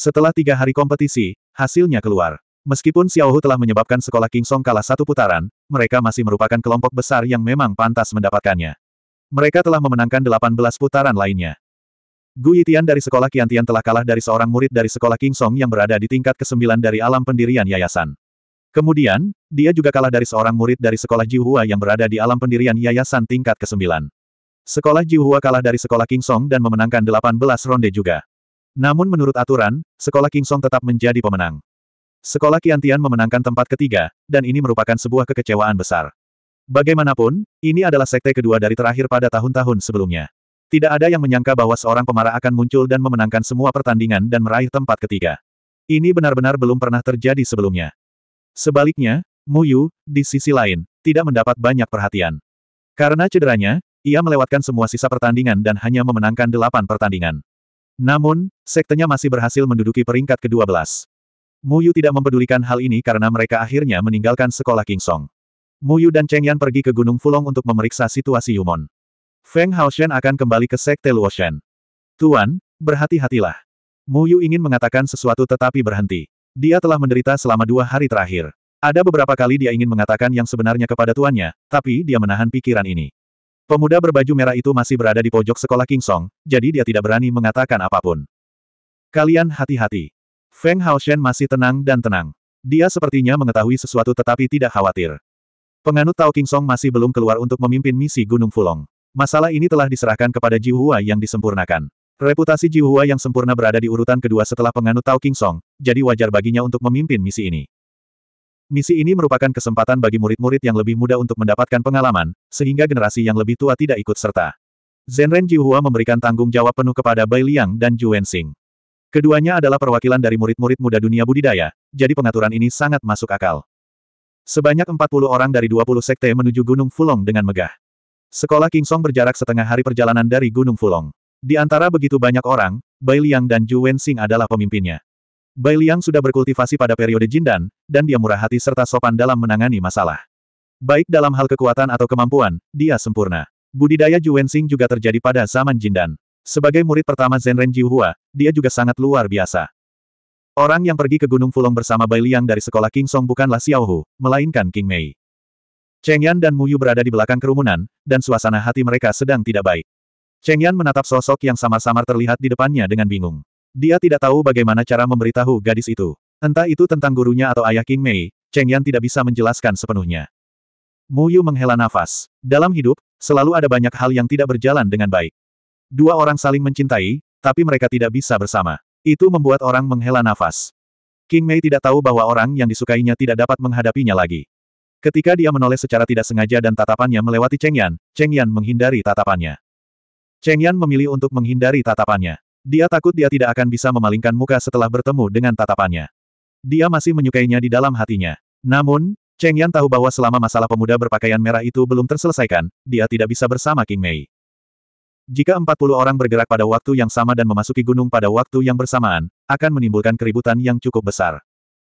Setelah tiga hari kompetisi, hasilnya keluar. Meskipun Xiaohu telah menyebabkan sekolah King Song kalah satu putaran, mereka masih merupakan kelompok besar yang memang pantas mendapatkannya. Mereka telah memenangkan 18 putaran lainnya. Gu Yitian dari sekolah Qiantian telah kalah dari seorang murid dari sekolah King Song yang berada di tingkat ke-9 dari alam pendirian yayasan. Kemudian, dia juga kalah dari seorang murid dari sekolah Jiuhua yang berada di alam pendirian yayasan tingkat ke-9. Sekolah Jiuhua kalah dari sekolah King Song dan memenangkan 18 ronde juga. Namun menurut aturan, sekolah Kingsong tetap menjadi pemenang. Sekolah Kiantian memenangkan tempat ketiga, dan ini merupakan sebuah kekecewaan besar. Bagaimanapun, ini adalah sekte kedua dari terakhir pada tahun-tahun sebelumnya. Tidak ada yang menyangka bahwa seorang pemarah akan muncul dan memenangkan semua pertandingan dan meraih tempat ketiga. Ini benar-benar belum pernah terjadi sebelumnya. Sebaliknya, Mu Yu, di sisi lain, tidak mendapat banyak perhatian. Karena cederanya, ia melewatkan semua sisa pertandingan dan hanya memenangkan delapan pertandingan. Namun, sektenya masih berhasil menduduki peringkat ke-12. Yu tidak mempedulikan hal ini karena mereka akhirnya meninggalkan sekolah King Song. Yu dan Cheng Yan pergi ke Gunung Fulong untuk memeriksa situasi Yumon. Feng Hao Shen akan kembali ke Sekte Luoshen. Tuan, berhati-hatilah. Mu Yu ingin mengatakan sesuatu tetapi berhenti. Dia telah menderita selama dua hari terakhir. Ada beberapa kali dia ingin mengatakan yang sebenarnya kepada tuannya, tapi dia menahan pikiran ini. Pemuda berbaju merah itu masih berada di pojok sekolah King Song, jadi dia tidak berani mengatakan apapun. Kalian hati-hati. Feng Haoshen masih tenang dan tenang. Dia sepertinya mengetahui sesuatu tetapi tidak khawatir. Penganut Tao King Song masih belum keluar untuk memimpin misi Gunung Fulong. Masalah ini telah diserahkan kepada Ji Hua yang disempurnakan. Reputasi Ji Hua yang sempurna berada di urutan kedua setelah penganut Tao King Song, jadi wajar baginya untuk memimpin misi ini. Misi ini merupakan kesempatan bagi murid-murid yang lebih muda untuk mendapatkan pengalaman, sehingga generasi yang lebih tua tidak ikut serta. Zhenren Jihua memberikan tanggung jawab penuh kepada Bai Liang dan Zhu Wenxing. Keduanya adalah perwakilan dari murid-murid muda dunia budidaya, jadi pengaturan ini sangat masuk akal. Sebanyak 40 orang dari 20 sekte menuju Gunung Fulong dengan megah. Sekolah King Song berjarak setengah hari perjalanan dari Gunung Fulong. Di antara begitu banyak orang, Bai Liang dan Zhu Wenxing adalah pemimpinnya. Bai Liang sudah berkultivasi pada periode Jindan, dan dia murah hati serta sopan dalam menangani masalah. Baik dalam hal kekuatan atau kemampuan, dia sempurna. Budidaya Juwensing juga terjadi pada zaman Jindan. Sebagai murid pertama Zenren Jiuhua, dia juga sangat luar biasa. Orang yang pergi ke Gunung Fulong bersama Bai Liang dari sekolah King Song bukanlah Hu, melainkan King Mei. Cheng Yan dan Yu berada di belakang kerumunan, dan suasana hati mereka sedang tidak baik. Cheng Yan menatap sosok yang samar-samar terlihat di depannya dengan bingung. Dia tidak tahu bagaimana cara memberitahu gadis itu. Entah itu tentang gurunya atau ayah King Mei, Cheng Yan tidak bisa menjelaskan sepenuhnya. Mu Yu menghela nafas. Dalam hidup, selalu ada banyak hal yang tidak berjalan dengan baik. Dua orang saling mencintai, tapi mereka tidak bisa bersama. Itu membuat orang menghela nafas. King Mei tidak tahu bahwa orang yang disukainya tidak dapat menghadapinya lagi. Ketika dia menoleh secara tidak sengaja dan tatapannya melewati Cheng Yan, Cheng Yan menghindari tatapannya. Cheng Yan memilih untuk menghindari tatapannya. Dia takut dia tidak akan bisa memalingkan muka setelah bertemu dengan tatapannya. Dia masih menyukainya di dalam hatinya. Namun, Cheng Yan tahu bahwa selama masalah pemuda berpakaian merah itu belum terselesaikan, dia tidak bisa bersama King Mei. Jika 40 orang bergerak pada waktu yang sama dan memasuki gunung pada waktu yang bersamaan, akan menimbulkan keributan yang cukup besar.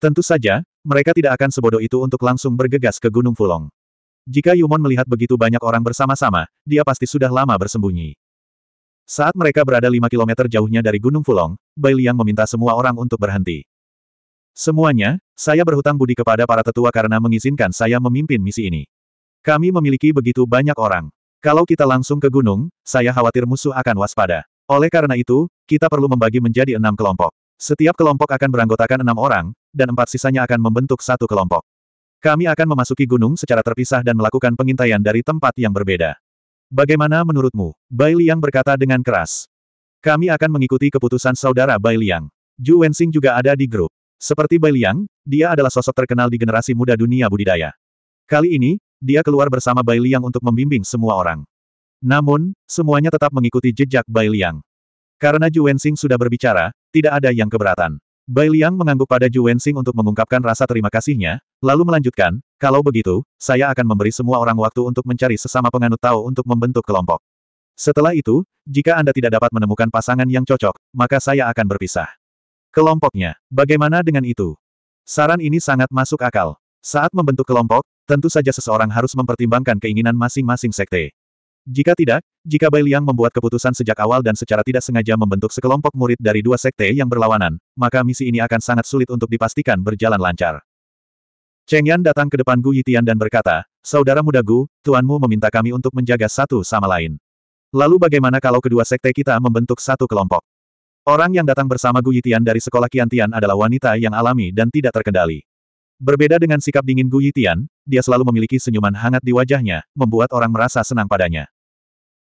Tentu saja, mereka tidak akan sebodoh itu untuk langsung bergegas ke Gunung Fulong. Jika Yumon melihat begitu banyak orang bersama-sama, dia pasti sudah lama bersembunyi. Saat mereka berada 5 km jauhnya dari Gunung Fulong, Bai Liang meminta semua orang untuk berhenti. Semuanya, saya berhutang budi kepada para tetua karena mengizinkan saya memimpin misi ini. Kami memiliki begitu banyak orang. Kalau kita langsung ke gunung, saya khawatir musuh akan waspada. Oleh karena itu, kita perlu membagi menjadi enam kelompok. Setiap kelompok akan beranggotakan enam orang, dan empat sisanya akan membentuk satu kelompok. Kami akan memasuki gunung secara terpisah dan melakukan pengintaian dari tempat yang berbeda. Bagaimana menurutmu? Bai Liang berkata dengan keras. Kami akan mengikuti keputusan saudara Bai Liang. Ju Wensing juga ada di grup. Seperti Bai Liang, dia adalah sosok terkenal di generasi muda dunia budidaya. Kali ini, dia keluar bersama Bai Liang untuk membimbing semua orang. Namun, semuanya tetap mengikuti jejak Bai Liang. Karena Ju Wensing sudah berbicara, tidak ada yang keberatan. Bai Liang mengangguk pada Ju Wensing untuk mengungkapkan rasa terima kasihnya, lalu melanjutkan, kalau begitu, saya akan memberi semua orang waktu untuk mencari sesama penganut Tao untuk membentuk kelompok. Setelah itu, jika Anda tidak dapat menemukan pasangan yang cocok, maka saya akan berpisah. Kelompoknya, bagaimana dengan itu? Saran ini sangat masuk akal. Saat membentuk kelompok, tentu saja seseorang harus mempertimbangkan keinginan masing-masing sekte. Jika tidak, jika Bai Liang membuat keputusan sejak awal dan secara tidak sengaja membentuk sekelompok murid dari dua sekte yang berlawanan, maka misi ini akan sangat sulit untuk dipastikan berjalan lancar. Cheng Yan datang ke depan Gu Yitian dan berkata, Saudara muda Gu, tuanmu meminta kami untuk menjaga satu sama lain. Lalu bagaimana kalau kedua sekte kita membentuk satu kelompok? Orang yang datang bersama Gu Yitian dari sekolah Kiantian adalah wanita yang alami dan tidak terkendali. Berbeda dengan sikap dingin Gu Yitian, dia selalu memiliki senyuman hangat di wajahnya, membuat orang merasa senang padanya.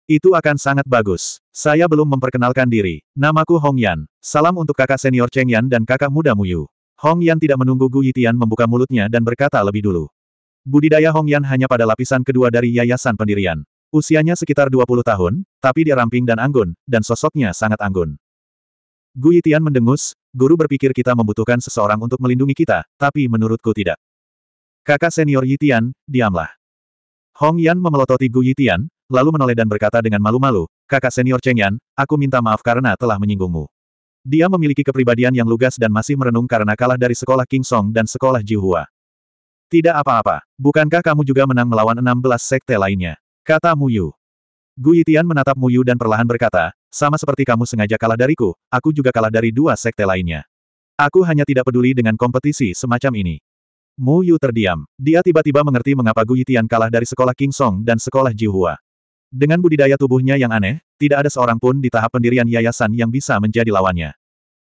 Itu akan sangat bagus. Saya belum memperkenalkan diri. Namaku Hong Yan. Salam untuk kakak senior Cheng Yan dan kakak muda Mu Yu." Hong Yan tidak menunggu Gu Yitian membuka mulutnya dan berkata lebih dulu. Budidaya Hong Yan hanya pada lapisan kedua dari yayasan pendirian. Usianya sekitar 20 tahun, tapi dia ramping dan anggun, dan sosoknya sangat anggun. Gu Yitian mendengus, guru berpikir kita membutuhkan seseorang untuk melindungi kita, tapi menurutku tidak. Kakak senior Yitian, diamlah. Hong Yan memelototi Gu Yitian, lalu menoleh dan berkata dengan malu-malu, kakak senior Cheng Yan, aku minta maaf karena telah menyinggungmu. Dia memiliki kepribadian yang lugas dan masih merenung karena kalah dari sekolah King Song dan sekolah Hua. Tidak apa-apa, bukankah kamu juga menang melawan 16 sekte lainnya? Kata Muyu. Gu Yitian menatap Mu Yu dan perlahan berkata, sama seperti kamu sengaja kalah dariku, aku juga kalah dari dua sekte lainnya. Aku hanya tidak peduli dengan kompetisi semacam ini. Mu Yu terdiam. Dia tiba-tiba mengerti mengapa Gu Yitian kalah dari sekolah King Song dan sekolah Hua. Dengan budidaya tubuhnya yang aneh, tidak ada seorang pun di tahap pendirian yayasan yang bisa menjadi lawannya.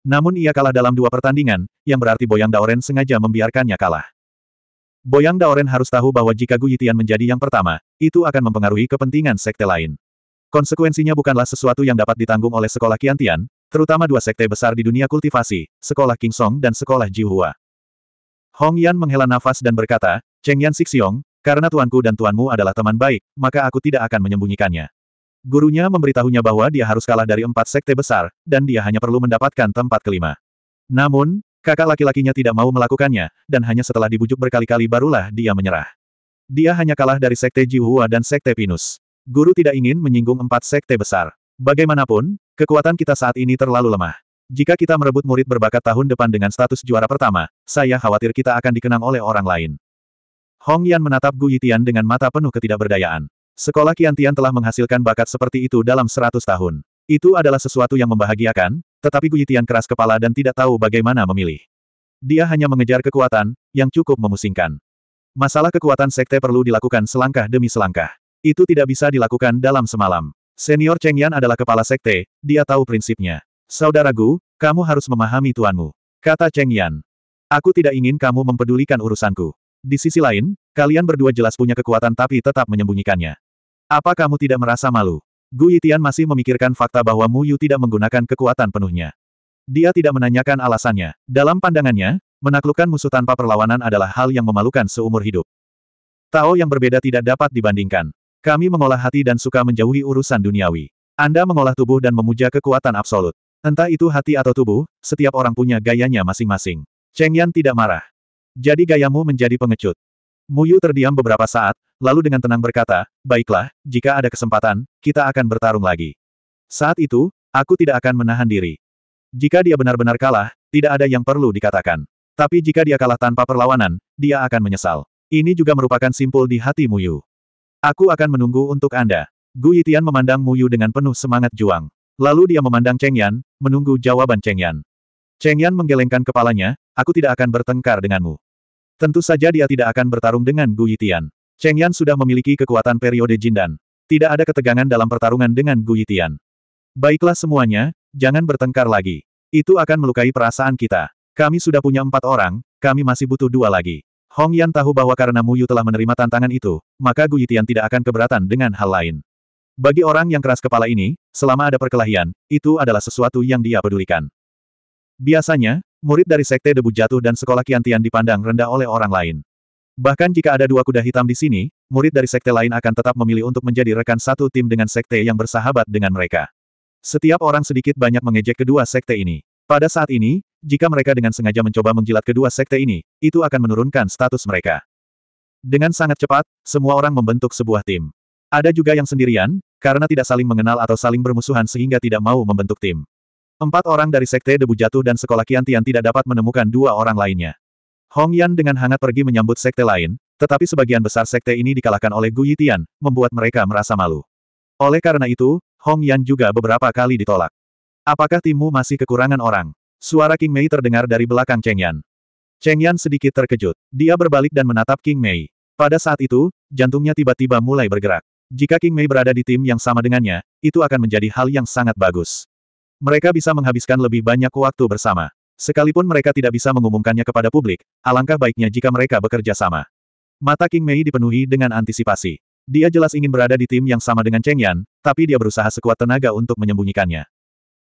Namun ia kalah dalam dua pertandingan, yang berarti Boyang Daoren sengaja membiarkannya kalah. Boyang Daoren harus tahu bahwa jika Gu Yitian menjadi yang pertama, itu akan mempengaruhi kepentingan sekte lain. Konsekuensinya bukanlah sesuatu yang dapat ditanggung oleh sekolah Kiantian, terutama dua sekte besar di dunia kultivasi, sekolah King Song dan sekolah Jihua. Hong Yan menghela nafas dan berkata, Cheng Yan Sixiong, karena tuanku dan tuanmu adalah teman baik, maka aku tidak akan menyembunyikannya. Gurunya memberitahunya bahwa dia harus kalah dari empat sekte besar, dan dia hanya perlu mendapatkan tempat kelima. Namun, kakak laki-lakinya tidak mau melakukannya, dan hanya setelah dibujuk berkali-kali barulah dia menyerah. Dia hanya kalah dari sekte Jihua dan sekte Pinus. Guru tidak ingin menyinggung empat sekte besar. Bagaimanapun, kekuatan kita saat ini terlalu lemah. Jika kita merebut murid berbakat tahun depan dengan status juara pertama, saya khawatir kita akan dikenang oleh orang lain. Hong Yan menatap Gu Yitian dengan mata penuh ketidakberdayaan. Sekolah Qiantian telah menghasilkan bakat seperti itu dalam seratus tahun. Itu adalah sesuatu yang membahagiakan, tetapi Gu Yitian keras kepala dan tidak tahu bagaimana memilih. Dia hanya mengejar kekuatan, yang cukup memusingkan. Masalah kekuatan sekte perlu dilakukan selangkah demi selangkah. Itu tidak bisa dilakukan dalam semalam. Senior Cheng Yan adalah kepala sekte, dia tahu prinsipnya. Saudara Gu, kamu harus memahami tuanmu. Kata Cheng Yan. Aku tidak ingin kamu mempedulikan urusanku. Di sisi lain, kalian berdua jelas punya kekuatan tapi tetap menyembunyikannya. Apa kamu tidak merasa malu? Gu Yitian masih memikirkan fakta bahwa Mu Yu tidak menggunakan kekuatan penuhnya. Dia tidak menanyakan alasannya. Dalam pandangannya, menaklukkan musuh tanpa perlawanan adalah hal yang memalukan seumur hidup. Tao yang berbeda tidak dapat dibandingkan. Kami mengolah hati dan suka menjauhi urusan duniawi. Anda mengolah tubuh dan memuja kekuatan absolut. Entah itu hati atau tubuh, setiap orang punya gayanya masing-masing. Cheng Yan tidak marah. Jadi gayamu menjadi pengecut. Muyu terdiam beberapa saat, lalu dengan tenang berkata, baiklah, jika ada kesempatan, kita akan bertarung lagi. Saat itu, aku tidak akan menahan diri. Jika dia benar-benar kalah, tidak ada yang perlu dikatakan. Tapi jika dia kalah tanpa perlawanan, dia akan menyesal. Ini juga merupakan simpul di hati Muyu. Aku akan menunggu untuk Anda. Gu Yitian memandang Muyu dengan penuh semangat juang. Lalu dia memandang Cheng Yan, menunggu jawaban Cheng Yan. Cheng Yan menggelengkan kepalanya, aku tidak akan bertengkar denganmu. Tentu saja dia tidak akan bertarung dengan Gu Yitian. Cheng Yan sudah memiliki kekuatan periode Jindan. Tidak ada ketegangan dalam pertarungan dengan Gu Yitian. Baiklah semuanya, jangan bertengkar lagi. Itu akan melukai perasaan kita. Kami sudah punya empat orang, kami masih butuh dua lagi. Hong Yan tahu bahwa karena Mu Yu telah menerima tantangan itu, maka Gu Yitian tidak akan keberatan dengan hal lain. Bagi orang yang keras kepala ini, selama ada perkelahian, itu adalah sesuatu yang dia pedulikan. Biasanya, Murid dari Sekte Debu Jatuh dan Sekolah Kiantian dipandang rendah oleh orang lain. Bahkan jika ada dua kuda hitam di sini, murid dari sekte lain akan tetap memilih untuk menjadi rekan satu tim dengan sekte yang bersahabat dengan mereka. Setiap orang sedikit banyak mengejek kedua sekte ini. Pada saat ini, jika mereka dengan sengaja mencoba menjilat kedua sekte ini, itu akan menurunkan status mereka. Dengan sangat cepat, semua orang membentuk sebuah tim. Ada juga yang sendirian, karena tidak saling mengenal atau saling bermusuhan sehingga tidak mau membentuk tim. Empat orang dari Sekte Debu jatuh dan sekolah Qiantian tidak dapat menemukan dua orang lainnya. Hong Yan dengan hangat pergi menyambut Sekte lain, tetapi sebagian besar Sekte ini dikalahkan oleh Gu Yitian, membuat mereka merasa malu. Oleh karena itu, Hong Yan juga beberapa kali ditolak. Apakah timmu masih kekurangan orang? Suara King Mei terdengar dari belakang Cheng Yan. Cheng Yan sedikit terkejut. Dia berbalik dan menatap King Mei. Pada saat itu, jantungnya tiba-tiba mulai bergerak. Jika King Mei berada di tim yang sama dengannya, itu akan menjadi hal yang sangat bagus. Mereka bisa menghabiskan lebih banyak waktu bersama. Sekalipun mereka tidak bisa mengumumkannya kepada publik, alangkah baiknya jika mereka bekerja sama. Mata King Mei dipenuhi dengan antisipasi. Dia jelas ingin berada di tim yang sama dengan Cheng Yan, tapi dia berusaha sekuat tenaga untuk menyembunyikannya.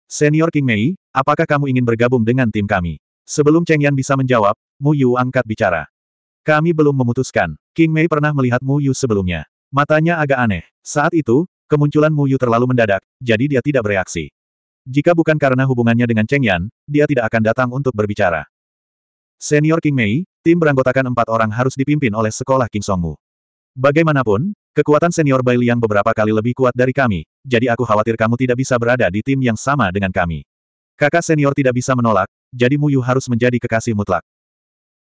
Senior King Mei, apakah kamu ingin bergabung dengan tim kami? Sebelum Cheng Yan bisa menjawab, Mu Yu angkat bicara. Kami belum memutuskan. King Mei pernah melihat Mu Yu sebelumnya. Matanya agak aneh. Saat itu, kemunculan Mu Yu terlalu mendadak, jadi dia tidak bereaksi. Jika bukan karena hubungannya dengan Cheng Yan, dia tidak akan datang untuk berbicara. Senior King Mei, tim beranggotakan empat orang harus dipimpin oleh sekolah King Songmu. Bagaimanapun, kekuatan senior Bai Liang beberapa kali lebih kuat dari kami, jadi aku khawatir kamu tidak bisa berada di tim yang sama dengan kami. Kakak senior tidak bisa menolak, jadi Mu Yu harus menjadi kekasih mutlak.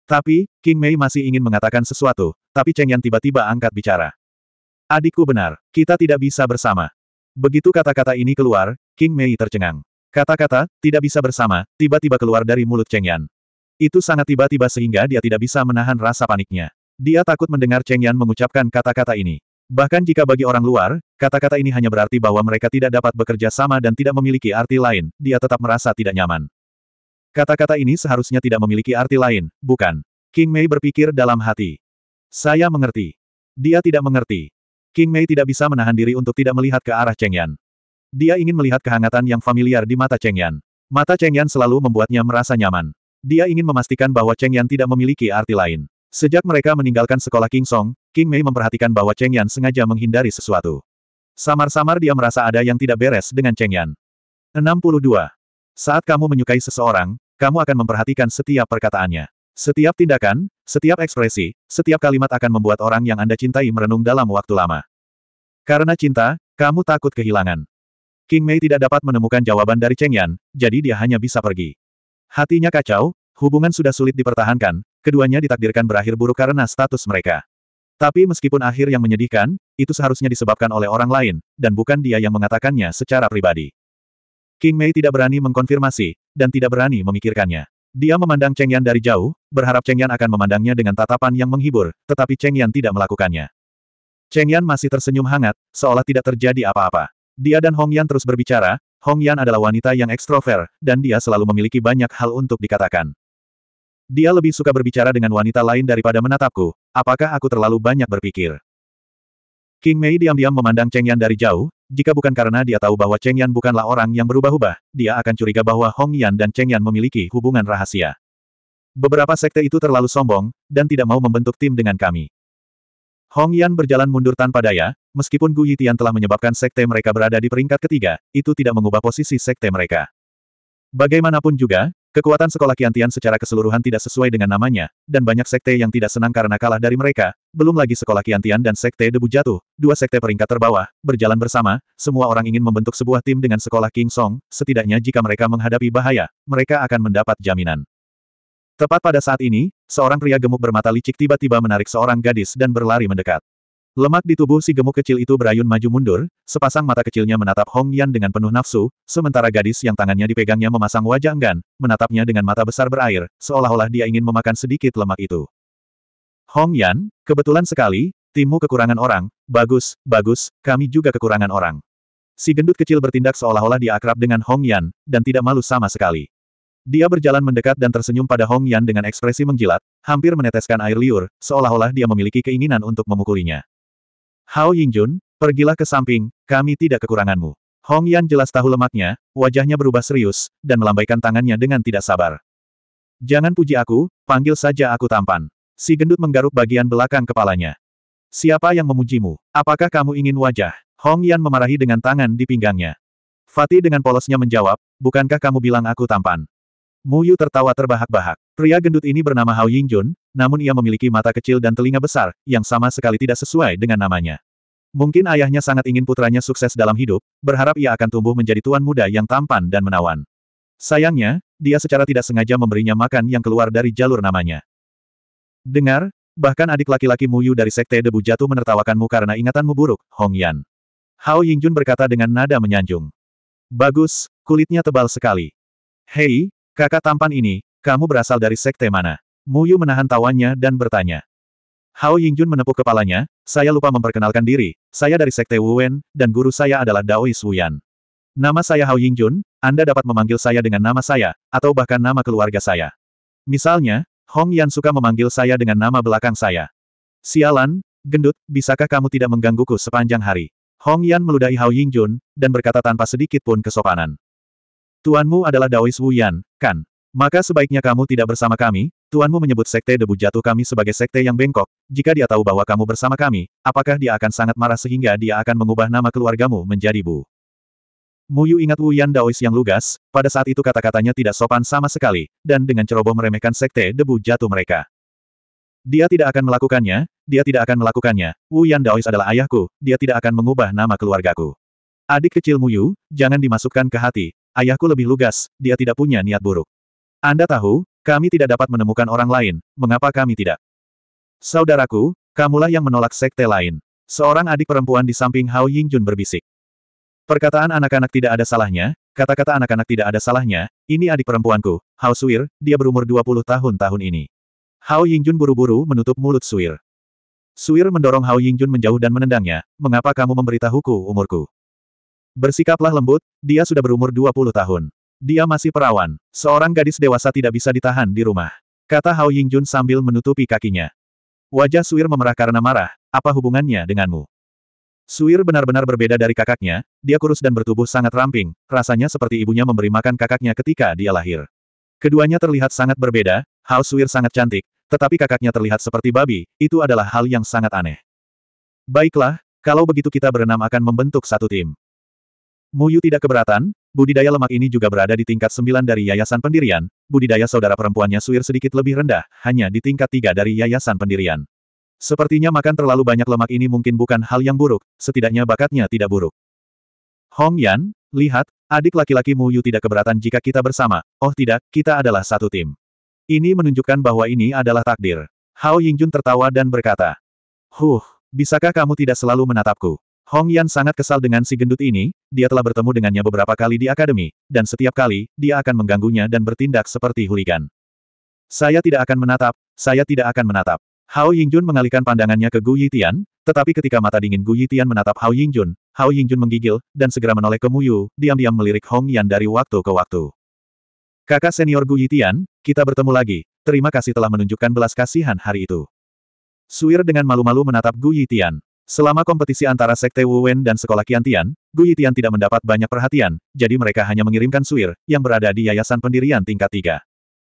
Tapi, King Mei masih ingin mengatakan sesuatu, tapi Cheng Yan tiba-tiba angkat bicara. Adikku benar, kita tidak bisa bersama. Begitu kata-kata ini keluar, King Mei tercengang. Kata-kata, tidak bisa bersama, tiba-tiba keluar dari mulut Cheng Yan. Itu sangat tiba-tiba sehingga dia tidak bisa menahan rasa paniknya. Dia takut mendengar Cheng Yan mengucapkan kata-kata ini. Bahkan jika bagi orang luar, kata-kata ini hanya berarti bahwa mereka tidak dapat bekerja sama dan tidak memiliki arti lain, dia tetap merasa tidak nyaman. Kata-kata ini seharusnya tidak memiliki arti lain, bukan? King Mei berpikir dalam hati. Saya mengerti. Dia tidak mengerti. King Mei tidak bisa menahan diri untuk tidak melihat ke arah Cheng Yan. Dia ingin melihat kehangatan yang familiar di mata Cheng Yan. Mata Cheng Yan selalu membuatnya merasa nyaman. Dia ingin memastikan bahwa Cheng Yan tidak memiliki arti lain. Sejak mereka meninggalkan sekolah King Song, King Mei memperhatikan bahwa Cheng Yan sengaja menghindari sesuatu. Samar-samar dia merasa ada yang tidak beres dengan Cheng Yan. 62. Saat kamu menyukai seseorang, kamu akan memperhatikan setiap perkataannya. Setiap tindakan, setiap ekspresi, setiap kalimat akan membuat orang yang Anda cintai merenung dalam waktu lama. Karena cinta, kamu takut kehilangan. King Mei tidak dapat menemukan jawaban dari Cheng Yan, jadi dia hanya bisa pergi. Hatinya kacau, hubungan sudah sulit dipertahankan, keduanya ditakdirkan berakhir buruk karena status mereka. Tapi meskipun akhir yang menyedihkan, itu seharusnya disebabkan oleh orang lain, dan bukan dia yang mengatakannya secara pribadi. King Mei tidak berani mengkonfirmasi, dan tidak berani memikirkannya. Dia memandang Cheng Yan dari jauh, berharap Cheng Yan akan memandangnya dengan tatapan yang menghibur, tetapi Cheng Yan tidak melakukannya. Cheng Yan masih tersenyum hangat, seolah tidak terjadi apa-apa. Dia dan Hong Yan terus berbicara, Hong Yan adalah wanita yang ekstrover, dan dia selalu memiliki banyak hal untuk dikatakan. Dia lebih suka berbicara dengan wanita lain daripada menatapku, apakah aku terlalu banyak berpikir. King Mei diam-diam memandang Cheng Yan dari jauh, jika bukan karena dia tahu bahwa Cheng Yan bukanlah orang yang berubah-ubah, dia akan curiga bahwa Hong Yan dan Cheng Yan memiliki hubungan rahasia. Beberapa sekte itu terlalu sombong, dan tidak mau membentuk tim dengan kami. Hong Yan berjalan mundur tanpa daya, meskipun Gu Yitian telah menyebabkan sekte mereka berada di peringkat ketiga, itu tidak mengubah posisi sekte mereka. Bagaimanapun juga, Kekuatan sekolah Kiantian secara keseluruhan tidak sesuai dengan namanya, dan banyak sekte yang tidak senang karena kalah dari mereka, belum lagi sekolah Kiantian dan sekte debu jatuh, dua sekte peringkat terbawah, berjalan bersama, semua orang ingin membentuk sebuah tim dengan sekolah King Song, setidaknya jika mereka menghadapi bahaya, mereka akan mendapat jaminan. Tepat pada saat ini, seorang pria gemuk bermata licik tiba-tiba menarik seorang gadis dan berlari mendekat. Lemak di tubuh si gemuk kecil itu berayun maju mundur, sepasang mata kecilnya menatap Hong Yan dengan penuh nafsu, sementara gadis yang tangannya dipegangnya memasang wajah enggan, menatapnya dengan mata besar berair, seolah-olah dia ingin memakan sedikit lemak itu. Hong Yan, kebetulan sekali, timu kekurangan orang, bagus, bagus, kami juga kekurangan orang. Si gendut kecil bertindak seolah-olah dia akrab dengan Hong Yan, dan tidak malu sama sekali. Dia berjalan mendekat dan tersenyum pada Hong Yan dengan ekspresi menjilat, hampir meneteskan air liur, seolah-olah dia memiliki keinginan untuk memukulinya. Hao Yingjun, pergilah ke samping, kami tidak kekuranganmu. Hong Yan jelas tahu lemaknya, wajahnya berubah serius, dan melambaikan tangannya dengan tidak sabar. Jangan puji aku, panggil saja aku tampan. Si gendut menggaruk bagian belakang kepalanya. Siapa yang memujimu? Apakah kamu ingin wajah? Hong Yan memarahi dengan tangan di pinggangnya. Fatih dengan polosnya menjawab, bukankah kamu bilang aku tampan? Mu Yu tertawa terbahak-bahak. Pria gendut ini bernama Hao Yingjun, namun ia memiliki mata kecil dan telinga besar, yang sama sekali tidak sesuai dengan namanya. Mungkin ayahnya sangat ingin putranya sukses dalam hidup, berharap ia akan tumbuh menjadi tuan muda yang tampan dan menawan. Sayangnya, dia secara tidak sengaja memberinya makan yang keluar dari jalur namanya. Dengar, bahkan adik laki-laki Mu Yu dari Sekte Debu jatuh menertawakanmu karena ingatanmu buruk, Hong Yan. Hao Yingjun berkata dengan nada menyanjung. Bagus, kulitnya tebal sekali. Hei, Kakak tampan ini, kamu berasal dari sekte mana? Mu Yu menahan tawannya dan bertanya. Hao Yingjun menepuk kepalanya, saya lupa memperkenalkan diri, saya dari Sekte Wuwen, dan guru saya adalah Daois Wuyan. Nama saya Hao Yingjun, Anda dapat memanggil saya dengan nama saya, atau bahkan nama keluarga saya. Misalnya, Hong Yan suka memanggil saya dengan nama belakang saya. Sialan, gendut, bisakah kamu tidak menggangguku sepanjang hari? Hong Yan meludahi Hao Yingjun, dan berkata tanpa sedikit pun kesopanan. Tuanmu adalah Daois Wuyan, kan? Maka sebaiknya kamu tidak bersama kami, Tuanmu menyebut sekte debu jatuh kami sebagai sekte yang bengkok, jika dia tahu bahwa kamu bersama kami, apakah dia akan sangat marah sehingga dia akan mengubah nama keluargamu menjadi Bu? Muyu ingat Wuyan Daois yang lugas, pada saat itu kata-katanya tidak sopan sama sekali, dan dengan ceroboh meremehkan sekte debu jatuh mereka. Dia tidak akan melakukannya, dia tidak akan melakukannya, Wuyan Daois adalah ayahku, dia tidak akan mengubah nama keluargaku. Adik kecil Muyu, jangan dimasukkan ke hati, Ayahku lebih lugas, dia tidak punya niat buruk. Anda tahu, kami tidak dapat menemukan orang lain, mengapa kami tidak? Saudaraku, kamulah yang menolak sekte lain. Seorang adik perempuan di samping Hao Yingjun berbisik. Perkataan anak-anak tidak ada salahnya, kata-kata anak-anak tidak ada salahnya, ini adik perempuanku, Hao Suir, dia berumur 20 tahun tahun ini. Hao Yingjun buru-buru menutup mulut Suir. Suir mendorong Hao Yingjun menjauh dan menendangnya, mengapa kamu memberitahuku umurku? Bersikaplah lembut, dia sudah berumur 20 tahun. Dia masih perawan. Seorang gadis dewasa tidak bisa ditahan di rumah. Kata Hao Yingjun sambil menutupi kakinya. Wajah Suir memerah karena marah, apa hubungannya denganmu? Suir benar-benar berbeda dari kakaknya, dia kurus dan bertubuh sangat ramping, rasanya seperti ibunya memberi makan kakaknya ketika dia lahir. Keduanya terlihat sangat berbeda, Hao Suir sangat cantik, tetapi kakaknya terlihat seperti babi, itu adalah hal yang sangat aneh. Baiklah, kalau begitu kita berenam akan membentuk satu tim. Muyu tidak keberatan, budidaya lemak ini juga berada di tingkat 9 dari Yayasan Pendirian, budidaya saudara perempuannya Suir sedikit lebih rendah, hanya di tingkat 3 dari Yayasan Pendirian. Sepertinya makan terlalu banyak lemak ini mungkin bukan hal yang buruk, setidaknya bakatnya tidak buruk. Hong Yan, lihat, adik laki-laki Muyu tidak keberatan jika kita bersama, oh tidak, kita adalah satu tim. Ini menunjukkan bahwa ini adalah takdir. Hao Yingjun tertawa dan berkata, Huh, bisakah kamu tidak selalu menatapku? Hong Yan sangat kesal dengan si gendut ini, dia telah bertemu dengannya beberapa kali di akademi, dan setiap kali, dia akan mengganggunya dan bertindak seperti huligan. Saya tidak akan menatap, saya tidak akan menatap. Hao Yingjun mengalihkan pandangannya ke Gu Yitian, tetapi ketika mata dingin Gu Yitian menatap Hao Yingjun, Hao Yingjun menggigil, dan segera menoleh ke Muyu, diam-diam melirik Hong Yan dari waktu ke waktu. Kakak senior Gu Yitian, kita bertemu lagi, terima kasih telah menunjukkan belas kasihan hari itu. Suir dengan malu-malu menatap Gu Yitian. Selama kompetisi antara Sekte Wuwen dan Sekolah Kiantian, Guyitian Yitian tidak mendapat banyak perhatian, jadi mereka hanya mengirimkan Suir, yang berada di Yayasan Pendirian tingkat tiga.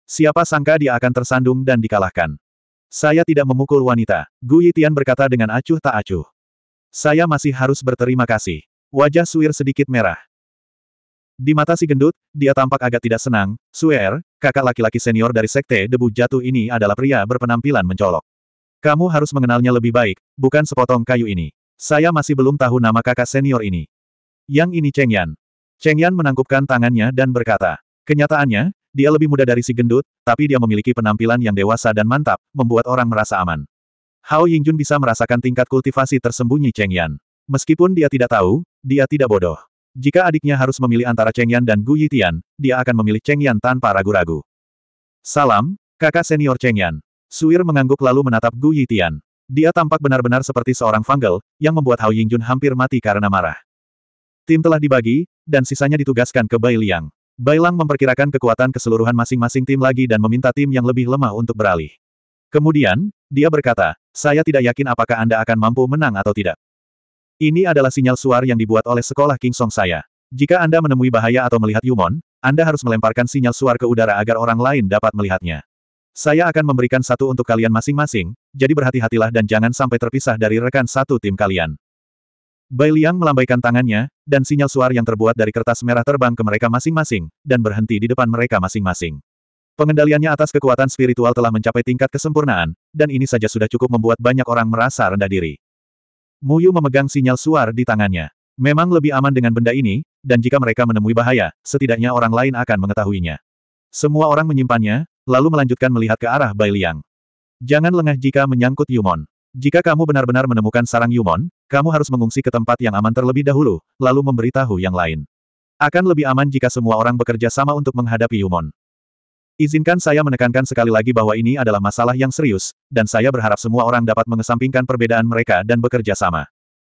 Siapa sangka dia akan tersandung dan dikalahkan. Saya tidak memukul wanita, Guyitian Yitian berkata dengan acuh tak acuh. Saya masih harus berterima kasih. Wajah Suir sedikit merah. Di mata si gendut, dia tampak agak tidak senang, Suir, kakak laki-laki senior dari Sekte Debu Jatuh ini adalah pria berpenampilan mencolok. Kamu harus mengenalnya lebih baik, bukan sepotong kayu ini. Saya masih belum tahu nama kakak senior ini. Yang ini Cheng Yan. Cheng Yan menangkupkan tangannya dan berkata, kenyataannya, dia lebih muda dari si gendut, tapi dia memiliki penampilan yang dewasa dan mantap, membuat orang merasa aman. Hao Yingjun bisa merasakan tingkat kultivasi tersembunyi Cheng Yan. Meskipun dia tidak tahu, dia tidak bodoh. Jika adiknya harus memilih antara Cheng Yan dan Gu Yitian, dia akan memilih Cheng Yan tanpa ragu-ragu. Salam, kakak senior Cheng Yan. Suir mengangguk lalu menatap Gu Yitian. Dia tampak benar-benar seperti seorang fangel, yang membuat Hao Yingjun hampir mati karena marah. Tim telah dibagi, dan sisanya ditugaskan ke Bai Liang. Bai Lang memperkirakan kekuatan keseluruhan masing-masing tim lagi dan meminta tim yang lebih lemah untuk beralih. Kemudian, dia berkata, saya tidak yakin apakah Anda akan mampu menang atau tidak. Ini adalah sinyal suar yang dibuat oleh sekolah King Song saya. Jika Anda menemui bahaya atau melihat Yumon, Anda harus melemparkan sinyal suar ke udara agar orang lain dapat melihatnya. Saya akan memberikan satu untuk kalian masing-masing, jadi berhati-hatilah dan jangan sampai terpisah dari rekan satu tim kalian. Bai Liang melambaikan tangannya, dan sinyal suar yang terbuat dari kertas merah terbang ke mereka masing-masing, dan berhenti di depan mereka masing-masing. Pengendaliannya atas kekuatan spiritual telah mencapai tingkat kesempurnaan, dan ini saja sudah cukup membuat banyak orang merasa rendah diri. Muyu memegang sinyal suar di tangannya. Memang lebih aman dengan benda ini, dan jika mereka menemui bahaya, setidaknya orang lain akan mengetahuinya. Semua orang menyimpannya, lalu melanjutkan melihat ke arah Bai Liang. Jangan lengah jika menyangkut Yumon. Jika kamu benar-benar menemukan sarang Yumon, kamu harus mengungsi ke tempat yang aman terlebih dahulu, lalu memberitahu yang lain. Akan lebih aman jika semua orang bekerja sama untuk menghadapi Yumon. Izinkan saya menekankan sekali lagi bahwa ini adalah masalah yang serius, dan saya berharap semua orang dapat mengesampingkan perbedaan mereka dan bekerja sama.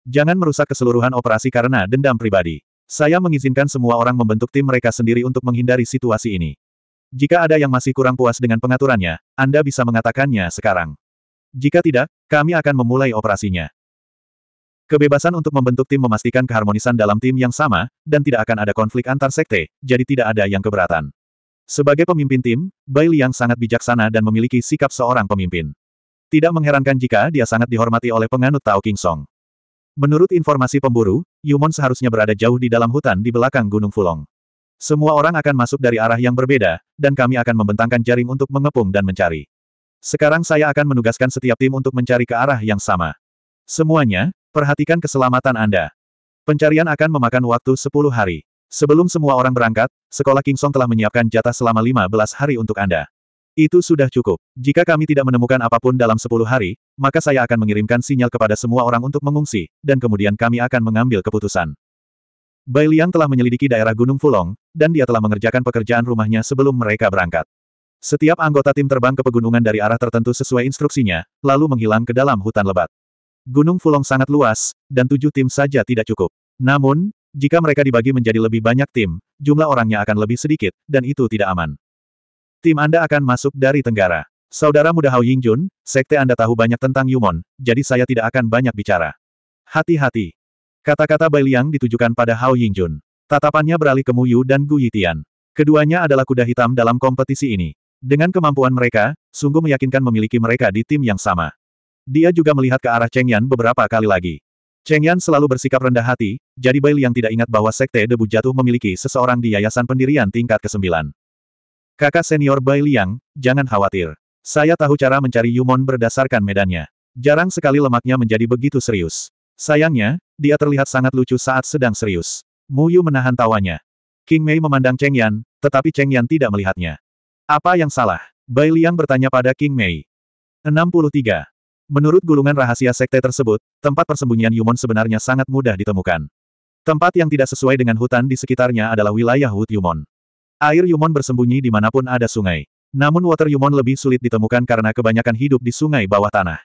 Jangan merusak keseluruhan operasi karena dendam pribadi. Saya mengizinkan semua orang membentuk tim mereka sendiri untuk menghindari situasi ini. Jika ada yang masih kurang puas dengan pengaturannya, Anda bisa mengatakannya sekarang. Jika tidak, kami akan memulai operasinya. Kebebasan untuk membentuk tim memastikan keharmonisan dalam tim yang sama, dan tidak akan ada konflik antar sekte, jadi tidak ada yang keberatan. Sebagai pemimpin tim, Bai Liang sangat bijaksana dan memiliki sikap seorang pemimpin. Tidak mengherankan jika dia sangat dihormati oleh penganut Tao King Song. Menurut informasi pemburu, Yumon seharusnya berada jauh di dalam hutan di belakang Gunung Fulong. Semua orang akan masuk dari arah yang berbeda, dan kami akan membentangkan jaring untuk mengepung dan mencari. Sekarang saya akan menugaskan setiap tim untuk mencari ke arah yang sama. Semuanya, perhatikan keselamatan Anda. Pencarian akan memakan waktu 10 hari. Sebelum semua orang berangkat, sekolah King Song telah menyiapkan jatah selama 15 hari untuk Anda. Itu sudah cukup. Jika kami tidak menemukan apapun dalam 10 hari, maka saya akan mengirimkan sinyal kepada semua orang untuk mengungsi, dan kemudian kami akan mengambil keputusan. Bai Liang telah menyelidiki daerah Gunung Fulong, dan dia telah mengerjakan pekerjaan rumahnya sebelum mereka berangkat. Setiap anggota tim terbang ke pegunungan dari arah tertentu sesuai instruksinya, lalu menghilang ke dalam hutan lebat. Gunung Fulong sangat luas, dan tujuh tim saja tidak cukup. Namun, jika mereka dibagi menjadi lebih banyak tim, jumlah orangnya akan lebih sedikit, dan itu tidak aman. Tim Anda akan masuk dari Tenggara. Saudara muda Hao Yingjun, sekte Anda tahu banyak tentang Yumon, jadi saya tidak akan banyak bicara. Hati-hati. Kata-kata Bai Liang ditujukan pada Hao Yingjun. Tatapannya beralih ke Mu Yu dan Gu Yitian. Keduanya adalah kuda hitam dalam kompetisi ini. Dengan kemampuan mereka, sungguh meyakinkan memiliki mereka di tim yang sama. Dia juga melihat ke arah Cheng Yan beberapa kali lagi. Cheng Yan selalu bersikap rendah hati, jadi Bai Liang tidak ingat bahwa Sekte Debu Jatuh memiliki seseorang di Yayasan Pendirian tingkat ke-9. Kakak senior Bai Liang, jangan khawatir. Saya tahu cara mencari Yumon berdasarkan medannya. Jarang sekali lemaknya menjadi begitu serius. Sayangnya, dia terlihat sangat lucu saat sedang serius. Mu Yu menahan tawanya. King Mei memandang Cheng Yan, tetapi Cheng Yan tidak melihatnya. Apa yang salah? Bai Liang bertanya pada King Mei. 63. Menurut gulungan rahasia sekte tersebut, tempat persembunyian Yumon sebenarnya sangat mudah ditemukan. Tempat yang tidak sesuai dengan hutan di sekitarnya adalah wilayah Wood Yumon. Air Yumon bersembunyi di dimanapun ada sungai. Namun water Yumon lebih sulit ditemukan karena kebanyakan hidup di sungai bawah tanah.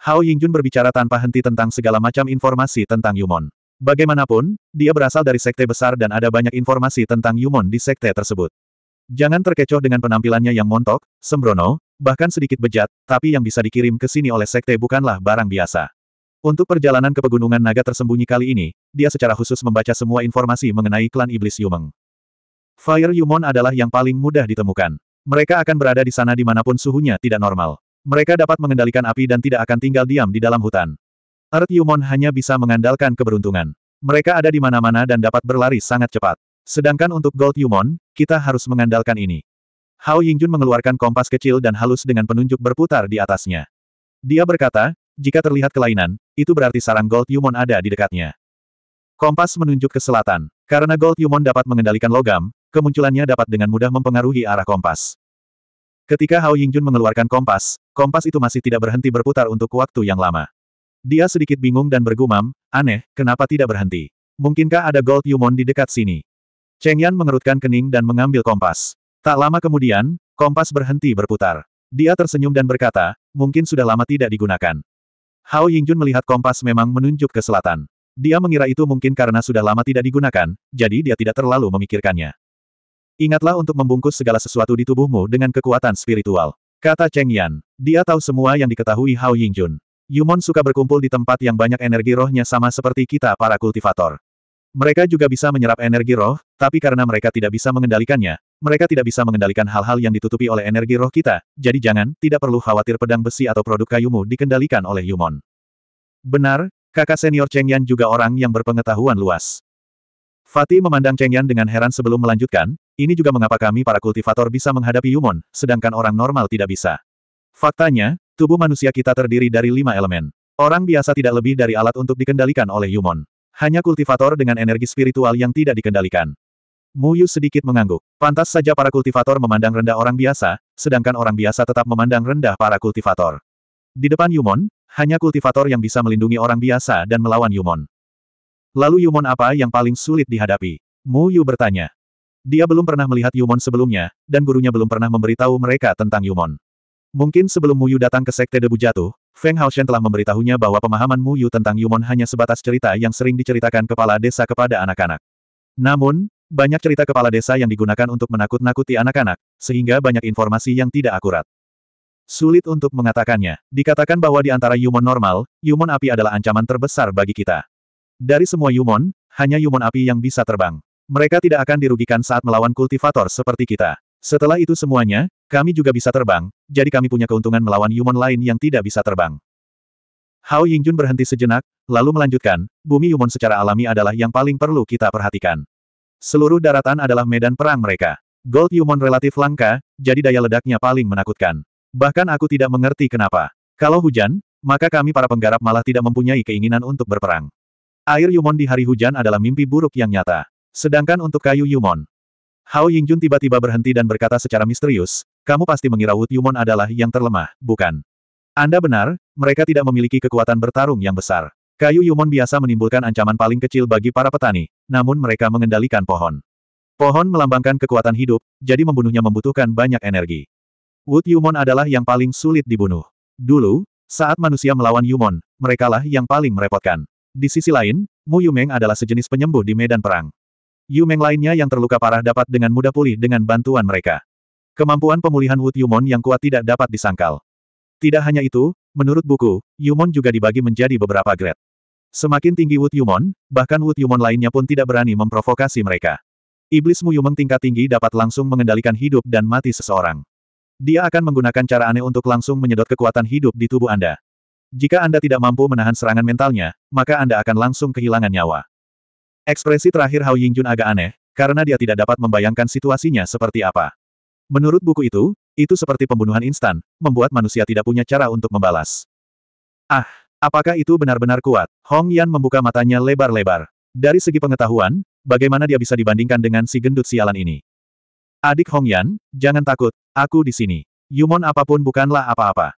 Hao Yingjun berbicara tanpa henti tentang segala macam informasi tentang Yumon. Bagaimanapun, dia berasal dari sekte besar dan ada banyak informasi tentang Yumon di sekte tersebut. Jangan terkecoh dengan penampilannya yang montok, sembrono, bahkan sedikit bejat, tapi yang bisa dikirim ke sini oleh sekte bukanlah barang biasa. Untuk perjalanan ke Pegunungan Naga tersembunyi kali ini, dia secara khusus membaca semua informasi mengenai klan Iblis Yumeng. Fire Yumon adalah yang paling mudah ditemukan. Mereka akan berada di sana dimanapun suhunya tidak normal. Mereka dapat mengendalikan api dan tidak akan tinggal diam di dalam hutan. Earth Yumon hanya bisa mengandalkan keberuntungan. Mereka ada di mana-mana dan dapat berlari sangat cepat. Sedangkan untuk Gold Yumon, kita harus mengandalkan ini. Hao Yingjun mengeluarkan kompas kecil dan halus dengan penunjuk berputar di atasnya. Dia berkata, jika terlihat kelainan, itu berarti sarang Gold Yumon ada di dekatnya. Kompas menunjuk ke selatan. Karena Gold Yumon dapat mengendalikan logam, kemunculannya dapat dengan mudah mempengaruhi arah kompas. Ketika Hao Yingjun mengeluarkan kompas, kompas itu masih tidak berhenti berputar untuk waktu yang lama. Dia sedikit bingung dan bergumam, aneh, kenapa tidak berhenti? Mungkinkah ada Gold Yumon di dekat sini? Cheng Yan mengerutkan kening dan mengambil kompas. Tak lama kemudian, kompas berhenti berputar. Dia tersenyum dan berkata, mungkin sudah lama tidak digunakan. Hao Yingjun melihat kompas memang menunjuk ke selatan. Dia mengira itu mungkin karena sudah lama tidak digunakan, jadi dia tidak terlalu memikirkannya. Ingatlah untuk membungkus segala sesuatu di tubuhmu dengan kekuatan spiritual. Kata Cheng Yan. Dia tahu semua yang diketahui Hao Yingjun. Yumon suka berkumpul di tempat yang banyak energi rohnya sama seperti kita para kultivator. Mereka juga bisa menyerap energi roh, tapi karena mereka tidak bisa mengendalikannya, mereka tidak bisa mengendalikan hal-hal yang ditutupi oleh energi roh kita, jadi jangan, tidak perlu khawatir pedang besi atau produk kayumu dikendalikan oleh Yumon. Benar, kakak senior Cheng Yan juga orang yang berpengetahuan luas. Fatih memandang Cheng Yan dengan heran sebelum melanjutkan, ini juga mengapa kami para kultivator bisa menghadapi Yumon, sedangkan orang normal tidak bisa. Faktanya, tubuh manusia kita terdiri dari lima elemen. Orang biasa tidak lebih dari alat untuk dikendalikan oleh Yumon. Hanya kultivator dengan energi spiritual yang tidak dikendalikan. Mu Muyu sedikit mengangguk. Pantas saja para kultivator memandang rendah orang biasa, sedangkan orang biasa tetap memandang rendah para kultivator. Di depan Yumon, hanya kultivator yang bisa melindungi orang biasa dan melawan Yumon. Lalu Yumon apa yang paling sulit dihadapi? Mu Yu bertanya. Dia belum pernah melihat Yumon sebelumnya, dan gurunya belum pernah memberitahu mereka tentang Yumon. Mungkin sebelum Mu Yu datang ke Sekte Debu Jatuh, Feng Haoshen telah memberitahunya bahwa pemahaman Mu Yu tentang Yumon hanya sebatas cerita yang sering diceritakan kepala desa kepada anak-anak. Namun, banyak cerita kepala desa yang digunakan untuk menakut-nakuti anak-anak, sehingga banyak informasi yang tidak akurat. Sulit untuk mengatakannya. Dikatakan bahwa di antara Yumon normal, Yumon api adalah ancaman terbesar bagi kita. Dari semua Yumon, hanya Yumon api yang bisa terbang. Mereka tidak akan dirugikan saat melawan kultivator seperti kita. Setelah itu semuanya, kami juga bisa terbang, jadi kami punya keuntungan melawan Yumon lain yang tidak bisa terbang. Hao Yingjun berhenti sejenak, lalu melanjutkan, bumi Yumon secara alami adalah yang paling perlu kita perhatikan. Seluruh daratan adalah medan perang mereka. Gold Yumon relatif langka, jadi daya ledaknya paling menakutkan. Bahkan aku tidak mengerti kenapa. Kalau hujan, maka kami para penggarap malah tidak mempunyai keinginan untuk berperang. Air Yumon di hari hujan adalah mimpi buruk yang nyata. Sedangkan untuk kayu Yumon. Hao Yingjun tiba-tiba berhenti dan berkata secara misterius, kamu pasti mengira Wood Yumon adalah yang terlemah, bukan? Anda benar, mereka tidak memiliki kekuatan bertarung yang besar. Kayu Yumon biasa menimbulkan ancaman paling kecil bagi para petani, namun mereka mengendalikan pohon. Pohon melambangkan kekuatan hidup, jadi membunuhnya membutuhkan banyak energi. Wood Yumon adalah yang paling sulit dibunuh. Dulu, saat manusia melawan Yumon, merekalah yang paling merepotkan. Di sisi lain, Mu Yumeng adalah sejenis penyembuh di medan perang. Yumeng lainnya yang terluka parah dapat dengan mudah pulih dengan bantuan mereka. Kemampuan pemulihan Wood Yumon yang kuat tidak dapat disangkal. Tidak hanya itu, menurut buku, Yumon juga dibagi menjadi beberapa grade. Semakin tinggi Wood Yumon, bahkan Wood Yumon lainnya pun tidak berani memprovokasi mereka. Iblis Mu Yumeng tingkat tinggi dapat langsung mengendalikan hidup dan mati seseorang. Dia akan menggunakan cara aneh untuk langsung menyedot kekuatan hidup di tubuh Anda. Jika Anda tidak mampu menahan serangan mentalnya, maka Anda akan langsung kehilangan nyawa. Ekspresi terakhir Hao Yingjun agak aneh, karena dia tidak dapat membayangkan situasinya seperti apa. Menurut buku itu, itu seperti pembunuhan instan, membuat manusia tidak punya cara untuk membalas. Ah, apakah itu benar-benar kuat? Hong Yan membuka matanya lebar-lebar. Dari segi pengetahuan, bagaimana dia bisa dibandingkan dengan si gendut sialan ini? Adik Hong Yan, jangan takut, aku di sini. Yumon apapun bukanlah apa-apa.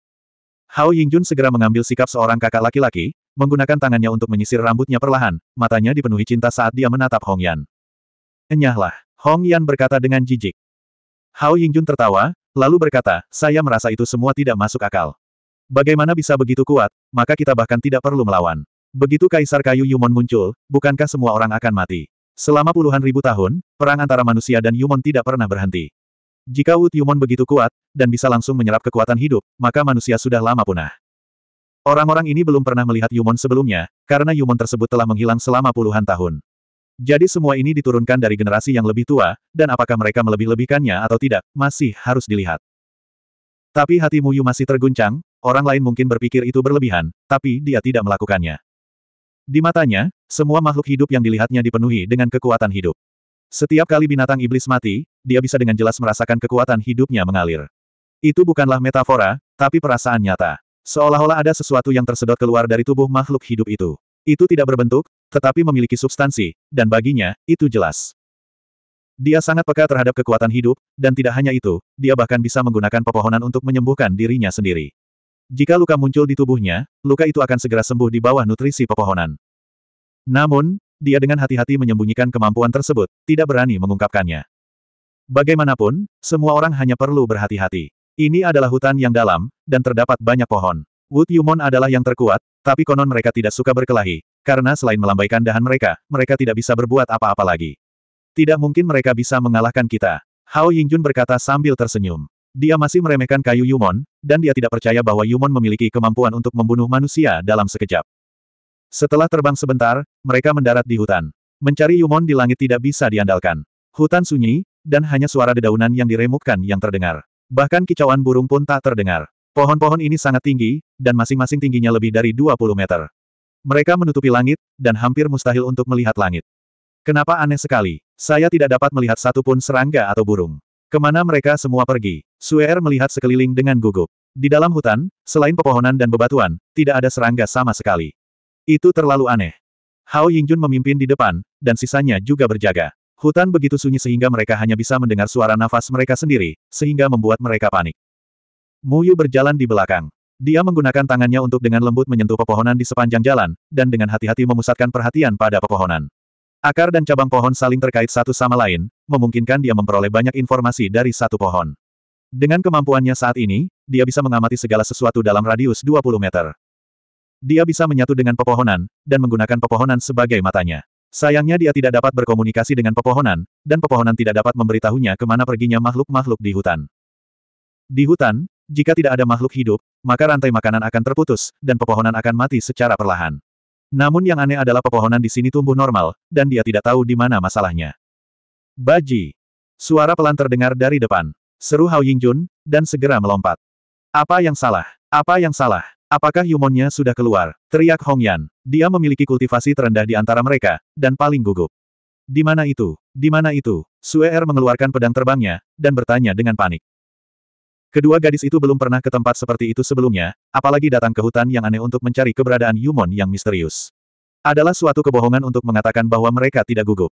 Hao Yingjun segera mengambil sikap seorang kakak laki-laki, menggunakan tangannya untuk menyisir rambutnya perlahan, matanya dipenuhi cinta saat dia menatap Hong Yan. Enyahlah, Hong Yan berkata dengan jijik. Hao Yingjun tertawa, lalu berkata, saya merasa itu semua tidak masuk akal. Bagaimana bisa begitu kuat, maka kita bahkan tidak perlu melawan. Begitu Kaisar Kayu Yumon muncul, bukankah semua orang akan mati? Selama puluhan ribu tahun, perang antara manusia dan Yumon tidak pernah berhenti. Jika Wu Tiumon begitu kuat, dan bisa langsung menyerap kekuatan hidup, maka manusia sudah lama punah. Orang-orang ini belum pernah melihat Yumon sebelumnya, karena Yumon tersebut telah menghilang selama puluhan tahun. Jadi semua ini diturunkan dari generasi yang lebih tua, dan apakah mereka melebih-lebihkannya atau tidak, masih harus dilihat. Tapi hati Muyu masih terguncang, orang lain mungkin berpikir itu berlebihan, tapi dia tidak melakukannya. Di matanya, semua makhluk hidup yang dilihatnya dipenuhi dengan kekuatan hidup. Setiap kali binatang iblis mati, dia bisa dengan jelas merasakan kekuatan hidupnya mengalir. Itu bukanlah metafora, tapi perasaan nyata. Seolah-olah ada sesuatu yang tersedot keluar dari tubuh makhluk hidup itu. Itu tidak berbentuk, tetapi memiliki substansi, dan baginya, itu jelas. Dia sangat peka terhadap kekuatan hidup, dan tidak hanya itu, dia bahkan bisa menggunakan pepohonan untuk menyembuhkan dirinya sendiri. Jika luka muncul di tubuhnya, luka itu akan segera sembuh di bawah nutrisi pepohonan. Namun, dia dengan hati-hati menyembunyikan kemampuan tersebut, tidak berani mengungkapkannya. Bagaimanapun, semua orang hanya perlu berhati-hati. Ini adalah hutan yang dalam, dan terdapat banyak pohon. Wood Yumon adalah yang terkuat, tapi konon mereka tidak suka berkelahi, karena selain melambaikan dahan mereka, mereka tidak bisa berbuat apa-apa lagi. Tidak mungkin mereka bisa mengalahkan kita. Hao Yingjun berkata sambil tersenyum. Dia masih meremehkan kayu Yumon, dan dia tidak percaya bahwa Yumon memiliki kemampuan untuk membunuh manusia dalam sekejap. Setelah terbang sebentar, mereka mendarat di hutan. Mencari Yumon di langit tidak bisa diandalkan. Hutan sunyi, dan hanya suara dedaunan yang diremukkan yang terdengar. Bahkan kicauan burung pun tak terdengar. Pohon-pohon ini sangat tinggi, dan masing-masing tingginya lebih dari 20 meter. Mereka menutupi langit, dan hampir mustahil untuk melihat langit. Kenapa aneh sekali? Saya tidak dapat melihat satupun serangga atau burung. Kemana mereka semua pergi? Suer melihat sekeliling dengan gugup. Di dalam hutan, selain pepohonan dan bebatuan, tidak ada serangga sama sekali. Itu terlalu aneh. Hao Yingjun memimpin di depan, dan sisanya juga berjaga. Hutan begitu sunyi sehingga mereka hanya bisa mendengar suara nafas mereka sendiri, sehingga membuat mereka panik. Muyu berjalan di belakang. Dia menggunakan tangannya untuk dengan lembut menyentuh pepohonan di sepanjang jalan, dan dengan hati-hati memusatkan perhatian pada pepohonan. Akar dan cabang pohon saling terkait satu sama lain, memungkinkan dia memperoleh banyak informasi dari satu pohon. Dengan kemampuannya saat ini, dia bisa mengamati segala sesuatu dalam radius 20 meter. Dia bisa menyatu dengan pepohonan, dan menggunakan pepohonan sebagai matanya. Sayangnya dia tidak dapat berkomunikasi dengan pepohonan, dan pepohonan tidak dapat memberitahunya kemana perginya makhluk-makhluk di hutan. Di hutan, jika tidak ada makhluk hidup, maka rantai makanan akan terputus, dan pepohonan akan mati secara perlahan. Namun yang aneh adalah pepohonan di sini tumbuh normal, dan dia tidak tahu di mana masalahnya. Baji! Suara pelan terdengar dari depan. Seru Hao Yingjun, dan segera melompat. Apa yang salah? Apa yang salah? Apakah Yumonnya sudah keluar? Teriak Hong Yan. Dia memiliki kultivasi terendah di antara mereka, dan paling gugup. Di mana itu? Di mana itu? Sue Er mengeluarkan pedang terbangnya, dan bertanya dengan panik. Kedua gadis itu belum pernah ke tempat seperti itu sebelumnya, apalagi datang ke hutan yang aneh untuk mencari keberadaan Yumon yang misterius. Adalah suatu kebohongan untuk mengatakan bahwa mereka tidak gugup.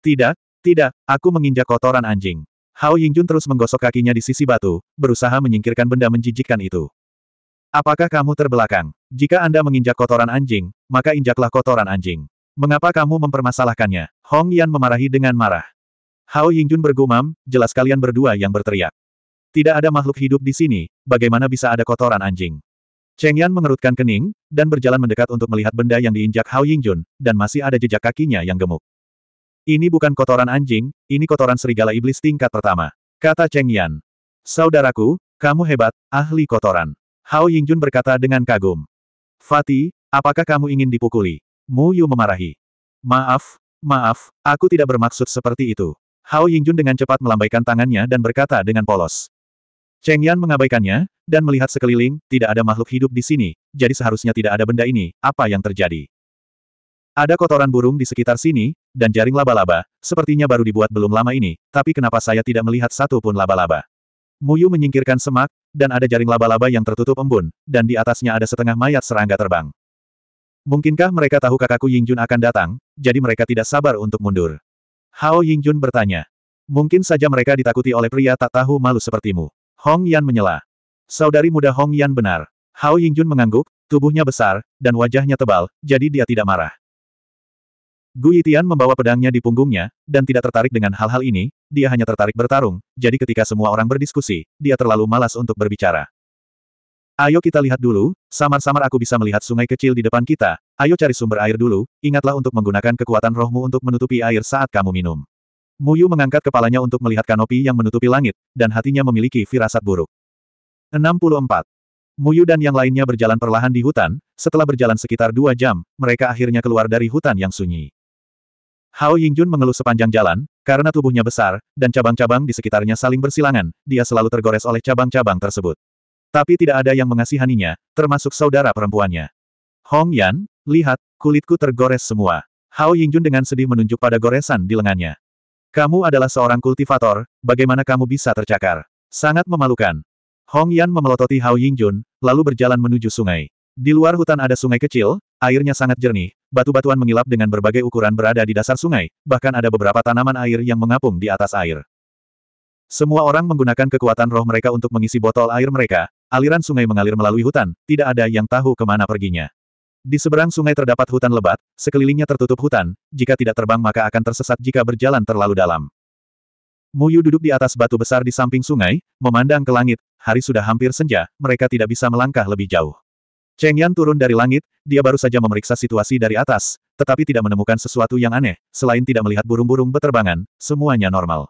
Tidak, tidak, aku menginjak kotoran anjing. Hao Yingjun terus menggosok kakinya di sisi batu, berusaha menyingkirkan benda menjijikkan itu. Apakah kamu terbelakang? Jika Anda menginjak kotoran anjing, maka injaklah kotoran anjing. Mengapa kamu mempermasalahkannya? Hong Yan memarahi dengan marah. Hao Yingjun bergumam, jelas kalian berdua yang berteriak. Tidak ada makhluk hidup di sini, bagaimana bisa ada kotoran anjing? Cheng Yan mengerutkan kening, dan berjalan mendekat untuk melihat benda yang diinjak Hao Yingjun, dan masih ada jejak kakinya yang gemuk. Ini bukan kotoran anjing, ini kotoran serigala iblis tingkat pertama. Kata Cheng Yan. Saudaraku, kamu hebat, ahli kotoran. Hao Yingjun berkata dengan kagum. "Fati, apakah kamu ingin dipukuli? Mu Yu memarahi. Maaf, maaf, aku tidak bermaksud seperti itu. Hao Yingjun dengan cepat melambaikan tangannya dan berkata dengan polos. Cheng Yan mengabaikannya, dan melihat sekeliling, tidak ada makhluk hidup di sini, jadi seharusnya tidak ada benda ini, apa yang terjadi? Ada kotoran burung di sekitar sini, dan jaring laba-laba, sepertinya baru dibuat belum lama ini, tapi kenapa saya tidak melihat satu pun laba-laba? Muyu menyingkirkan semak, dan ada jaring laba-laba yang tertutup embun, dan di atasnya ada setengah mayat serangga terbang. Mungkinkah mereka tahu kakakku Ying Jun akan datang, jadi mereka tidak sabar untuk mundur? Hao Ying Jun bertanya. Mungkin saja mereka ditakuti oleh pria tak tahu malu sepertimu. Hong Yan menyela. Saudari muda Hong Yan benar. Hao Ying Jun mengangguk, tubuhnya besar, dan wajahnya tebal, jadi dia tidak marah. Gu Yitian membawa pedangnya di punggungnya, dan tidak tertarik dengan hal-hal ini, dia hanya tertarik bertarung, jadi ketika semua orang berdiskusi, dia terlalu malas untuk berbicara. Ayo kita lihat dulu, samar-samar aku bisa melihat sungai kecil di depan kita, ayo cari sumber air dulu, ingatlah untuk menggunakan kekuatan rohmu untuk menutupi air saat kamu minum. Muyu mengangkat kepalanya untuk melihat kanopi yang menutupi langit, dan hatinya memiliki firasat buruk. 64. Muyu dan yang lainnya berjalan perlahan di hutan, setelah berjalan sekitar dua jam, mereka akhirnya keluar dari hutan yang sunyi. Hao Yingjun mengeluh sepanjang jalan, karena tubuhnya besar, dan cabang-cabang di sekitarnya saling bersilangan, dia selalu tergores oleh cabang-cabang tersebut. Tapi tidak ada yang mengasihaninya, termasuk saudara perempuannya. Hong Yan, lihat, kulitku tergores semua. Hao Yingjun dengan sedih menunjuk pada goresan di lengannya. Kamu adalah seorang kultivator, bagaimana kamu bisa tercakar? Sangat memalukan. Hong Yan memelototi Hao Yingjun, lalu berjalan menuju sungai. Di luar hutan ada sungai kecil, airnya sangat jernih, batu-batuan mengilap dengan berbagai ukuran berada di dasar sungai, bahkan ada beberapa tanaman air yang mengapung di atas air. Semua orang menggunakan kekuatan roh mereka untuk mengisi botol air mereka, aliran sungai mengalir melalui hutan, tidak ada yang tahu kemana perginya. Di seberang sungai terdapat hutan lebat, sekelilingnya tertutup hutan, jika tidak terbang maka akan tersesat jika berjalan terlalu dalam. Muyu duduk di atas batu besar di samping sungai, memandang ke langit, hari sudah hampir senja, mereka tidak bisa melangkah lebih jauh. Cheng Yan turun dari langit, dia baru saja memeriksa situasi dari atas, tetapi tidak menemukan sesuatu yang aneh, selain tidak melihat burung-burung beterbangan, semuanya normal.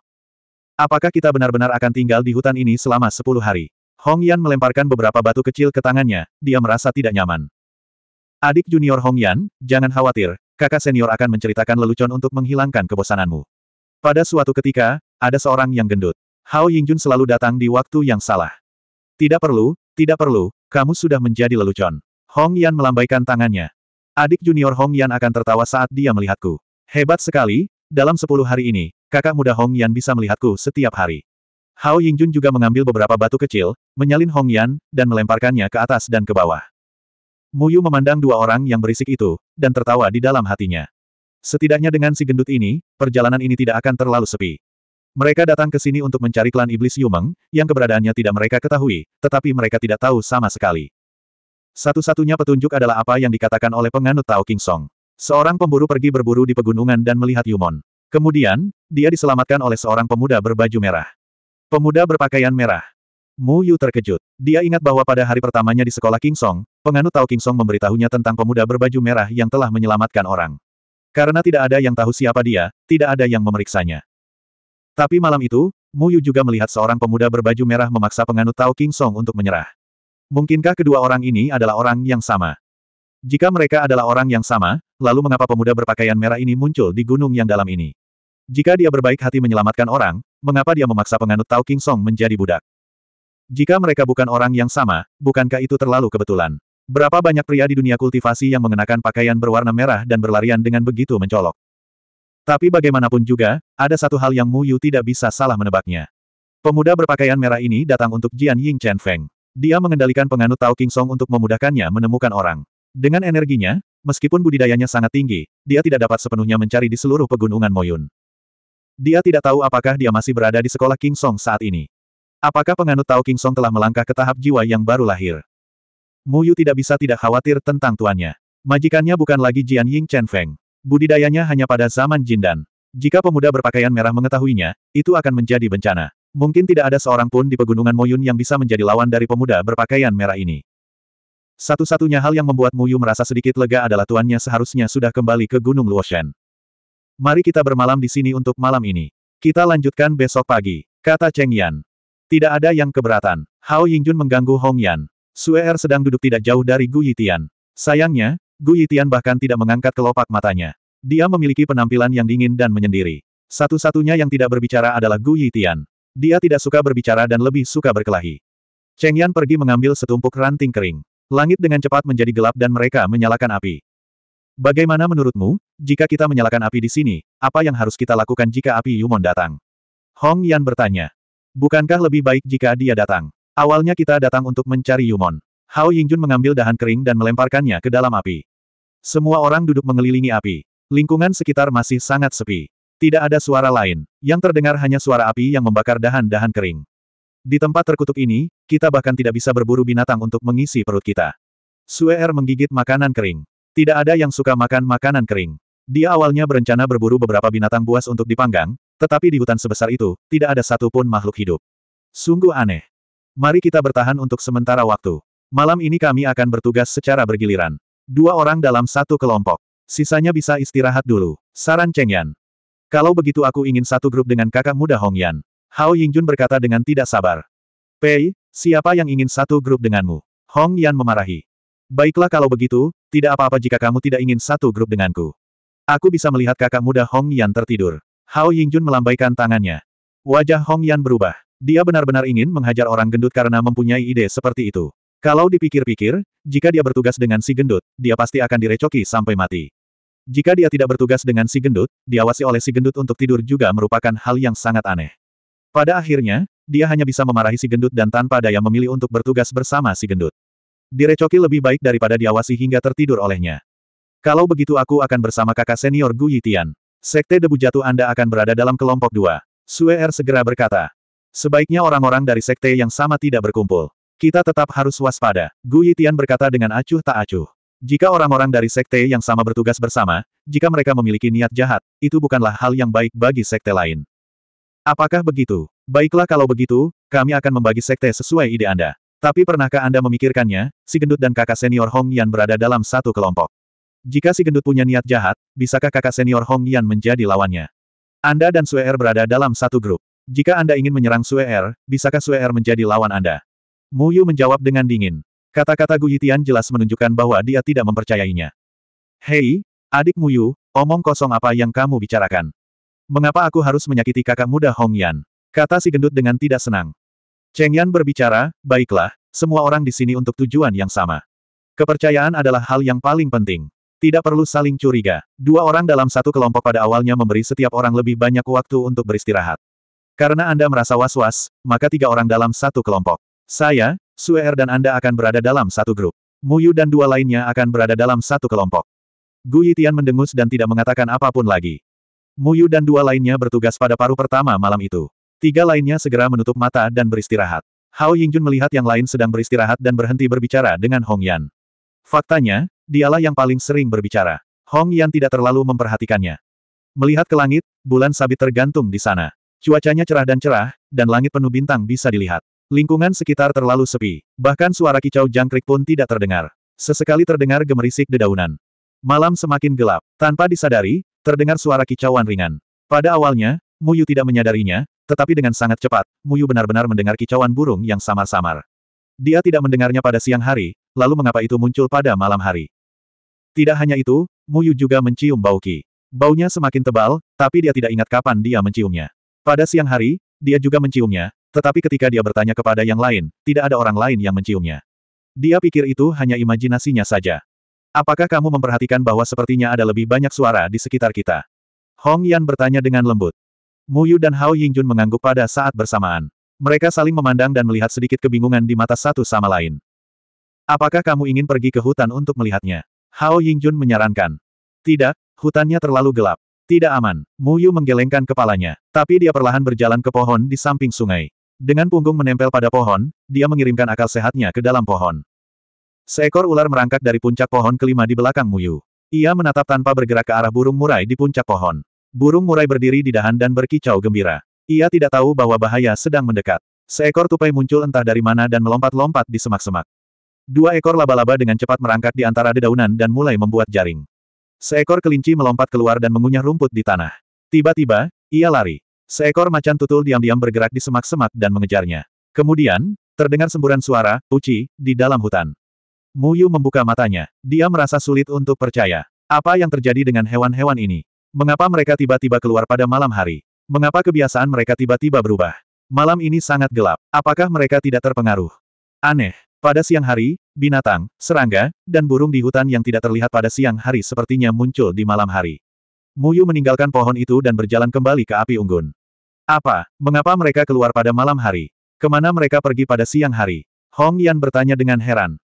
Apakah kita benar-benar akan tinggal di hutan ini selama sepuluh hari? Hong Yan melemparkan beberapa batu kecil ke tangannya, dia merasa tidak nyaman. Adik junior Hong Yan, jangan khawatir, kakak senior akan menceritakan lelucon untuk menghilangkan kebosananmu. Pada suatu ketika, ada seorang yang gendut. Hao Yingjun selalu datang di waktu yang salah. Tidak perlu, tidak perlu, kamu sudah menjadi lelucon. Hong Yan melambaikan tangannya. Adik junior Hong Yan akan tertawa saat dia melihatku. Hebat sekali, dalam sepuluh hari ini, kakak muda Hong Yan bisa melihatku setiap hari. Hao Yingjun juga mengambil beberapa batu kecil, menyalin Hong Yan, dan melemparkannya ke atas dan ke bawah. Muyu memandang dua orang yang berisik itu, dan tertawa di dalam hatinya. Setidaknya dengan si gendut ini, perjalanan ini tidak akan terlalu sepi. Mereka datang ke sini untuk mencari klan iblis Yumeng, yang keberadaannya tidak mereka ketahui, tetapi mereka tidak tahu sama sekali. Satu-satunya petunjuk adalah apa yang dikatakan oleh penganut Tao King Song. Seorang pemburu pergi berburu di pegunungan dan melihat Yumon. Kemudian, dia diselamatkan oleh seorang pemuda berbaju merah. Pemuda berpakaian merah. Mu Yu terkejut. Dia ingat bahwa pada hari pertamanya di sekolah King Song, penganut Tao King Song memberitahunya tentang pemuda berbaju merah yang telah menyelamatkan orang. Karena tidak ada yang tahu siapa dia, tidak ada yang memeriksanya. Tapi malam itu, Mu Yu juga melihat seorang pemuda berbaju merah memaksa penganut Tao King Song untuk menyerah. Mungkinkah kedua orang ini adalah orang yang sama? Jika mereka adalah orang yang sama, lalu mengapa pemuda berpakaian merah ini muncul di gunung yang dalam ini? Jika dia berbaik hati menyelamatkan orang, mengapa dia memaksa penganut Tao King Song menjadi budak? Jika mereka bukan orang yang sama, bukankah itu terlalu kebetulan? Berapa banyak pria di dunia kultivasi yang mengenakan pakaian berwarna merah dan berlarian dengan begitu mencolok? Tapi bagaimanapun juga, ada satu hal yang Mu Yu tidak bisa salah menebaknya. Pemuda berpakaian merah ini datang untuk Jian Ying Chen Feng. Dia mengendalikan penganut Tao King Song untuk memudahkannya menemukan orang. Dengan energinya, meskipun budidayanya sangat tinggi, dia tidak dapat sepenuhnya mencari di seluruh pegunungan Moyun. Dia tidak tahu apakah dia masih berada di sekolah King Song saat ini. Apakah penganut Tao King Song telah melangkah ke tahap jiwa yang baru lahir? Mu Yu tidak bisa tidak khawatir tentang tuannya. Majikannya bukan lagi Jian Ying Chen Feng. Budidayanya hanya pada zaman Jindan. Jika pemuda berpakaian merah mengetahuinya, itu akan menjadi bencana. Mungkin tidak ada seorang pun di pegunungan Moyun yang bisa menjadi lawan dari pemuda berpakaian merah ini. Satu-satunya hal yang membuat Muyu merasa sedikit lega adalah tuannya seharusnya sudah kembali ke Gunung Luoshan. Mari kita bermalam di sini untuk malam ini. Kita lanjutkan besok pagi, kata Cheng Yan. Tidak ada yang keberatan. Hao Yingjun mengganggu Hong Yan. Sue Er sedang duduk tidak jauh dari Gu Yitian. Sayangnya, Gu Yitian bahkan tidak mengangkat kelopak matanya. Dia memiliki penampilan yang dingin dan menyendiri. Satu-satunya yang tidak berbicara adalah Gu Yitian. Dia tidak suka berbicara dan lebih suka berkelahi. Cheng Yan pergi mengambil setumpuk ranting kering. Langit dengan cepat menjadi gelap dan mereka menyalakan api. Bagaimana menurutmu, jika kita menyalakan api di sini, apa yang harus kita lakukan jika api Yumon datang? Hong Yan bertanya. Bukankah lebih baik jika dia datang? Awalnya kita datang untuk mencari Yumon. Hao Yingjun mengambil dahan kering dan melemparkannya ke dalam api. Semua orang duduk mengelilingi api. Lingkungan sekitar masih sangat sepi. Tidak ada suara lain, yang terdengar hanya suara api yang membakar dahan-dahan kering. Di tempat terkutuk ini, kita bahkan tidak bisa berburu binatang untuk mengisi perut kita. Suer er menggigit makanan kering. Tidak ada yang suka makan makanan kering. Dia awalnya berencana berburu beberapa binatang buas untuk dipanggang, tetapi di hutan sebesar itu, tidak ada satupun makhluk hidup. Sungguh aneh. Mari kita bertahan untuk sementara waktu. Malam ini kami akan bertugas secara bergiliran. Dua orang dalam satu kelompok. Sisanya bisa istirahat dulu. Saran Cheng Yan. Kalau begitu aku ingin satu grup dengan kakak muda Hong Yan. Hao Yingjun berkata dengan tidak sabar. Pei, siapa yang ingin satu grup denganmu? Hong Yan memarahi. Baiklah kalau begitu, tidak apa-apa jika kamu tidak ingin satu grup denganku. Aku bisa melihat kakak muda Hong Yan tertidur. Hao Yingjun melambaikan tangannya. Wajah Hong Yan berubah. Dia benar-benar ingin menghajar orang gendut karena mempunyai ide seperti itu. Kalau dipikir-pikir, jika dia bertugas dengan si gendut, dia pasti akan direcoki sampai mati. Jika dia tidak bertugas dengan si gendut, diawasi oleh si gendut untuk tidur juga merupakan hal yang sangat aneh. Pada akhirnya, dia hanya bisa memarahi si gendut dan tanpa daya memilih untuk bertugas bersama si gendut. Direcoki lebih baik daripada diawasi hingga tertidur olehnya. Kalau begitu aku akan bersama kakak senior Gu Yitian. Sekte debu jatuh Anda akan berada dalam kelompok dua. Sue Er segera berkata. Sebaiknya orang-orang dari sekte yang sama tidak berkumpul. Kita tetap harus waspada, Gu Yitian berkata dengan acuh tak acuh. Jika orang-orang dari sekte yang sama bertugas bersama, jika mereka memiliki niat jahat, itu bukanlah hal yang baik bagi sekte lain. Apakah begitu? Baiklah kalau begitu, kami akan membagi sekte sesuai ide Anda. Tapi pernahkah Anda memikirkannya, si gendut dan kakak senior Hong Yan berada dalam satu kelompok? Jika si gendut punya niat jahat, bisakah kakak senior Hong Yan menjadi lawannya? Anda dan Sue Er berada dalam satu grup. Jika Anda ingin menyerang Sue Er, bisakah Sue Er menjadi lawan Anda? Mu Yu menjawab dengan dingin. Kata-kata Gu Yitian jelas menunjukkan bahwa dia tidak mempercayainya. Hei, adik Mu Yu, omong kosong apa yang kamu bicarakan? Mengapa aku harus menyakiti kakak muda Hong Yan? Kata si gendut dengan tidak senang. Cheng Yan berbicara, baiklah, semua orang di sini untuk tujuan yang sama. Kepercayaan adalah hal yang paling penting. Tidak perlu saling curiga. Dua orang dalam satu kelompok pada awalnya memberi setiap orang lebih banyak waktu untuk beristirahat. Karena Anda merasa was-was, maka tiga orang dalam satu kelompok. Saya, Suer dan Anda akan berada dalam satu grup. Muyu dan dua lainnya akan berada dalam satu kelompok. Gu Yitian mendengus dan tidak mengatakan apapun lagi. Muyu dan dua lainnya bertugas pada paruh pertama malam itu. Tiga lainnya segera menutup mata dan beristirahat. Hao Yingjun melihat yang lain sedang beristirahat dan berhenti berbicara dengan Hong Yan. Faktanya, dialah yang paling sering berbicara. Hong Yan tidak terlalu memperhatikannya. Melihat ke langit, bulan sabit tergantung di sana. Cuacanya cerah dan cerah, dan langit penuh bintang bisa dilihat. Lingkungan sekitar terlalu sepi, bahkan suara kicau jangkrik pun tidak terdengar. Sesekali terdengar gemerisik dedaunan. Malam semakin gelap, tanpa disadari, terdengar suara kicauan ringan. Pada awalnya, Muyu tidak menyadarinya, tetapi dengan sangat cepat, Muyu benar-benar mendengar kicauan burung yang samar-samar. Dia tidak mendengarnya pada siang hari, lalu mengapa itu muncul pada malam hari? Tidak hanya itu, Muyu juga mencium bau ki. Baunya semakin tebal, tapi dia tidak ingat kapan dia menciumnya. Pada siang hari, dia juga menciumnya, tetapi ketika dia bertanya kepada yang lain, tidak ada orang lain yang menciumnya. Dia pikir itu hanya imajinasinya saja. Apakah kamu memperhatikan bahwa sepertinya ada lebih banyak suara di sekitar kita? Hong Yan bertanya dengan lembut. Mu Yu dan Hao Yingjun mengangguk pada saat bersamaan. Mereka saling memandang dan melihat sedikit kebingungan di mata satu sama lain. Apakah kamu ingin pergi ke hutan untuk melihatnya? Hao Yingjun menyarankan. Tidak, hutannya terlalu gelap. Tidak aman. Mu Yu menggelengkan kepalanya, tapi dia perlahan berjalan ke pohon di samping sungai. Dengan punggung menempel pada pohon, dia mengirimkan akal sehatnya ke dalam pohon. Seekor ular merangkak dari puncak pohon kelima di belakang Muyu. Ia menatap tanpa bergerak ke arah burung murai di puncak pohon. Burung murai berdiri di dahan dan berkicau gembira. Ia tidak tahu bahwa bahaya sedang mendekat. Seekor tupai muncul entah dari mana dan melompat-lompat di semak-semak. Dua ekor laba-laba dengan cepat merangkak di antara dedaunan dan mulai membuat jaring. Seekor kelinci melompat keluar dan mengunyah rumput di tanah. Tiba-tiba, ia lari. Seekor macan tutul diam-diam bergerak di semak-semak dan mengejarnya. Kemudian, terdengar semburan suara, uci, di dalam hutan. Muyu membuka matanya. Dia merasa sulit untuk percaya. Apa yang terjadi dengan hewan-hewan ini? Mengapa mereka tiba-tiba keluar pada malam hari? Mengapa kebiasaan mereka tiba-tiba berubah? Malam ini sangat gelap. Apakah mereka tidak terpengaruh? Aneh. Pada siang hari, binatang, serangga, dan burung di hutan yang tidak terlihat pada siang hari sepertinya muncul di malam hari. Muyu meninggalkan pohon itu dan berjalan kembali ke api unggun. Apa, mengapa mereka keluar pada malam hari? Kemana mereka pergi pada siang hari? Hong Yan bertanya dengan heran.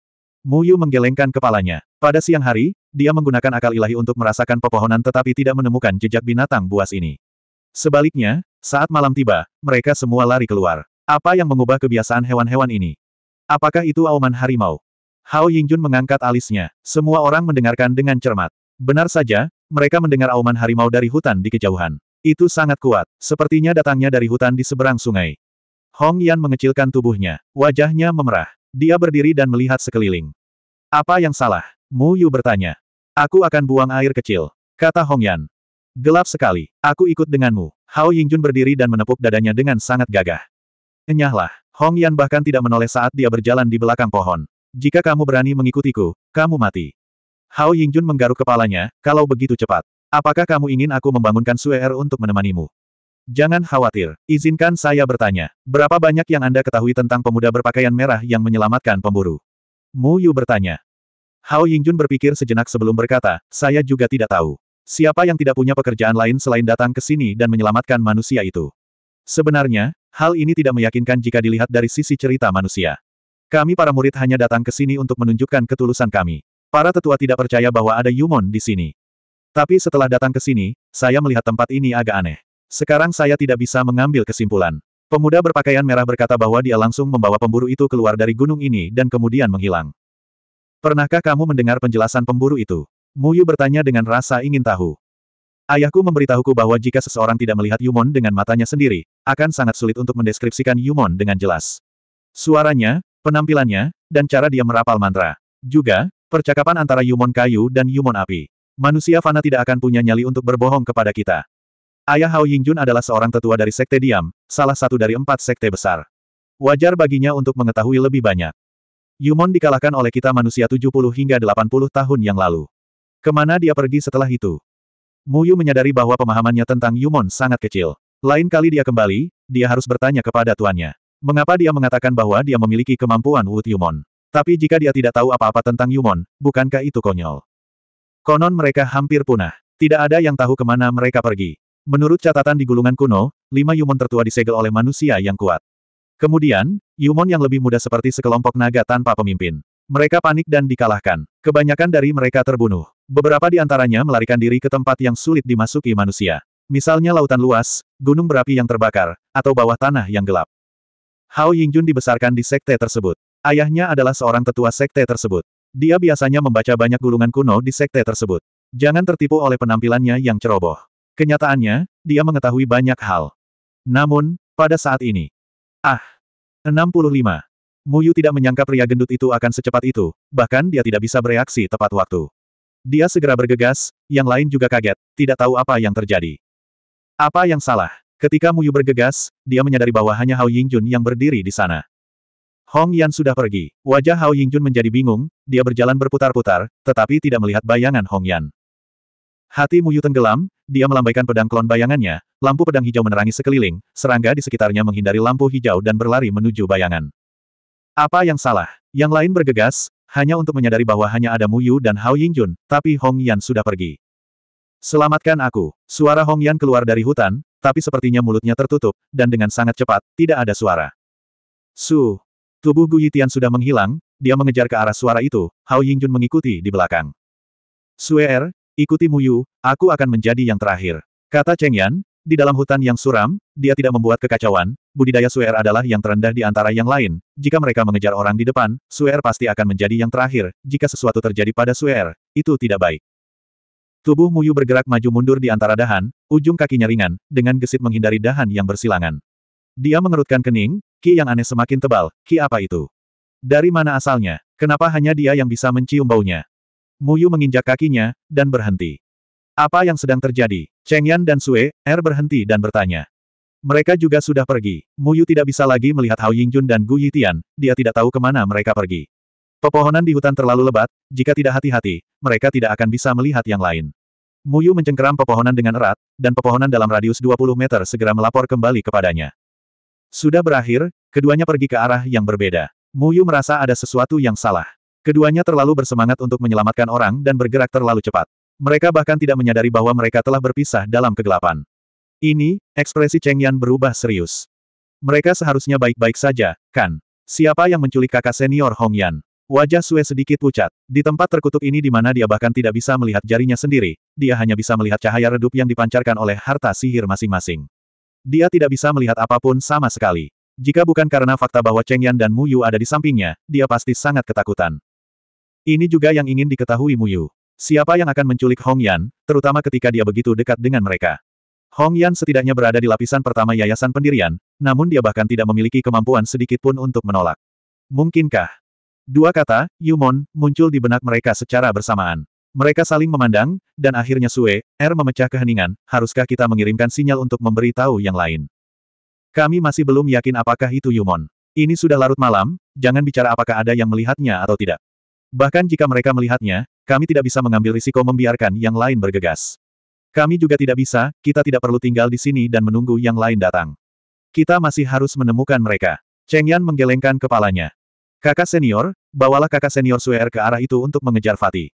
Mu Yu menggelengkan kepalanya. Pada siang hari, dia menggunakan akal ilahi untuk merasakan pepohonan tetapi tidak menemukan jejak binatang buas ini. Sebaliknya, saat malam tiba, mereka semua lari keluar. Apa yang mengubah kebiasaan hewan-hewan ini? Apakah itu auman harimau? Hao Yingjun mengangkat alisnya. Semua orang mendengarkan dengan cermat. Benar saja, mereka mendengar auman harimau dari hutan di kejauhan. Itu sangat kuat, sepertinya datangnya dari hutan di seberang sungai. Hong Yan mengecilkan tubuhnya, wajahnya memerah. Dia berdiri dan melihat sekeliling. Apa yang salah? Mu Yu bertanya. Aku akan buang air kecil, kata Hong Yan. Gelap sekali, aku ikut denganmu. Hao Yingjun berdiri dan menepuk dadanya dengan sangat gagah. Enyahlah, Hong Yan bahkan tidak menoleh saat dia berjalan di belakang pohon. Jika kamu berani mengikutiku, kamu mati. Hao Yingjun menggaruk kepalanya, kalau begitu cepat. Apakah kamu ingin aku membangunkan Suer er untuk menemanimu? Jangan khawatir, izinkan saya bertanya. Berapa banyak yang Anda ketahui tentang pemuda berpakaian merah yang menyelamatkan pemburu? Mu Yu bertanya. Hao Yingjun berpikir sejenak sebelum berkata, saya juga tidak tahu. Siapa yang tidak punya pekerjaan lain selain datang ke sini dan menyelamatkan manusia itu? Sebenarnya, hal ini tidak meyakinkan jika dilihat dari sisi cerita manusia. Kami para murid hanya datang ke sini untuk menunjukkan ketulusan kami. Para tetua tidak percaya bahwa ada Yumon di sini. Tapi setelah datang ke sini, saya melihat tempat ini agak aneh. Sekarang saya tidak bisa mengambil kesimpulan. Pemuda berpakaian merah berkata bahwa dia langsung membawa pemburu itu keluar dari gunung ini dan kemudian menghilang. Pernahkah kamu mendengar penjelasan pemburu itu? Muyu bertanya dengan rasa ingin tahu. Ayahku memberitahuku bahwa jika seseorang tidak melihat Yumon dengan matanya sendiri, akan sangat sulit untuk mendeskripsikan Yumon dengan jelas. Suaranya, penampilannya, dan cara dia merapal mantra. Juga, percakapan antara Yumon kayu dan Yumon api. Manusia fana tidak akan punya nyali untuk berbohong kepada kita. Ayah Hao Yingjun adalah seorang tetua dari Sekte Diam, salah satu dari empat Sekte besar. Wajar baginya untuk mengetahui lebih banyak. Yumon dikalahkan oleh kita manusia 70 hingga 80 tahun yang lalu. Kemana dia pergi setelah itu? Mu Yu menyadari bahwa pemahamannya tentang Yumon sangat kecil. Lain kali dia kembali, dia harus bertanya kepada tuannya. Mengapa dia mengatakan bahwa dia memiliki kemampuan Wut Yumon? Tapi jika dia tidak tahu apa-apa tentang Yumon, bukankah itu konyol? Konon mereka hampir punah. Tidak ada yang tahu kemana mereka pergi. Menurut catatan di gulungan kuno, lima Yumon tertua disegel oleh manusia yang kuat. Kemudian, Yumon yang lebih muda seperti sekelompok naga tanpa pemimpin. Mereka panik dan dikalahkan. Kebanyakan dari mereka terbunuh. Beberapa di antaranya melarikan diri ke tempat yang sulit dimasuki manusia. Misalnya lautan luas, gunung berapi yang terbakar, atau bawah tanah yang gelap. Hao Yingjun dibesarkan di sekte tersebut. Ayahnya adalah seorang tetua sekte tersebut. Dia biasanya membaca banyak gulungan kuno di sekte tersebut. Jangan tertipu oleh penampilannya yang ceroboh. Kenyataannya, dia mengetahui banyak hal. Namun, pada saat ini. Ah! 65. Muyu tidak menyangka pria gendut itu akan secepat itu, bahkan dia tidak bisa bereaksi tepat waktu. Dia segera bergegas, yang lain juga kaget, tidak tahu apa yang terjadi. Apa yang salah? Ketika Muyu bergegas, dia menyadari bahwa hanya Hao Yingjun yang berdiri di sana. Hong Yan sudah pergi. Wajah Hao Yingjun menjadi bingung, dia berjalan berputar-putar, tetapi tidak melihat bayangan Hong Yan. Hati Muyu tenggelam, dia melambaikan pedang klon bayangannya, lampu pedang hijau menerangi sekeliling, serangga di sekitarnya menghindari lampu hijau dan berlari menuju bayangan. Apa yang salah? Yang lain bergegas, hanya untuk menyadari bahwa hanya ada Muyu dan Hao Yingjun, tapi Hong Yan sudah pergi. Selamatkan aku. Suara Hong Yan keluar dari hutan, tapi sepertinya mulutnya tertutup, dan dengan sangat cepat, tidak ada suara. Su, Tubuh Gu Yitian sudah menghilang, dia mengejar ke arah suara itu, Hao Yingjun mengikuti di belakang. Su'er, Er, ikuti Yu, aku akan menjadi yang terakhir. Kata Cheng Yan, di dalam hutan yang suram, dia tidak membuat kekacauan, budidaya Suer er adalah yang terendah di antara yang lain. Jika mereka mengejar orang di depan, Suer er pasti akan menjadi yang terakhir. Jika sesuatu terjadi pada Suer, er, itu tidak baik. Tubuh Mu Yu bergerak maju mundur di antara dahan, ujung kakinya ringan, dengan gesit menghindari dahan yang bersilangan. Dia mengerutkan kening, Ki yang aneh semakin tebal, ki apa itu? Dari mana asalnya? Kenapa hanya dia yang bisa mencium baunya? Muyu menginjak kakinya, dan berhenti. Apa yang sedang terjadi? Cheng Yan dan Sue, Er berhenti dan bertanya. Mereka juga sudah pergi. Muyu tidak bisa lagi melihat Hao Yingjun dan Gu Yitian, dia tidak tahu kemana mereka pergi. Pepohonan di hutan terlalu lebat, jika tidak hati-hati, mereka tidak akan bisa melihat yang lain. Muyu mencengkeram pepohonan dengan erat, dan pepohonan dalam radius 20 meter segera melapor kembali kepadanya. Sudah berakhir, keduanya pergi ke arah yang berbeda. Muyu merasa ada sesuatu yang salah. Keduanya terlalu bersemangat untuk menyelamatkan orang dan bergerak terlalu cepat. Mereka bahkan tidak menyadari bahwa mereka telah berpisah dalam kegelapan. Ini, ekspresi Cheng Yan berubah serius. Mereka seharusnya baik-baik saja, kan? Siapa yang menculik kakak senior Hong Yan? Wajah Sue sedikit pucat. Di tempat terkutuk ini di mana dia bahkan tidak bisa melihat jarinya sendiri, dia hanya bisa melihat cahaya redup yang dipancarkan oleh harta sihir masing-masing. Dia tidak bisa melihat apapun sama sekali. Jika bukan karena fakta bahwa Cheng Yan dan Mu Yu ada di sampingnya, dia pasti sangat ketakutan. Ini juga yang ingin diketahui Mu Yu. Siapa yang akan menculik Hong Yan, terutama ketika dia begitu dekat dengan mereka. Hong Yan setidaknya berada di lapisan pertama yayasan pendirian, namun dia bahkan tidak memiliki kemampuan sedikitpun untuk menolak. Mungkinkah? Dua kata, Yumon, muncul di benak mereka secara bersamaan. Mereka saling memandang, dan akhirnya Sue, R er memecah keheningan, haruskah kita mengirimkan sinyal untuk memberi tahu yang lain? Kami masih belum yakin apakah itu Yumon. Ini sudah larut malam, jangan bicara apakah ada yang melihatnya atau tidak. Bahkan jika mereka melihatnya, kami tidak bisa mengambil risiko membiarkan yang lain bergegas. Kami juga tidak bisa, kita tidak perlu tinggal di sini dan menunggu yang lain datang. Kita masih harus menemukan mereka. Cheng Yan menggelengkan kepalanya. Kakak senior, bawalah kakak senior Suer er ke arah itu untuk mengejar Fatih.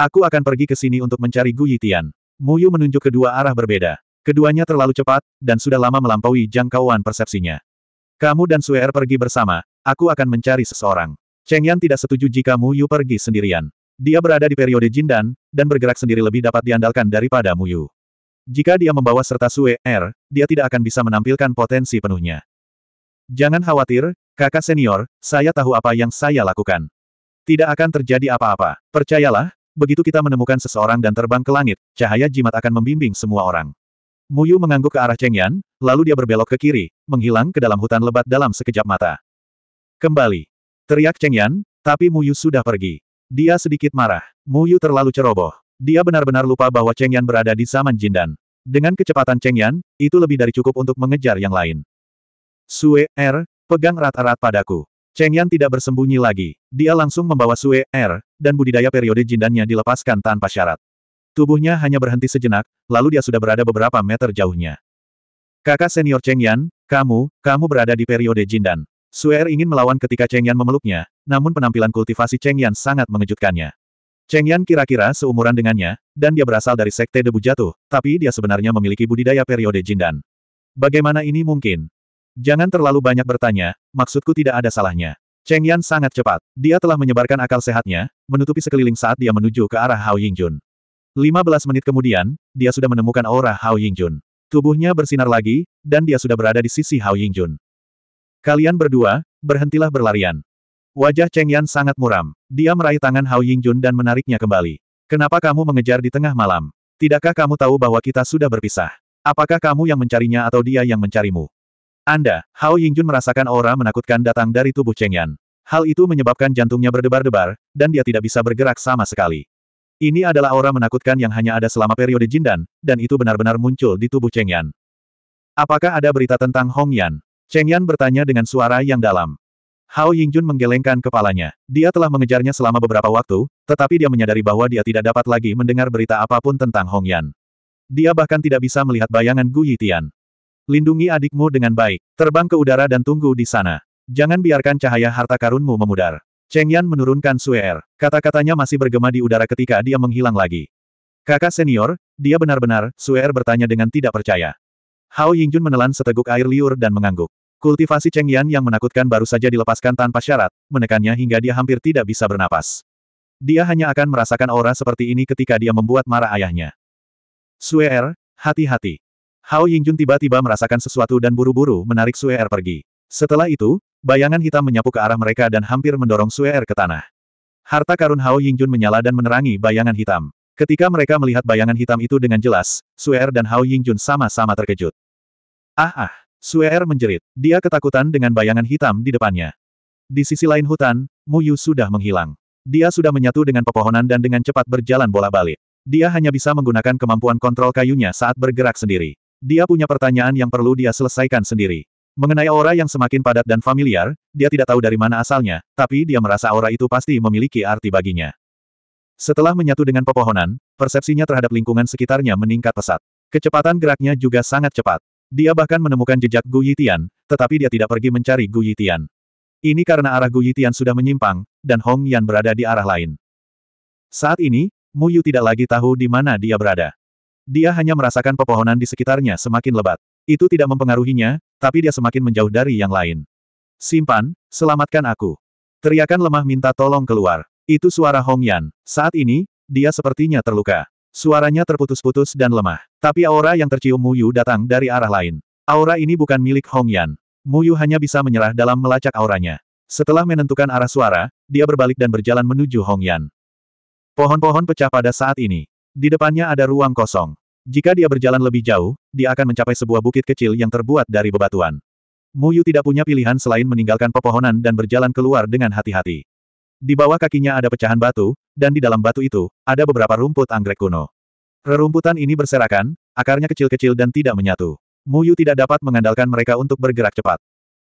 Aku akan pergi ke sini untuk mencari Gu Yitian. Mu Yu menunjuk kedua arah berbeda. Keduanya terlalu cepat, dan sudah lama melampaui jangkauan persepsinya. Kamu dan Suer er pergi bersama, aku akan mencari seseorang. Cheng Yan tidak setuju jika Mu Yu pergi sendirian. Dia berada di periode Jindan, dan bergerak sendiri lebih dapat diandalkan daripada Mu Yu. Jika dia membawa serta Sue, Er, dia tidak akan bisa menampilkan potensi penuhnya. Jangan khawatir, kakak senior, saya tahu apa yang saya lakukan. Tidak akan terjadi apa-apa. Percayalah, Begitu kita menemukan seseorang dan terbang ke langit, cahaya jimat akan membimbing semua orang. Muyu mengangguk ke arah Cheng Yan, lalu dia berbelok ke kiri, menghilang ke dalam hutan lebat dalam sekejap mata. Kembali. Teriak Cheng Yan, tapi Muyu sudah pergi. Dia sedikit marah. Muyu terlalu ceroboh. Dia benar-benar lupa bahwa Cheng Yan berada di zaman Jindan. Dengan kecepatan Cheng Yan, itu lebih dari cukup untuk mengejar yang lain. Sue, Er, pegang rata rat padaku. Cheng Yan tidak bersembunyi lagi. Dia langsung membawa Sue, Er, dan budidaya periode jindannya dilepaskan tanpa syarat. Tubuhnya hanya berhenti sejenak, lalu dia sudah berada beberapa meter jauhnya. Kakak senior Cheng Yan, kamu, kamu berada di periode jindan. Sue Er ingin melawan ketika Cheng Yan memeluknya, namun penampilan kultivasi Cheng Yan sangat mengejutkannya. Cheng Yan kira-kira seumuran dengannya, dan dia berasal dari sekte debu jatuh, tapi dia sebenarnya memiliki budidaya periode jindan. Bagaimana ini mungkin? Jangan terlalu banyak bertanya, maksudku tidak ada salahnya. Cheng Yan sangat cepat. Dia telah menyebarkan akal sehatnya, menutupi sekeliling saat dia menuju ke arah Hao Yingjun. 15 menit kemudian, dia sudah menemukan aura Hao Yingjun. Tubuhnya bersinar lagi, dan dia sudah berada di sisi Hao Yingjun. Kalian berdua, berhentilah berlarian. Wajah Cheng Yan sangat muram. Dia meraih tangan Hao Yingjun dan menariknya kembali. Kenapa kamu mengejar di tengah malam? Tidakkah kamu tahu bahwa kita sudah berpisah? Apakah kamu yang mencarinya atau dia yang mencarimu? Anda, Hao Yingjun merasakan aura menakutkan datang dari tubuh Cheng Yan. Hal itu menyebabkan jantungnya berdebar-debar, dan dia tidak bisa bergerak sama sekali. Ini adalah aura menakutkan yang hanya ada selama periode Jindan, dan itu benar-benar muncul di tubuh Cheng Yan. Apakah ada berita tentang Hong Yan? Cheng Yan bertanya dengan suara yang dalam. Hao Yingjun menggelengkan kepalanya. Dia telah mengejarnya selama beberapa waktu, tetapi dia menyadari bahwa dia tidak dapat lagi mendengar berita apapun tentang Hong Yan. Dia bahkan tidak bisa melihat bayangan Gu Yitian. Lindungi adikmu dengan baik. Terbang ke udara dan tunggu di sana. Jangan biarkan cahaya harta karunmu memudar. Cheng Yan menurunkan Suer. Er. Kata-katanya masih bergema di udara ketika dia menghilang lagi. Kakak senior, dia benar-benar, Suer er bertanya dengan tidak percaya. Hao Yingjun menelan seteguk air liur dan mengangguk. Kultivasi Cheng Yan yang menakutkan baru saja dilepaskan tanpa syarat, menekannya hingga dia hampir tidak bisa bernapas. Dia hanya akan merasakan aura seperti ini ketika dia membuat marah ayahnya. Suer, er, hati-hati. Hao Yingjun tiba-tiba merasakan sesuatu dan buru-buru menarik Sue Er pergi. Setelah itu, bayangan hitam menyapu ke arah mereka dan hampir mendorong Sue Er ke tanah. Harta karun Hao Yingjun menyala dan menerangi bayangan hitam. Ketika mereka melihat bayangan hitam itu dengan jelas, Sue Er dan Hao Yingjun sama-sama terkejut. Ah ah, Sue Er menjerit. Dia ketakutan dengan bayangan hitam di depannya. Di sisi lain hutan, Mu Yu sudah menghilang. Dia sudah menyatu dengan pepohonan dan dengan cepat berjalan bola balik. Dia hanya bisa menggunakan kemampuan kontrol kayunya saat bergerak sendiri. Dia punya pertanyaan yang perlu dia selesaikan sendiri. Mengenai aura yang semakin padat dan familiar, dia tidak tahu dari mana asalnya, tapi dia merasa aura itu pasti memiliki arti baginya. Setelah menyatu dengan pepohonan, persepsinya terhadap lingkungan sekitarnya meningkat pesat. Kecepatan geraknya juga sangat cepat. Dia bahkan menemukan jejak Gu Yitian, tetapi dia tidak pergi mencari Gu Yitian. Ini karena arah Gu Yitian sudah menyimpang, dan Hong Yan berada di arah lain. Saat ini, Mu Yu tidak lagi tahu di mana dia berada. Dia hanya merasakan pepohonan di sekitarnya semakin lebat. Itu tidak mempengaruhinya, tapi dia semakin menjauh dari yang lain. Simpan, selamatkan aku. Teriakan lemah minta tolong keluar. Itu suara Hong Yan. Saat ini, dia sepertinya terluka. Suaranya terputus-putus dan lemah. Tapi aura yang tercium Muyu datang dari arah lain. Aura ini bukan milik Hong Yan. Muyu hanya bisa menyerah dalam melacak auranya. Setelah menentukan arah suara, dia berbalik dan berjalan menuju Hong Yan. Pohon-pohon pecah pada saat ini. Di depannya ada ruang kosong. Jika dia berjalan lebih jauh, dia akan mencapai sebuah bukit kecil yang terbuat dari bebatuan. Muyu tidak punya pilihan selain meninggalkan pepohonan dan berjalan keluar dengan hati-hati. Di bawah kakinya ada pecahan batu, dan di dalam batu itu, ada beberapa rumput anggrek kuno. Rerumputan ini berserakan, akarnya kecil-kecil dan tidak menyatu. Muyu tidak dapat mengandalkan mereka untuk bergerak cepat.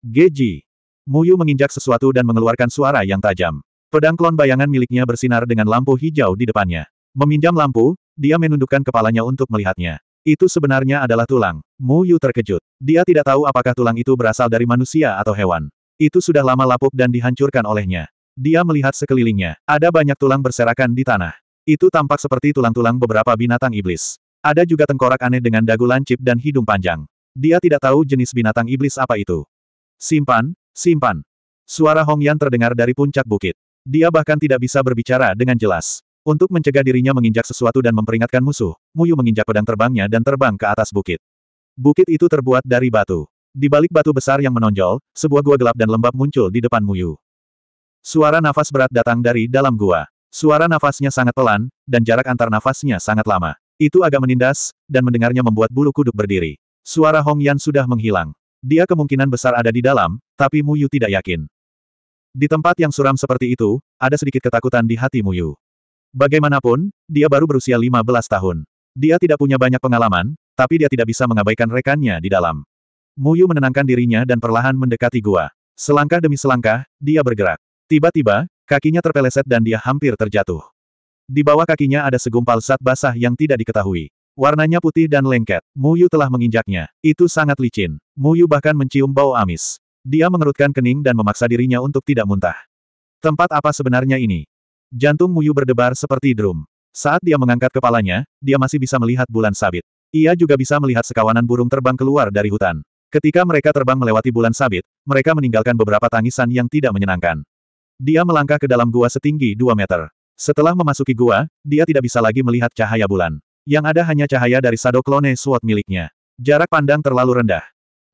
Geji. Muyu menginjak sesuatu dan mengeluarkan suara yang tajam. Pedang klon bayangan miliknya bersinar dengan lampu hijau di depannya. Meminjam lampu, dia menundukkan kepalanya untuk melihatnya. Itu sebenarnya adalah tulang. Mu Yu terkejut. Dia tidak tahu apakah tulang itu berasal dari manusia atau hewan. Itu sudah lama lapuk dan dihancurkan olehnya. Dia melihat sekelilingnya. Ada banyak tulang berserakan di tanah. Itu tampak seperti tulang-tulang beberapa binatang iblis. Ada juga tengkorak aneh dengan dagu lancip dan hidung panjang. Dia tidak tahu jenis binatang iblis apa itu. Simpan, simpan. Suara Hong Yan terdengar dari puncak bukit. Dia bahkan tidak bisa berbicara dengan jelas. Untuk mencegah dirinya menginjak sesuatu dan memperingatkan musuh, Muyu menginjak pedang terbangnya dan terbang ke atas bukit. Bukit itu terbuat dari batu. Di balik batu besar yang menonjol, sebuah gua gelap dan lembab muncul di depan Muyu. Suara nafas berat datang dari dalam gua. Suara nafasnya sangat pelan, dan jarak antar nafasnya sangat lama. Itu agak menindas, dan mendengarnya membuat bulu kuduk berdiri. Suara Hong Yan sudah menghilang. Dia kemungkinan besar ada di dalam, tapi Muyu tidak yakin. Di tempat yang suram seperti itu, ada sedikit ketakutan di hati Muyu. Bagaimanapun, dia baru berusia 15 tahun. Dia tidak punya banyak pengalaman, tapi dia tidak bisa mengabaikan rekannya di dalam. Muyu menenangkan dirinya dan perlahan mendekati gua. Selangkah demi selangkah, dia bergerak. Tiba-tiba, kakinya terpeleset dan dia hampir terjatuh. Di bawah kakinya ada segumpal zat basah yang tidak diketahui. Warnanya putih dan lengket. Muyu telah menginjaknya. Itu sangat licin. Muyu bahkan mencium bau amis. Dia mengerutkan kening dan memaksa dirinya untuk tidak muntah. Tempat apa sebenarnya ini? Jantung Muyu berdebar seperti drum. Saat dia mengangkat kepalanya, dia masih bisa melihat bulan sabit. Ia juga bisa melihat sekawanan burung terbang keluar dari hutan. Ketika mereka terbang melewati bulan sabit, mereka meninggalkan beberapa tangisan yang tidak menyenangkan. Dia melangkah ke dalam gua setinggi 2 meter. Setelah memasuki gua, dia tidak bisa lagi melihat cahaya bulan. Yang ada hanya cahaya dari Sado klone Suot miliknya. Jarak pandang terlalu rendah.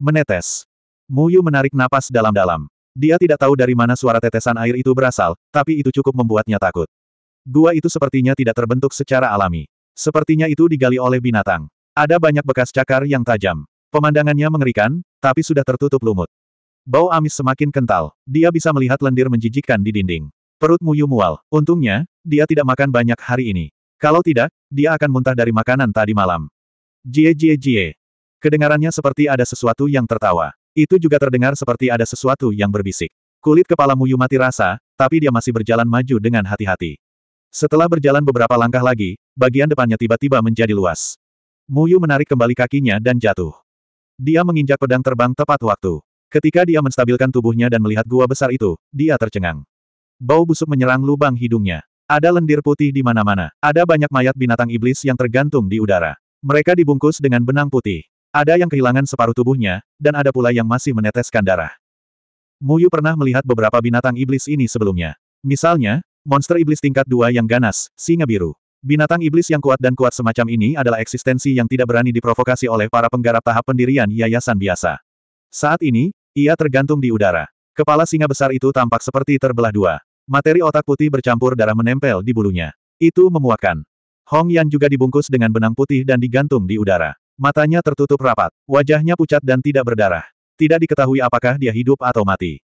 Menetes. Muyu menarik napas dalam-dalam. Dia tidak tahu dari mana suara tetesan air itu berasal, tapi itu cukup membuatnya takut. Gua itu sepertinya tidak terbentuk secara alami. Sepertinya itu digali oleh binatang. Ada banyak bekas cakar yang tajam. Pemandangannya mengerikan, tapi sudah tertutup lumut. Bau amis semakin kental. Dia bisa melihat lendir menjijikkan di dinding. Perut Muyu mual. Untungnya, dia tidak makan banyak hari ini. Kalau tidak, dia akan muntah dari makanan tadi malam. Jie jie jie. Kedengarannya seperti ada sesuatu yang tertawa. Itu juga terdengar seperti ada sesuatu yang berbisik. Kulit kepala Muyu mati rasa, tapi dia masih berjalan maju dengan hati-hati. Setelah berjalan beberapa langkah lagi, bagian depannya tiba-tiba menjadi luas. Muyu menarik kembali kakinya dan jatuh. Dia menginjak pedang terbang tepat waktu. Ketika dia menstabilkan tubuhnya dan melihat gua besar itu, dia tercengang. Bau busuk menyerang lubang hidungnya. Ada lendir putih di mana-mana. Ada banyak mayat binatang iblis yang tergantung di udara. Mereka dibungkus dengan benang putih. Ada yang kehilangan separuh tubuhnya, dan ada pula yang masih meneteskan darah. Muyu pernah melihat beberapa binatang iblis ini sebelumnya. Misalnya, monster iblis tingkat dua yang ganas, singa biru. Binatang iblis yang kuat dan kuat semacam ini adalah eksistensi yang tidak berani diprovokasi oleh para penggarap tahap pendirian yayasan biasa. Saat ini, ia tergantung di udara. Kepala singa besar itu tampak seperti terbelah dua. Materi otak putih bercampur darah menempel di bulunya. Itu memuakan. Hong Yan juga dibungkus dengan benang putih dan digantung di udara. Matanya tertutup rapat, wajahnya pucat dan tidak berdarah. Tidak diketahui apakah dia hidup atau mati.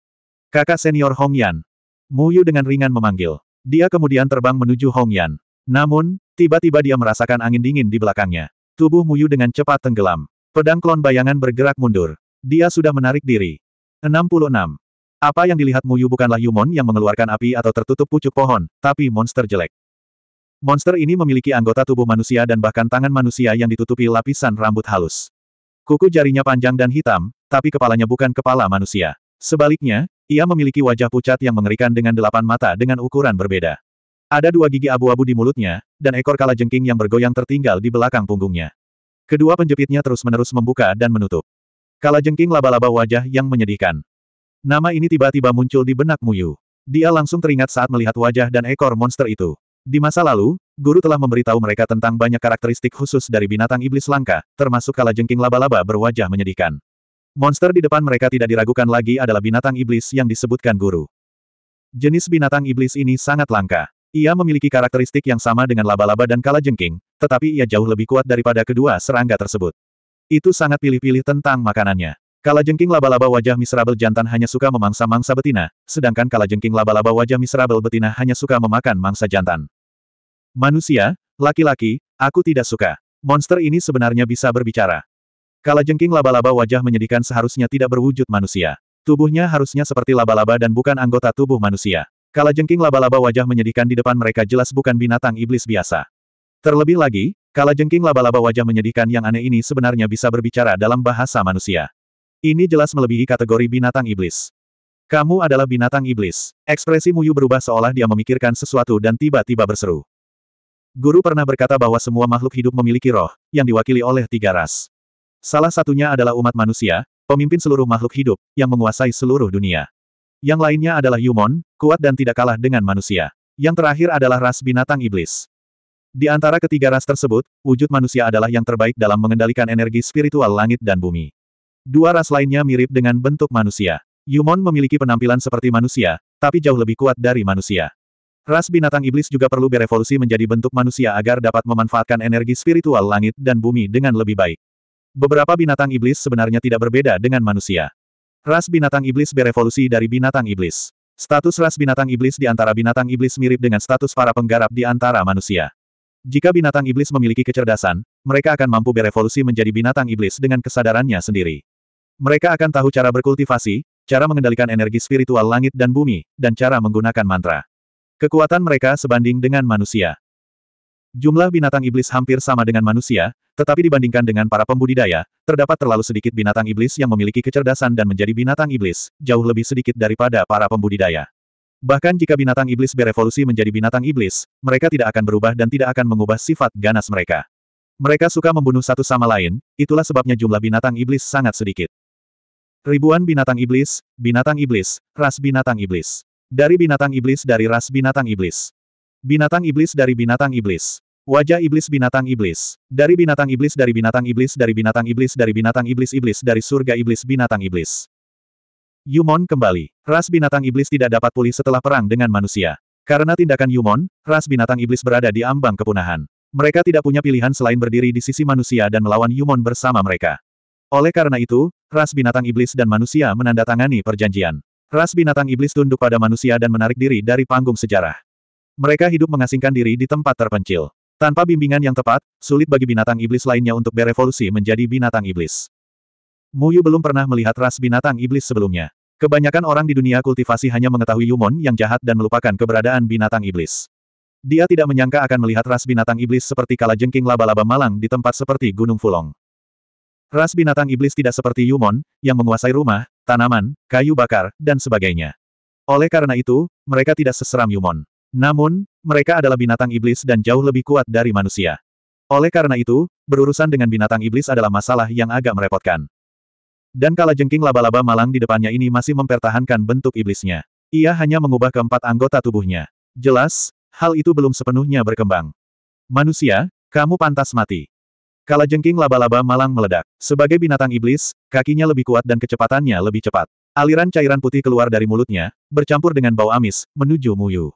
Kakak senior Hong Yan. Mu Yu dengan ringan memanggil. Dia kemudian terbang menuju Hong Yan. Namun, tiba-tiba dia merasakan angin dingin di belakangnya. Tubuh Mu Yu dengan cepat tenggelam. Pedang klon bayangan bergerak mundur. Dia sudah menarik diri. 66. Apa yang dilihat Mu Yu bukanlah Yumon yang mengeluarkan api atau tertutup pucuk pohon, tapi monster jelek. Monster ini memiliki anggota tubuh manusia dan bahkan tangan manusia yang ditutupi lapisan rambut halus. Kuku jarinya panjang dan hitam, tapi kepalanya bukan kepala manusia. Sebaliknya, ia memiliki wajah pucat yang mengerikan dengan delapan mata dengan ukuran berbeda. Ada dua gigi abu-abu di mulutnya, dan ekor kala jengking yang bergoyang tertinggal di belakang punggungnya. Kedua penjepitnya terus-menerus membuka dan menutup. Kala jengking laba-laba wajah yang menyedihkan. Nama ini tiba-tiba muncul di benak Muyu. Dia langsung teringat saat melihat wajah dan ekor monster itu. Di masa lalu, guru telah memberitahu mereka tentang banyak karakteristik khusus dari binatang iblis langka, termasuk kalajengking laba-laba berwajah menyedihkan. Monster di depan mereka tidak diragukan lagi adalah binatang iblis yang disebutkan guru. Jenis binatang iblis ini sangat langka. Ia memiliki karakteristik yang sama dengan laba-laba dan kalajengking, tetapi ia jauh lebih kuat daripada kedua serangga tersebut. Itu sangat pilih-pilih tentang makanannya. Kalajengking laba-laba wajah misrabel jantan hanya suka memangsa mangsa betina, sedangkan kalajengking laba-laba wajah misrabel betina hanya suka memakan mangsa jantan. Manusia, laki-laki, aku tidak suka. Monster ini sebenarnya bisa berbicara. Kalajengking laba-laba wajah menyedihkan seharusnya tidak berwujud manusia. Tubuhnya harusnya seperti laba-laba dan bukan anggota tubuh manusia. Kalajengking laba-laba wajah menyedihkan di depan mereka jelas bukan binatang iblis biasa. Terlebih lagi, kalajengking laba-laba wajah menyedihkan yang aneh ini sebenarnya bisa berbicara dalam bahasa manusia. Ini jelas melebihi kategori binatang iblis. Kamu adalah binatang iblis. Ekspresi Muyu berubah seolah dia memikirkan sesuatu dan tiba-tiba berseru. Guru pernah berkata bahwa semua makhluk hidup memiliki roh, yang diwakili oleh tiga ras. Salah satunya adalah umat manusia, pemimpin seluruh makhluk hidup, yang menguasai seluruh dunia. Yang lainnya adalah Yumon, kuat dan tidak kalah dengan manusia. Yang terakhir adalah ras binatang iblis. Di antara ketiga ras tersebut, wujud manusia adalah yang terbaik dalam mengendalikan energi spiritual langit dan bumi. Dua ras lainnya mirip dengan bentuk manusia. Yumon memiliki penampilan seperti manusia, tapi jauh lebih kuat dari manusia. Ras binatang iblis juga perlu berevolusi menjadi bentuk manusia agar dapat memanfaatkan energi spiritual langit dan bumi dengan lebih baik. Beberapa binatang iblis sebenarnya tidak berbeda dengan manusia. Ras binatang iblis berevolusi dari binatang iblis. Status ras binatang iblis di antara binatang iblis mirip dengan status para penggarap di antara manusia. Jika binatang iblis memiliki kecerdasan, mereka akan mampu berevolusi menjadi binatang iblis dengan kesadarannya sendiri. Mereka akan tahu cara berkultivasi, cara mengendalikan energi spiritual langit dan bumi, dan cara menggunakan mantra. Kekuatan mereka sebanding dengan manusia. Jumlah binatang iblis hampir sama dengan manusia, tetapi dibandingkan dengan para pembudidaya, terdapat terlalu sedikit binatang iblis yang memiliki kecerdasan dan menjadi binatang iblis, jauh lebih sedikit daripada para pembudidaya. Bahkan jika binatang iblis berevolusi menjadi binatang iblis, mereka tidak akan berubah dan tidak akan mengubah sifat ganas mereka. Mereka suka membunuh satu sama lain, itulah sebabnya jumlah binatang iblis sangat sedikit. Ribuan binatang iblis, binatang iblis, ras binatang iblis. Dari binatang iblis dari ras binatang iblis. Binatang iblis dari binatang iblis. Wajah iblis binatang iblis. Dari binatang iblis dari binatang iblis dari binatang iblis dari binatang iblis iblis dari surga iblis binatang iblis. Yumon kembali. Ras binatang iblis tidak dapat pulih setelah perang dengan manusia. Karena tindakan Yumon, ras binatang iblis berada di ambang kepunahan. Mereka tidak punya pilihan selain berdiri di sisi manusia dan melawan Yumon bersama mereka. Oleh karena itu, Ras binatang iblis dan manusia menandatangani perjanjian. Ras binatang iblis tunduk pada manusia dan menarik diri dari panggung sejarah. Mereka hidup mengasingkan diri di tempat terpencil. Tanpa bimbingan yang tepat, sulit bagi binatang iblis lainnya untuk berevolusi menjadi binatang iblis. Muyu belum pernah melihat ras binatang iblis sebelumnya. Kebanyakan orang di dunia kultivasi hanya mengetahui Yumon yang jahat dan melupakan keberadaan binatang iblis. Dia tidak menyangka akan melihat ras binatang iblis seperti kalajengking laba-laba malang di tempat seperti Gunung Fulong. Ras binatang iblis tidak seperti Yumon, yang menguasai rumah, tanaman, kayu bakar, dan sebagainya. Oleh karena itu, mereka tidak seseram Yumon. Namun, mereka adalah binatang iblis dan jauh lebih kuat dari manusia. Oleh karena itu, berurusan dengan binatang iblis adalah masalah yang agak merepotkan. Dan kala jengking laba-laba malang di depannya ini masih mempertahankan bentuk iblisnya. Ia hanya mengubah keempat anggota tubuhnya. Jelas, hal itu belum sepenuhnya berkembang. Manusia, kamu pantas mati jengking laba-laba malang meledak. Sebagai binatang iblis, kakinya lebih kuat dan kecepatannya lebih cepat. Aliran cairan putih keluar dari mulutnya, bercampur dengan bau amis, menuju Muyu.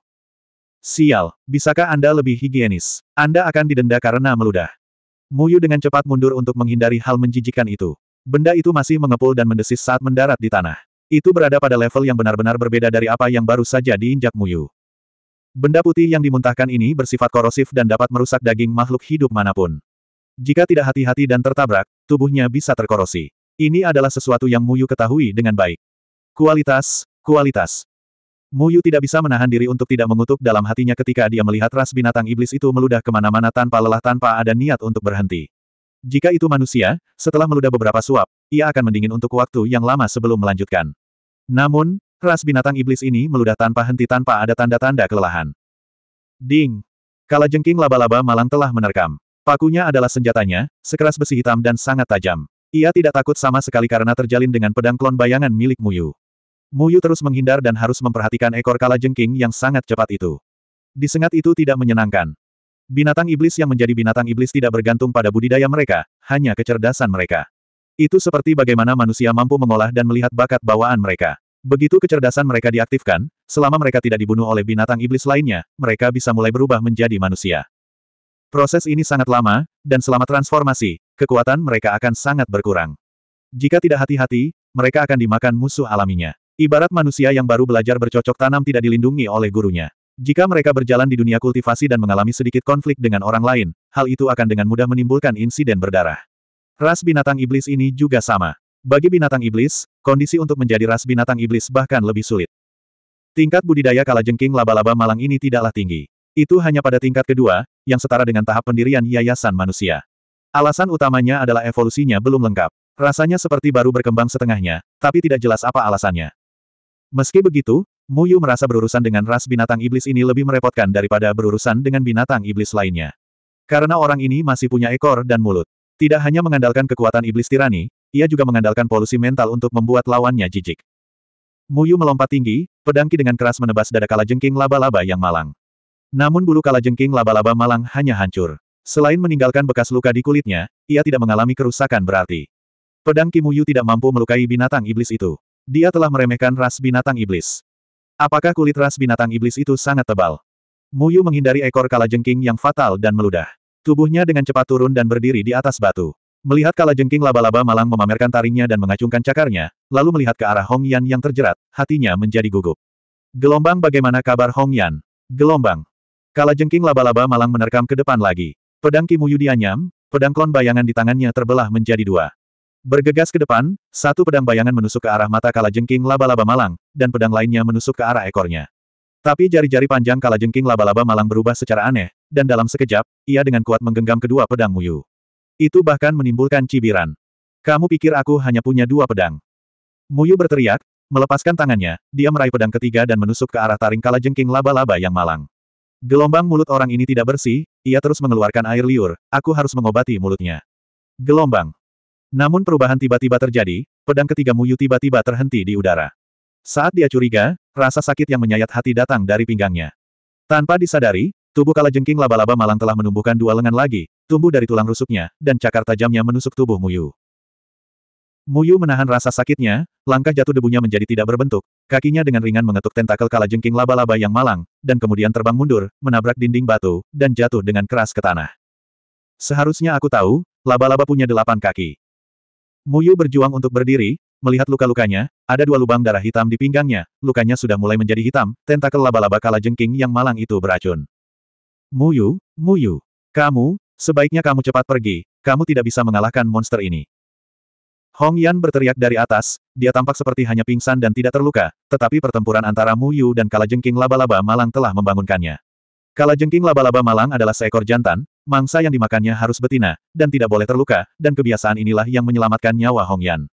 Sial, bisakah Anda lebih higienis? Anda akan didenda karena meludah. Muyu dengan cepat mundur untuk menghindari hal menjijikan itu. Benda itu masih mengepul dan mendesis saat mendarat di tanah. Itu berada pada level yang benar-benar berbeda dari apa yang baru saja diinjak Muyu. Benda putih yang dimuntahkan ini bersifat korosif dan dapat merusak daging makhluk hidup manapun. Jika tidak hati-hati dan tertabrak, tubuhnya bisa terkorosi. Ini adalah sesuatu yang Muyu ketahui dengan baik. Kualitas, kualitas. Muyu tidak bisa menahan diri untuk tidak mengutuk dalam hatinya ketika dia melihat ras binatang iblis itu meludah kemana-mana tanpa lelah tanpa ada niat untuk berhenti. Jika itu manusia, setelah meludah beberapa suap, ia akan mendingin untuk waktu yang lama sebelum melanjutkan. Namun, ras binatang iblis ini meludah tanpa henti tanpa ada tanda-tanda kelelahan. Ding! Kalajengking laba-laba malang telah menerkam. Pakunya adalah senjatanya, sekeras besi hitam dan sangat tajam. Ia tidak takut sama sekali karena terjalin dengan pedang klon bayangan milik Muyu. Muyu terus menghindar dan harus memperhatikan ekor kala jengking yang sangat cepat itu. Disengat itu tidak menyenangkan. Binatang iblis yang menjadi binatang iblis tidak bergantung pada budidaya mereka, hanya kecerdasan mereka. Itu seperti bagaimana manusia mampu mengolah dan melihat bakat bawaan mereka. Begitu kecerdasan mereka diaktifkan, selama mereka tidak dibunuh oleh binatang iblis lainnya, mereka bisa mulai berubah menjadi manusia. Proses ini sangat lama, dan selama transformasi, kekuatan mereka akan sangat berkurang. Jika tidak hati-hati, mereka akan dimakan musuh alaminya. Ibarat manusia yang baru belajar bercocok tanam tidak dilindungi oleh gurunya. Jika mereka berjalan di dunia kultivasi dan mengalami sedikit konflik dengan orang lain, hal itu akan dengan mudah menimbulkan insiden berdarah. Ras binatang iblis ini juga sama. Bagi binatang iblis, kondisi untuk menjadi ras binatang iblis bahkan lebih sulit. Tingkat budidaya kalajengking laba-laba malang ini tidaklah tinggi. Itu hanya pada tingkat kedua, yang setara dengan tahap pendirian yayasan manusia. Alasan utamanya adalah evolusinya belum lengkap. Rasanya seperti baru berkembang setengahnya, tapi tidak jelas apa alasannya. Meski begitu, Muyu merasa berurusan dengan ras binatang iblis ini lebih merepotkan daripada berurusan dengan binatang iblis lainnya. Karena orang ini masih punya ekor dan mulut. Tidak hanya mengandalkan kekuatan iblis tirani, ia juga mengandalkan polusi mental untuk membuat lawannya jijik. Muyu melompat tinggi, pedangki dengan keras menebas dada kala jengking laba-laba yang malang. Namun bulu kalajengking laba-laba malang hanya hancur. Selain meninggalkan bekas luka di kulitnya, ia tidak mengalami kerusakan berarti. Pedang Kimuyu tidak mampu melukai binatang iblis itu. Dia telah meremehkan ras binatang iblis. Apakah kulit ras binatang iblis itu sangat tebal? Muyu menghindari ekor kalajengking yang fatal dan meludah. Tubuhnya dengan cepat turun dan berdiri di atas batu. Melihat kalajengking laba-laba malang memamerkan taringnya dan mengacungkan cakarnya, lalu melihat ke arah Hong Yan yang terjerat, hatinya menjadi gugup. Gelombang bagaimana kabar Hong Yan? Gelombang. Kala jengking laba-laba malang menerkam ke depan lagi. Pedang Kimuyu dianyam, pedang klon bayangan di tangannya terbelah menjadi dua. Bergegas ke depan, satu pedang bayangan menusuk ke arah mata kala jengking laba-laba malang, dan pedang lainnya menusuk ke arah ekornya. Tapi jari-jari panjang kala jengking laba-laba malang berubah secara aneh, dan dalam sekejap, ia dengan kuat menggenggam kedua pedang Muyu. Itu bahkan menimbulkan cibiran. Kamu pikir aku hanya punya dua pedang? Muyu berteriak, melepaskan tangannya, dia meraih pedang ketiga dan menusuk ke arah taring kala jengking laba-laba yang malang. Gelombang mulut orang ini tidak bersih, ia terus mengeluarkan air liur, aku harus mengobati mulutnya. Gelombang. Namun perubahan tiba-tiba terjadi, pedang ketiga Muyu tiba-tiba terhenti di udara. Saat dia curiga, rasa sakit yang menyayat hati datang dari pinggangnya. Tanpa disadari, tubuh kalajengking laba-laba malang telah menumbuhkan dua lengan lagi, tumbuh dari tulang rusuknya, dan cakar tajamnya menusuk tubuh Muyu. Muyu menahan rasa sakitnya, langkah jatuh debunya menjadi tidak berbentuk, kakinya dengan ringan mengetuk tentakel kalajengking laba-laba yang malang, dan kemudian terbang mundur, menabrak dinding batu, dan jatuh dengan keras ke tanah. Seharusnya aku tahu, laba-laba punya delapan kaki. Muyu berjuang untuk berdiri, melihat luka-lukanya, ada dua lubang darah hitam di pinggangnya, lukanya sudah mulai menjadi hitam, tentakel laba-laba kala jengking yang malang itu beracun. Muyu, Muyu, kamu, sebaiknya kamu cepat pergi, kamu tidak bisa mengalahkan monster ini. Hong Yan berteriak dari atas, dia tampak seperti hanya pingsan dan tidak terluka, tetapi pertempuran antara Mu Yu dan kalajengking laba-laba malang telah membangunkannya. Kalajengking laba-laba malang adalah seekor jantan, mangsa yang dimakannya harus betina, dan tidak boleh terluka, dan kebiasaan inilah yang menyelamatkan nyawa Hong Yan.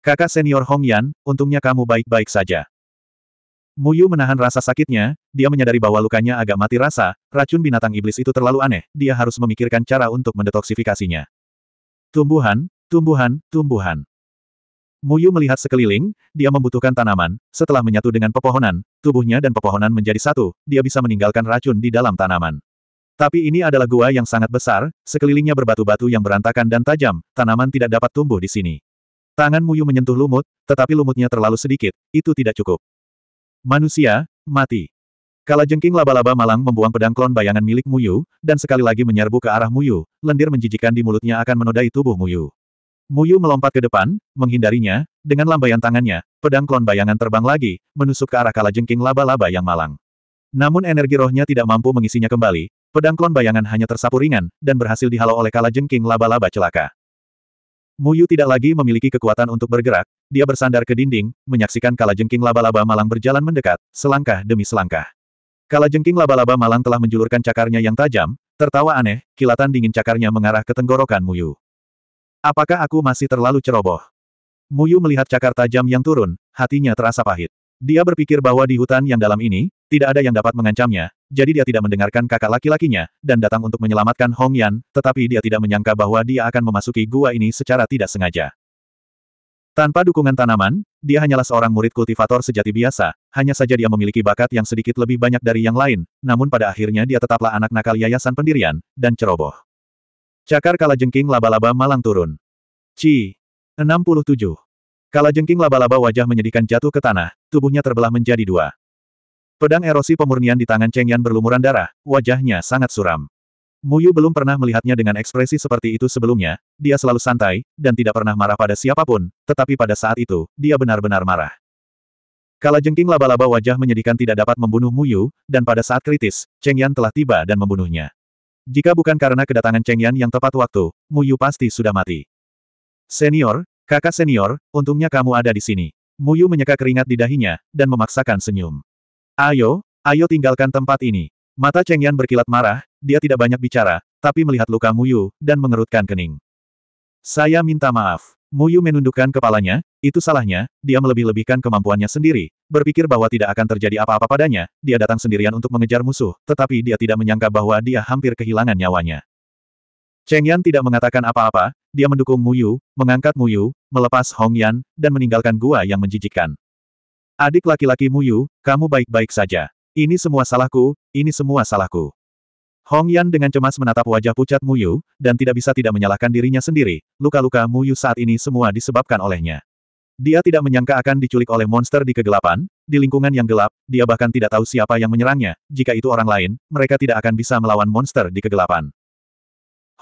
Kakak senior Hong Yan, untungnya kamu baik-baik saja. Mu Yu menahan rasa sakitnya, dia menyadari bahwa lukanya agak mati rasa, racun binatang iblis itu terlalu aneh, dia harus memikirkan cara untuk mendetoksifikasinya. Tumbuhan, Tumbuhan, tumbuhan. Muyu melihat sekeliling, dia membutuhkan tanaman, setelah menyatu dengan pepohonan, tubuhnya dan pepohonan menjadi satu, dia bisa meninggalkan racun di dalam tanaman. Tapi ini adalah gua yang sangat besar, sekelilingnya berbatu-batu yang berantakan dan tajam, tanaman tidak dapat tumbuh di sini. Tangan Muyu menyentuh lumut, tetapi lumutnya terlalu sedikit, itu tidak cukup. Manusia, mati. Kala jengking laba-laba malang membuang pedang klon bayangan milik Muyu, dan sekali lagi menyerbu ke arah Muyu, lendir menjijikan di mulutnya akan menodai tubuh Muyu. Muyu melompat ke depan, menghindarinya, dengan lambaian tangannya, pedang klon bayangan terbang lagi, menusuk ke arah kalajengking laba-laba yang malang. Namun energi rohnya tidak mampu mengisinya kembali, pedang klon bayangan hanya tersapu ringan, dan berhasil dihalau oleh kalajengking laba-laba celaka. Muyu tidak lagi memiliki kekuatan untuk bergerak, dia bersandar ke dinding, menyaksikan kalajengking laba-laba malang berjalan mendekat, selangkah demi selangkah. Kalajengking laba-laba malang telah menjulurkan cakarnya yang tajam, tertawa aneh, kilatan dingin cakarnya mengarah ke tenggorokan Muyu. Apakah aku masih terlalu ceroboh? Muyu melihat cakar tajam yang turun, hatinya terasa pahit. Dia berpikir bahwa di hutan yang dalam ini, tidak ada yang dapat mengancamnya, jadi dia tidak mendengarkan kakak laki-lakinya, dan datang untuk menyelamatkan Hong Yan, tetapi dia tidak menyangka bahwa dia akan memasuki gua ini secara tidak sengaja. Tanpa dukungan tanaman, dia hanyalah seorang murid kultivator sejati biasa, hanya saja dia memiliki bakat yang sedikit lebih banyak dari yang lain, namun pada akhirnya dia tetaplah anak nakal yayasan pendirian, dan ceroboh. Cakar kalajengking laba-laba malang turun. Ci. 67. Kalajengking laba-laba wajah menyedihkan jatuh ke tanah, tubuhnya terbelah menjadi dua. Pedang erosi pemurnian di tangan Cheng Yan berlumuran darah, wajahnya sangat suram. Muyu belum pernah melihatnya dengan ekspresi seperti itu sebelumnya, dia selalu santai, dan tidak pernah marah pada siapapun, tetapi pada saat itu, dia benar-benar marah. Kalajengking laba-laba wajah menyedihkan tidak dapat membunuh Muyu, dan pada saat kritis, Cheng Yan telah tiba dan membunuhnya. Jika bukan karena kedatangan Cheng Yan yang tepat waktu, Mu Yu pasti sudah mati. Senior, kakak senior, untungnya kamu ada di sini. Mu Yu menyeka keringat di dahinya, dan memaksakan senyum. Ayo, ayo tinggalkan tempat ini. Mata Cheng Yan berkilat marah, dia tidak banyak bicara, tapi melihat luka Mu Yu, dan mengerutkan kening. Saya minta maaf. Mu Yu menundukkan kepalanya, itu salahnya, dia melebih-lebihkan kemampuannya sendiri, Berpikir bahwa tidak akan terjadi apa-apa padanya, dia datang sendirian untuk mengejar musuh, tetapi dia tidak menyangka bahwa dia hampir kehilangan nyawanya. Cheng Yan tidak mengatakan apa-apa, dia mendukung Mu Yu, mengangkat Mu Yu, melepas Hong Yan, dan meninggalkan gua yang menjijikkan. Adik laki-laki Mu Yu, kamu baik-baik saja. Ini semua salahku, ini semua salahku. Hong Yan dengan cemas menatap wajah pucat Mu Yu dan tidak bisa tidak menyalahkan dirinya sendiri, luka-luka Mu Yu saat ini semua disebabkan olehnya. Dia tidak menyangka akan diculik oleh monster di kegelapan, di lingkungan yang gelap, dia bahkan tidak tahu siapa yang menyerangnya, jika itu orang lain, mereka tidak akan bisa melawan monster di kegelapan.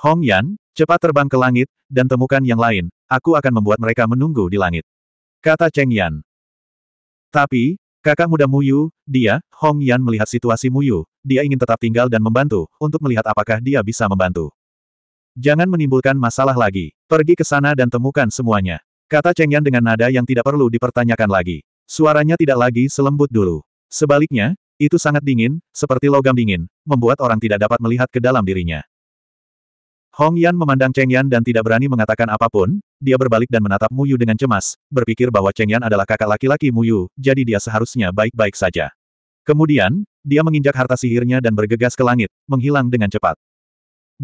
Hong Yan, cepat terbang ke langit, dan temukan yang lain, aku akan membuat mereka menunggu di langit. Kata Cheng Yan. Tapi, kakak muda Mu Yu, dia, Hong Yan melihat situasi Mu Yu. dia ingin tetap tinggal dan membantu, untuk melihat apakah dia bisa membantu. Jangan menimbulkan masalah lagi. Pergi ke sana dan temukan semuanya. Kata Cheng Yan dengan nada yang tidak perlu dipertanyakan lagi. Suaranya tidak lagi selembut dulu. Sebaliknya, itu sangat dingin, seperti logam dingin, membuat orang tidak dapat melihat ke dalam dirinya. Hong Yan memandang Cheng Yan dan tidak berani mengatakan apapun, dia berbalik dan menatap Mu Yu dengan cemas, berpikir bahwa Cheng Yan adalah kakak laki-laki Mu Yu, jadi dia seharusnya baik-baik saja. Kemudian, dia menginjak harta sihirnya dan bergegas ke langit, menghilang dengan cepat.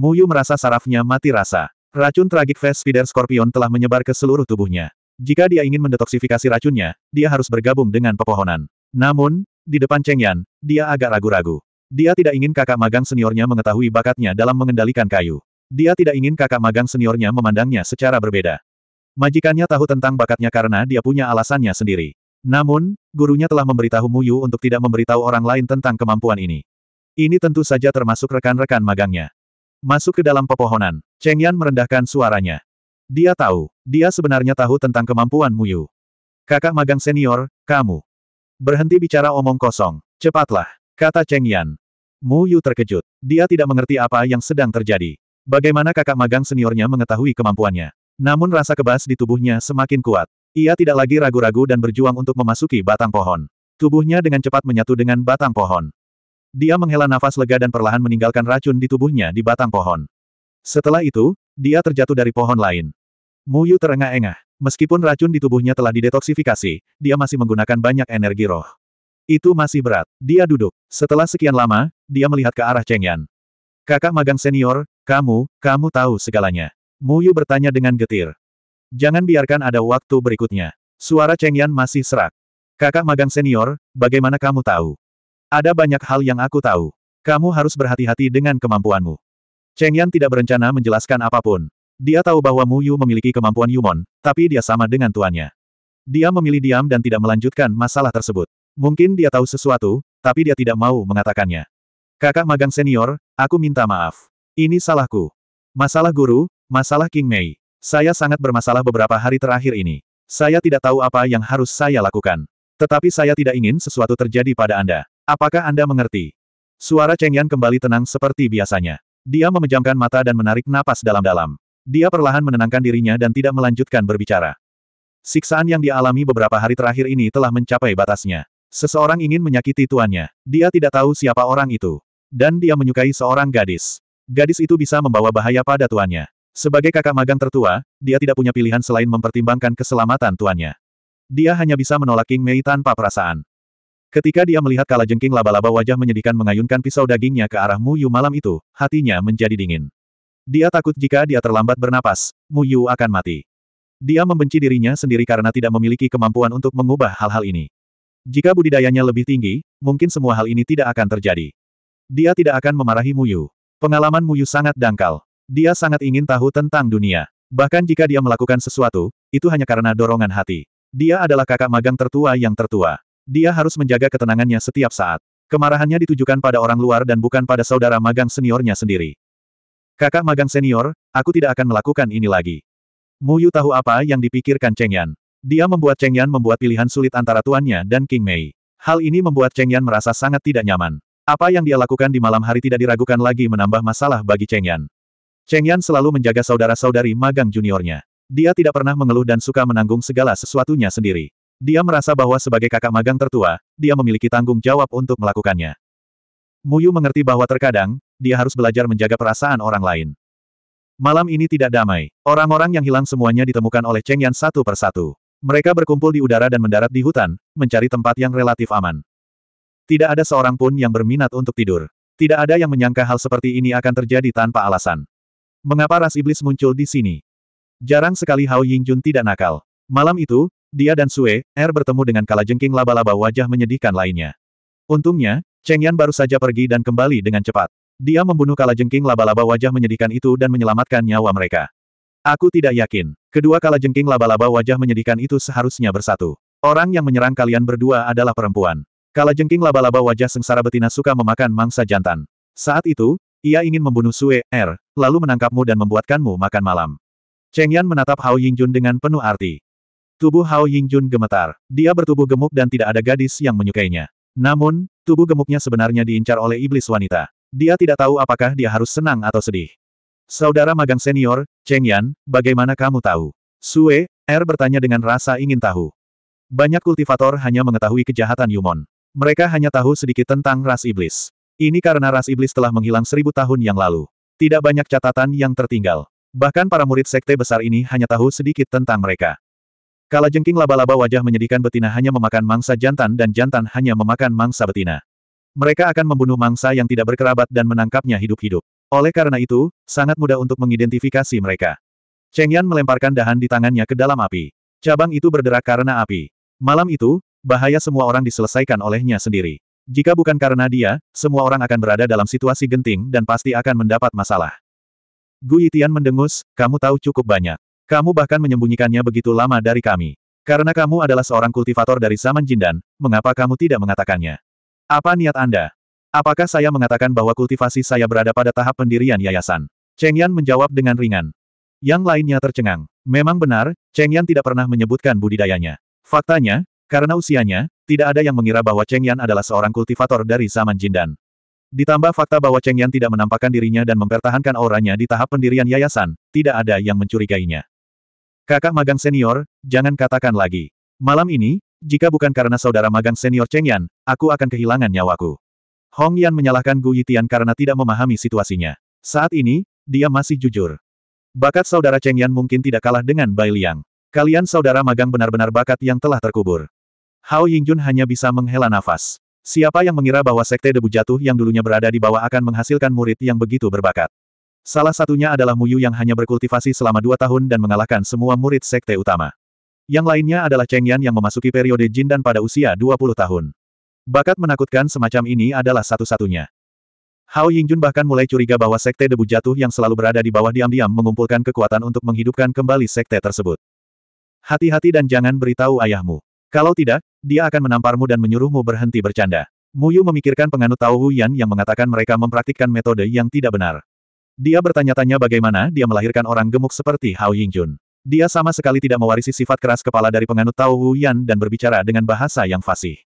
Mu Yu merasa sarafnya mati rasa. Racun tragik Fast Feeder Scorpion telah menyebar ke seluruh tubuhnya. Jika dia ingin mendetoksifikasi racunnya, dia harus bergabung dengan pepohonan. Namun, di depan Cheng Yan, dia agak ragu-ragu. Dia tidak ingin kakak magang seniornya mengetahui bakatnya dalam mengendalikan kayu. Dia tidak ingin kakak magang seniornya memandangnya secara berbeda. Majikannya tahu tentang bakatnya karena dia punya alasannya sendiri. Namun, gurunya telah memberitahu Muyu untuk tidak memberitahu orang lain tentang kemampuan ini. Ini tentu saja termasuk rekan-rekan magangnya. Masuk ke dalam pepohonan. Cheng Yan merendahkan suaranya. Dia tahu, dia sebenarnya tahu tentang kemampuan Mu Yu. Kakak magang senior, kamu. Berhenti bicara omong kosong. Cepatlah, kata Cheng Yan. Mu Yu terkejut. Dia tidak mengerti apa yang sedang terjadi. Bagaimana kakak magang seniornya mengetahui kemampuannya. Namun rasa kebas di tubuhnya semakin kuat. Ia tidak lagi ragu-ragu dan berjuang untuk memasuki batang pohon. Tubuhnya dengan cepat menyatu dengan batang pohon. Dia menghela nafas lega dan perlahan meninggalkan racun di tubuhnya di batang pohon. Setelah itu, dia terjatuh dari pohon lain. Muyu terengah-engah. Meskipun racun di tubuhnya telah didetoksifikasi, dia masih menggunakan banyak energi roh. Itu masih berat. Dia duduk. Setelah sekian lama, dia melihat ke arah Cheng Yan. Kakak magang senior, kamu, kamu tahu segalanya. Muyu bertanya dengan getir. Jangan biarkan ada waktu berikutnya. Suara Cheng Yan masih serak. Kakak magang senior, bagaimana kamu tahu? Ada banyak hal yang aku tahu. Kamu harus berhati-hati dengan kemampuanmu. Cheng Yan tidak berencana menjelaskan apapun. Dia tahu bahwa Mu Yu memiliki kemampuan Yumon, tapi dia sama dengan tuannya. Dia memilih diam dan tidak melanjutkan masalah tersebut. Mungkin dia tahu sesuatu, tapi dia tidak mau mengatakannya. Kakak magang senior, aku minta maaf. Ini salahku. Masalah guru, masalah King Mei. Saya sangat bermasalah beberapa hari terakhir ini. Saya tidak tahu apa yang harus saya lakukan. Tetapi saya tidak ingin sesuatu terjadi pada Anda. Apakah Anda mengerti? Suara Cheng Yan kembali tenang seperti biasanya. Dia memejamkan mata dan menarik napas dalam-dalam. Dia perlahan menenangkan dirinya dan tidak melanjutkan berbicara. Siksaan yang dialami beberapa hari terakhir ini telah mencapai batasnya. Seseorang ingin menyakiti tuannya. Dia tidak tahu siapa orang itu. Dan dia menyukai seorang gadis. Gadis itu bisa membawa bahaya pada tuannya. Sebagai kakak magang tertua, dia tidak punya pilihan selain mempertimbangkan keselamatan tuannya. Dia hanya bisa menolak King Mei tanpa perasaan. Ketika dia melihat Kala Jengking laba-laba wajah menyedihkan mengayunkan pisau dagingnya ke arah Mu Yu malam itu, hatinya menjadi dingin. Dia takut jika dia terlambat bernapas, Mu Yu akan mati. Dia membenci dirinya sendiri karena tidak memiliki kemampuan untuk mengubah hal-hal ini. Jika budidayanya lebih tinggi, mungkin semua hal ini tidak akan terjadi. Dia tidak akan memarahi Mu Yu. Pengalaman Mu Yu sangat dangkal. Dia sangat ingin tahu tentang dunia. Bahkan jika dia melakukan sesuatu, itu hanya karena dorongan hati. Dia adalah kakak magang tertua yang tertua. Dia harus menjaga ketenangannya setiap saat. Kemarahannya ditujukan pada orang luar dan bukan pada saudara magang seniornya sendiri. Kakak magang senior, aku tidak akan melakukan ini lagi. Mu Yu tahu apa yang dipikirkan Cheng Yan. Dia membuat Cheng Yan membuat pilihan sulit antara tuannya dan King Mei. Hal ini membuat Cheng Yan merasa sangat tidak nyaman. Apa yang dia lakukan di malam hari tidak diragukan lagi menambah masalah bagi Cheng Yan. Cheng Yan selalu menjaga saudara-saudari magang juniornya. Dia tidak pernah mengeluh dan suka menanggung segala sesuatunya sendiri. Dia merasa bahwa sebagai kakak magang tertua, dia memiliki tanggung jawab untuk melakukannya. Muyu mengerti bahwa terkadang, dia harus belajar menjaga perasaan orang lain. Malam ini tidak damai. Orang-orang yang hilang semuanya ditemukan oleh Cheng Yan satu persatu. Mereka berkumpul di udara dan mendarat di hutan, mencari tempat yang relatif aman. Tidak ada seorang pun yang berminat untuk tidur. Tidak ada yang menyangka hal seperti ini akan terjadi tanpa alasan. Mengapa ras iblis muncul di sini? Jarang sekali Hao Yingjun tidak nakal. Malam itu, dia dan Sue, Er bertemu dengan kalajengking laba-laba wajah menyedihkan lainnya. Untungnya, Cheng Yan baru saja pergi dan kembali dengan cepat. Dia membunuh kalajengking laba-laba wajah menyedihkan itu dan menyelamatkan nyawa mereka. Aku tidak yakin. Kedua kalajengking laba-laba wajah menyedihkan itu seharusnya bersatu. Orang yang menyerang kalian berdua adalah perempuan. Kalajengking laba-laba wajah sengsara betina suka memakan mangsa jantan. Saat itu, ia ingin membunuh Sue, Er, lalu menangkapmu dan membuatkanmu makan malam. Cheng Yan menatap Hao Yingjun dengan penuh arti. Tubuh Hao Yingjun gemetar. Dia bertubuh gemuk dan tidak ada gadis yang menyukainya. Namun, tubuh gemuknya sebenarnya diincar oleh iblis wanita. Dia tidak tahu apakah dia harus senang atau sedih. Saudara magang senior, Cheng Yan, bagaimana kamu tahu? Sue, Er bertanya dengan rasa ingin tahu. Banyak kultivator hanya mengetahui kejahatan Yumon. Mereka hanya tahu sedikit tentang ras iblis. Ini karena ras iblis telah menghilang seribu tahun yang lalu. Tidak banyak catatan yang tertinggal. Bahkan para murid sekte besar ini hanya tahu sedikit tentang mereka. Kala jengking laba-laba wajah menyedihkan betina hanya memakan mangsa jantan dan jantan hanya memakan mangsa betina. Mereka akan membunuh mangsa yang tidak berkerabat dan menangkapnya hidup-hidup. Oleh karena itu, sangat mudah untuk mengidentifikasi mereka. Cheng Yan melemparkan dahan di tangannya ke dalam api. Cabang itu berderak karena api. Malam itu, bahaya semua orang diselesaikan olehnya sendiri. Jika bukan karena dia, semua orang akan berada dalam situasi genting dan pasti akan mendapat masalah. Gu Yitian mendengus, kamu tahu cukup banyak. Kamu bahkan menyembunyikannya begitu lama dari kami. Karena kamu adalah seorang kultivator dari zaman Jindan, mengapa kamu tidak mengatakannya? Apa niat Anda? Apakah saya mengatakan bahwa kultivasi saya berada pada tahap pendirian yayasan? Cheng Yan menjawab dengan ringan. Yang lainnya tercengang. Memang benar, Cheng Yan tidak pernah menyebutkan budidayanya. Faktanya, karena usianya, tidak ada yang mengira bahwa Cheng Yan adalah seorang kultivator dari zaman Jindan. Ditambah fakta bahwa Cheng Yan tidak menampakkan dirinya dan mempertahankan auranya di tahap pendirian yayasan, tidak ada yang mencurigainya. Kakak magang senior, jangan katakan lagi. Malam ini, jika bukan karena saudara magang senior Cheng Yan, aku akan kehilangan nyawaku. Hong Yan menyalahkan Gu Yitian karena tidak memahami situasinya. Saat ini, dia masih jujur. Bakat saudara Cheng Yan mungkin tidak kalah dengan Bai Liang. Kalian saudara magang benar-benar bakat yang telah terkubur. Hao Yingjun hanya bisa menghela nafas. Siapa yang mengira bahwa sekte debu jatuh yang dulunya berada di bawah akan menghasilkan murid yang begitu berbakat? Salah satunya adalah Muyu yang hanya berkultivasi selama dua tahun dan mengalahkan semua murid sekte utama. Yang lainnya adalah Cheng Yan yang memasuki periode Jin dan pada usia 20 tahun. Bakat menakutkan semacam ini adalah satu-satunya. Hao Yingjun bahkan mulai curiga bahwa sekte debu jatuh yang selalu berada di bawah diam-diam mengumpulkan kekuatan untuk menghidupkan kembali sekte tersebut. Hati-hati dan jangan beritahu ayahmu. Kalau tidak, dia akan menamparmu dan menyuruhmu berhenti bercanda. Muyu memikirkan penganut Tao Huyan yang mengatakan mereka mempraktikkan metode yang tidak benar. Dia bertanya-tanya bagaimana dia melahirkan orang gemuk seperti Hao Yingjun. Dia sama sekali tidak mewarisi sifat keras kepala dari penganut Tao Wu Yan dan berbicara dengan bahasa yang fasih.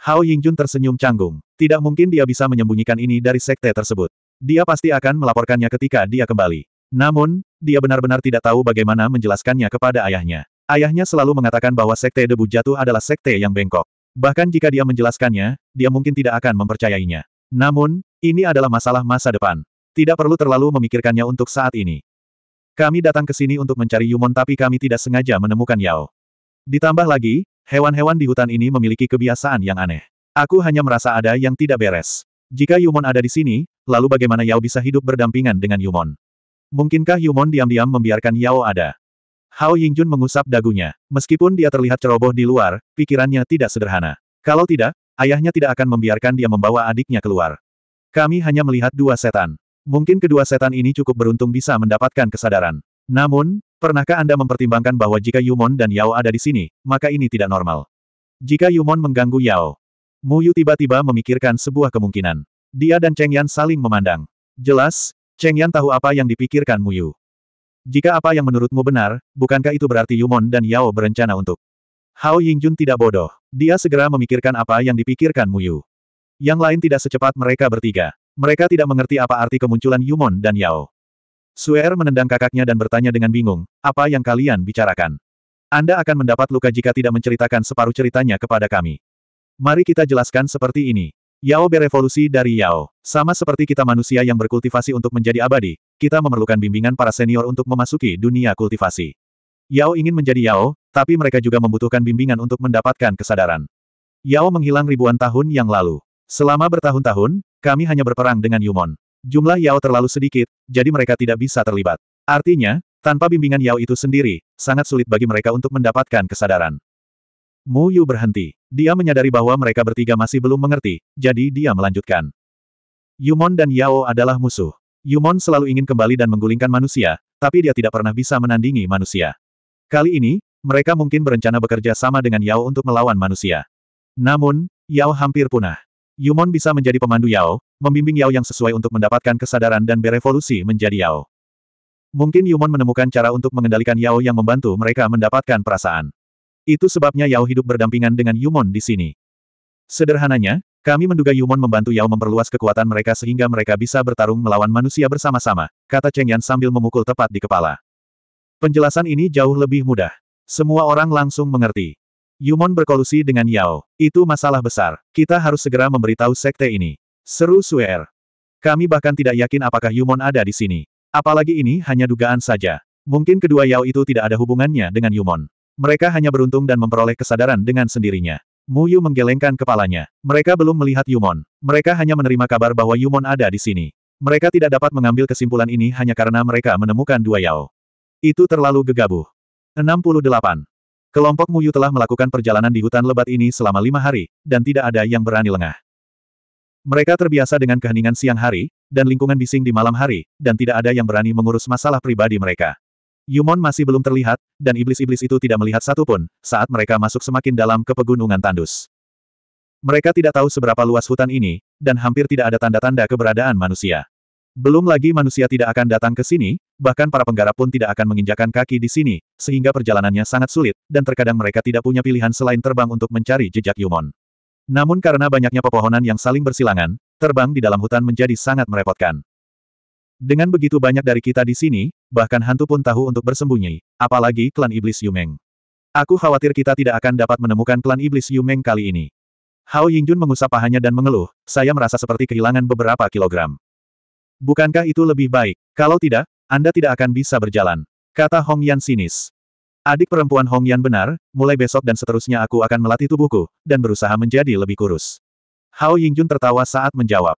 Hao Yingjun tersenyum canggung. Tidak mungkin dia bisa menyembunyikan ini dari sekte tersebut. Dia pasti akan melaporkannya ketika dia kembali. Namun, dia benar-benar tidak tahu bagaimana menjelaskannya kepada ayahnya. Ayahnya selalu mengatakan bahwa sekte debu jatuh adalah sekte yang bengkok. Bahkan jika dia menjelaskannya, dia mungkin tidak akan mempercayainya. Namun, ini adalah masalah masa depan. Tidak perlu terlalu memikirkannya untuk saat ini. Kami datang ke sini untuk mencari Yumon tapi kami tidak sengaja menemukan Yao. Ditambah lagi, hewan-hewan di hutan ini memiliki kebiasaan yang aneh. Aku hanya merasa ada yang tidak beres. Jika Yumon ada di sini, lalu bagaimana Yao bisa hidup berdampingan dengan Yumon? Mungkinkah Yumon diam-diam membiarkan Yao ada? Hao Yingjun mengusap dagunya. Meskipun dia terlihat ceroboh di luar, pikirannya tidak sederhana. Kalau tidak, ayahnya tidak akan membiarkan dia membawa adiknya keluar. Kami hanya melihat dua setan. Mungkin kedua setan ini cukup beruntung bisa mendapatkan kesadaran. Namun, pernahkah Anda mempertimbangkan bahwa jika Yumon dan Yao ada di sini, maka ini tidak normal? Jika Yumon mengganggu Yao, Mu Yu tiba-tiba memikirkan sebuah kemungkinan. Dia dan Cheng Yan saling memandang. Jelas, Cheng Yan tahu apa yang dipikirkan Mu Yu. Jika apa yang menurutmu benar, bukankah itu berarti Yumon dan Yao berencana untuk? Hao Yingjun tidak bodoh. Dia segera memikirkan apa yang dipikirkan Mu Yu. Yang lain tidak secepat mereka bertiga. Mereka tidak mengerti apa arti kemunculan Yumon dan Yao. Suer menendang kakaknya dan bertanya dengan bingung, apa yang kalian bicarakan? Anda akan mendapat luka jika tidak menceritakan separuh ceritanya kepada kami. Mari kita jelaskan seperti ini. Yao berevolusi dari Yao. Sama seperti kita manusia yang berkultivasi untuk menjadi abadi, kita memerlukan bimbingan para senior untuk memasuki dunia kultivasi. Yao ingin menjadi Yao, tapi mereka juga membutuhkan bimbingan untuk mendapatkan kesadaran. Yao menghilang ribuan tahun yang lalu. Selama bertahun-tahun, kami hanya berperang dengan Yumon. Jumlah Yao terlalu sedikit, jadi mereka tidak bisa terlibat. Artinya, tanpa bimbingan Yao itu sendiri, sangat sulit bagi mereka untuk mendapatkan kesadaran. Mu Yu berhenti. Dia menyadari bahwa mereka bertiga masih belum mengerti, jadi dia melanjutkan. Yumon dan Yao adalah musuh. Yumon selalu ingin kembali dan menggulingkan manusia, tapi dia tidak pernah bisa menandingi manusia. Kali ini, mereka mungkin berencana bekerja sama dengan Yao untuk melawan manusia. Namun, Yao hampir punah. Yumon bisa menjadi pemandu Yao, membimbing Yao yang sesuai untuk mendapatkan kesadaran dan berevolusi menjadi Yao. Mungkin Yumon menemukan cara untuk mengendalikan Yao yang membantu mereka mendapatkan perasaan. Itu sebabnya Yao hidup berdampingan dengan Yumon di sini. Sederhananya, kami menduga Yumon membantu Yao memperluas kekuatan mereka sehingga mereka bisa bertarung melawan manusia bersama-sama, kata Cheng Yan sambil memukul tepat di kepala. Penjelasan ini jauh lebih mudah. Semua orang langsung mengerti. Yumon berkolusi dengan Yao. Itu masalah besar. Kita harus segera memberitahu sekte ini. Seru Suer. Kami bahkan tidak yakin apakah Yumon ada di sini. Apalagi ini hanya dugaan saja. Mungkin kedua Yao itu tidak ada hubungannya dengan Yumon. Mereka hanya beruntung dan memperoleh kesadaran dengan sendirinya. Mu Yu menggelengkan kepalanya. Mereka belum melihat Yumon. Mereka hanya menerima kabar bahwa Yumon ada di sini. Mereka tidak dapat mengambil kesimpulan ini hanya karena mereka menemukan dua Yao. Itu terlalu gegabah. 68. Kelompok Muyu telah melakukan perjalanan di hutan lebat ini selama lima hari, dan tidak ada yang berani lengah. Mereka terbiasa dengan keheningan siang hari, dan lingkungan bising di malam hari, dan tidak ada yang berani mengurus masalah pribadi mereka. Yumon masih belum terlihat, dan iblis-iblis itu tidak melihat satupun, saat mereka masuk semakin dalam ke pegunungan tandus. Mereka tidak tahu seberapa luas hutan ini, dan hampir tidak ada tanda-tanda keberadaan manusia. Belum lagi manusia tidak akan datang ke sini, bahkan para penggarap pun tidak akan menginjakan kaki di sini, sehingga perjalanannya sangat sulit, dan terkadang mereka tidak punya pilihan selain terbang untuk mencari jejak Yumon. Namun karena banyaknya pepohonan yang saling bersilangan, terbang di dalam hutan menjadi sangat merepotkan. Dengan begitu banyak dari kita di sini, bahkan hantu pun tahu untuk bersembunyi, apalagi klan iblis Yumeng. Aku khawatir kita tidak akan dapat menemukan klan iblis Yumeng kali ini. Hao Yingjun mengusap pahanya dan mengeluh, saya merasa seperti kehilangan beberapa kilogram. Bukankah itu lebih baik? Kalau tidak, Anda tidak akan bisa berjalan. Kata Hong Yan sinis. Adik perempuan Hong Yan benar, mulai besok dan seterusnya aku akan melatih tubuhku, dan berusaha menjadi lebih kurus. Hao Yingjun tertawa saat menjawab.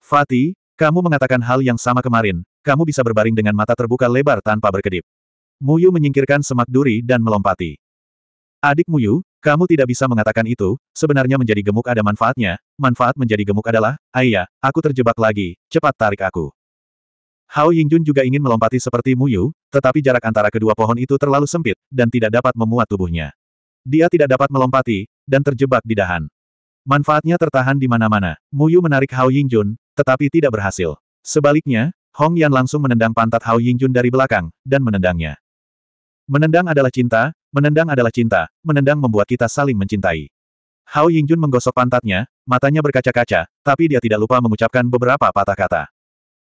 Fatih, kamu mengatakan hal yang sama kemarin, kamu bisa berbaring dengan mata terbuka lebar tanpa berkedip. Muyu menyingkirkan semak duri dan melompati. Adik Muyu, kamu tidak bisa mengatakan itu, sebenarnya menjadi gemuk ada manfaatnya, manfaat menjadi gemuk adalah, Ayah, iya, aku terjebak lagi, cepat tarik aku. Hao Yingjun juga ingin melompati seperti Mu Yu, tetapi jarak antara kedua pohon itu terlalu sempit, dan tidak dapat memuat tubuhnya. Dia tidak dapat melompati, dan terjebak di dahan. Manfaatnya tertahan di mana-mana. Mu Yu menarik Hao Yingjun, tetapi tidak berhasil. Sebaliknya, Hong Yan langsung menendang pantat Hao Yingjun dari belakang, dan menendangnya. Menendang adalah cinta, Menendang adalah cinta, menendang membuat kita saling mencintai. Hao Yingjun menggosok pantatnya, matanya berkaca-kaca, tapi dia tidak lupa mengucapkan beberapa patah kata.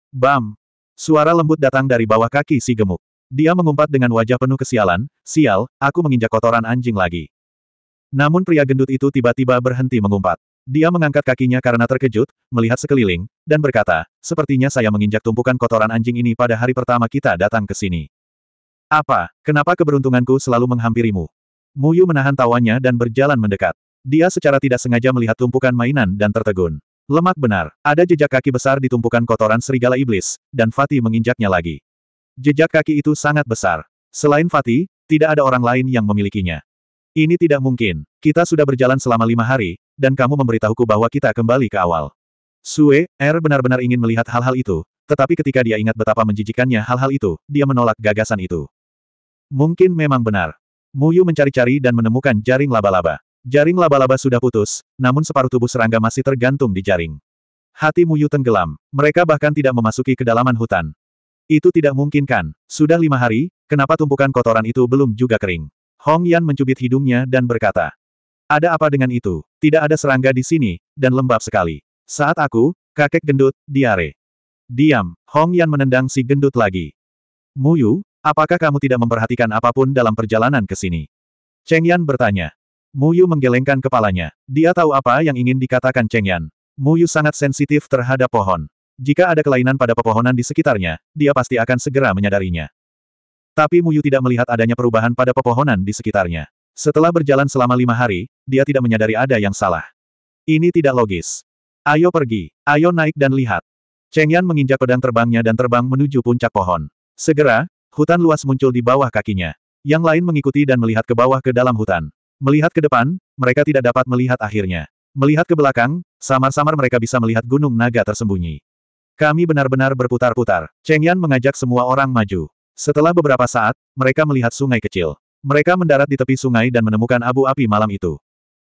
Bam! Suara lembut datang dari bawah kaki si gemuk. Dia mengumpat dengan wajah penuh kesialan, sial, aku menginjak kotoran anjing lagi. Namun pria gendut itu tiba-tiba berhenti mengumpat. Dia mengangkat kakinya karena terkejut, melihat sekeliling, dan berkata, sepertinya saya menginjak tumpukan kotoran anjing ini pada hari pertama kita datang ke sini. Apa, kenapa keberuntunganku selalu menghampirimu? Muyu menahan tawanya dan berjalan mendekat. Dia secara tidak sengaja melihat tumpukan mainan dan tertegun. Lemak benar, ada jejak kaki besar di tumpukan kotoran serigala iblis, dan Fatih menginjaknya lagi. Jejak kaki itu sangat besar. Selain Fatih, tidak ada orang lain yang memilikinya. Ini tidak mungkin. Kita sudah berjalan selama lima hari, dan kamu memberitahuku bahwa kita kembali ke awal. Sue, R er benar-benar ingin melihat hal-hal itu, tetapi ketika dia ingat betapa menjijikannya hal-hal itu, dia menolak gagasan itu. Mungkin memang benar. Muyu mencari-cari dan menemukan jaring laba-laba. Jaring laba-laba sudah putus, namun separuh tubuh serangga masih tergantung di jaring. Hati Muyu tenggelam. Mereka bahkan tidak memasuki kedalaman hutan. Itu tidak mungkin kan? Sudah lima hari, kenapa tumpukan kotoran itu belum juga kering? Hong Yan mencubit hidungnya dan berkata. Ada apa dengan itu? Tidak ada serangga di sini, dan lembab sekali. Saat aku, kakek gendut, diare. Diam, Hong Yan menendang si gendut lagi. Muyu, Apakah kamu tidak memperhatikan apapun dalam perjalanan ke sini? Cheng Yan bertanya. Mu Yu menggelengkan kepalanya. Dia tahu apa yang ingin dikatakan Cheng Yan. Mu Yu sangat sensitif terhadap pohon. Jika ada kelainan pada pepohonan di sekitarnya, dia pasti akan segera menyadarinya. Tapi Mu Yu tidak melihat adanya perubahan pada pepohonan di sekitarnya. Setelah berjalan selama lima hari, dia tidak menyadari ada yang salah. Ini tidak logis. Ayo pergi, ayo naik dan lihat. Cheng Yan menginjak pedang terbangnya dan terbang menuju puncak pohon. Segera, Hutan luas muncul di bawah kakinya. Yang lain mengikuti dan melihat ke bawah ke dalam hutan. Melihat ke depan, mereka tidak dapat melihat akhirnya. Melihat ke belakang, samar-samar mereka bisa melihat gunung naga tersembunyi. Kami benar-benar berputar-putar. Cheng Yan mengajak semua orang maju. Setelah beberapa saat, mereka melihat sungai kecil. Mereka mendarat di tepi sungai dan menemukan abu api malam itu.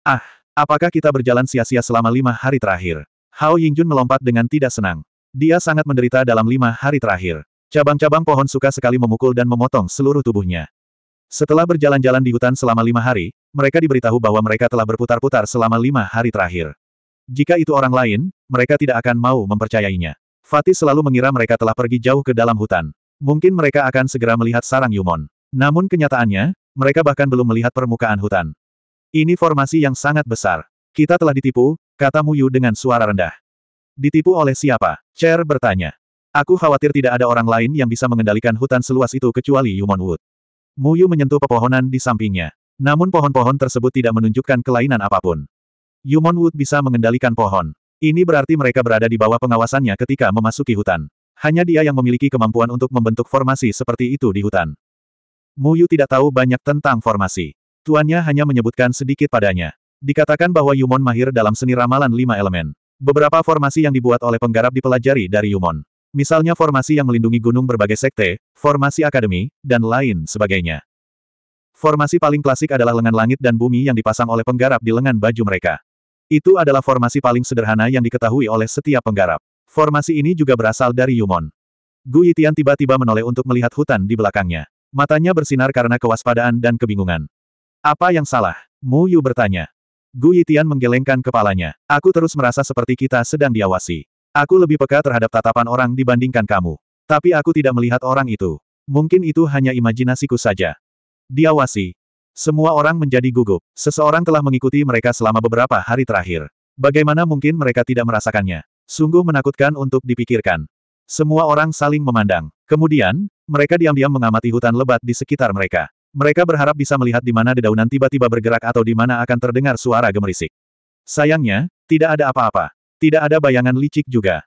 Ah, apakah kita berjalan sia-sia selama lima hari terakhir? Hao Yingjun melompat dengan tidak senang. Dia sangat menderita dalam lima hari terakhir. Cabang-cabang pohon suka sekali memukul dan memotong seluruh tubuhnya. Setelah berjalan-jalan di hutan selama lima hari, mereka diberitahu bahwa mereka telah berputar-putar selama lima hari terakhir. Jika itu orang lain, mereka tidak akan mau mempercayainya. Fatih selalu mengira mereka telah pergi jauh ke dalam hutan. Mungkin mereka akan segera melihat sarang Yumon. Namun kenyataannya, mereka bahkan belum melihat permukaan hutan. Ini formasi yang sangat besar. Kita telah ditipu, kata Muyu dengan suara rendah. Ditipu oleh siapa? Cher bertanya. Aku khawatir tidak ada orang lain yang bisa mengendalikan hutan seluas itu kecuali Yumon Wood. Mu Yu menyentuh pepohonan di sampingnya. Namun pohon-pohon tersebut tidak menunjukkan kelainan apapun. Yumon Wood bisa mengendalikan pohon. Ini berarti mereka berada di bawah pengawasannya ketika memasuki hutan. Hanya dia yang memiliki kemampuan untuk membentuk formasi seperti itu di hutan. Mu Yu tidak tahu banyak tentang formasi. Tuannya hanya menyebutkan sedikit padanya. Dikatakan bahwa Yumon mahir dalam seni ramalan lima elemen. Beberapa formasi yang dibuat oleh penggarap dipelajari dari Yumon. Misalnya formasi yang melindungi gunung berbagai sekte, formasi akademi, dan lain sebagainya. Formasi paling klasik adalah lengan langit dan bumi yang dipasang oleh penggarap di lengan baju mereka. Itu adalah formasi paling sederhana yang diketahui oleh setiap penggarap. Formasi ini juga berasal dari Yumon. Gu Yitian tiba-tiba menoleh untuk melihat hutan di belakangnya. Matanya bersinar karena kewaspadaan dan kebingungan. Apa yang salah? Mu Yu bertanya. Gu Yitian menggelengkan kepalanya. Aku terus merasa seperti kita sedang diawasi. Aku lebih peka terhadap tatapan orang dibandingkan kamu. Tapi aku tidak melihat orang itu. Mungkin itu hanya imajinasiku saja. Diawasi. Semua orang menjadi gugup. Seseorang telah mengikuti mereka selama beberapa hari terakhir. Bagaimana mungkin mereka tidak merasakannya? Sungguh menakutkan untuk dipikirkan. Semua orang saling memandang. Kemudian, mereka diam-diam mengamati hutan lebat di sekitar mereka. Mereka berharap bisa melihat di mana dedaunan tiba-tiba bergerak atau di mana akan terdengar suara gemerisik. Sayangnya, tidak ada apa-apa. Tidak ada bayangan licik juga.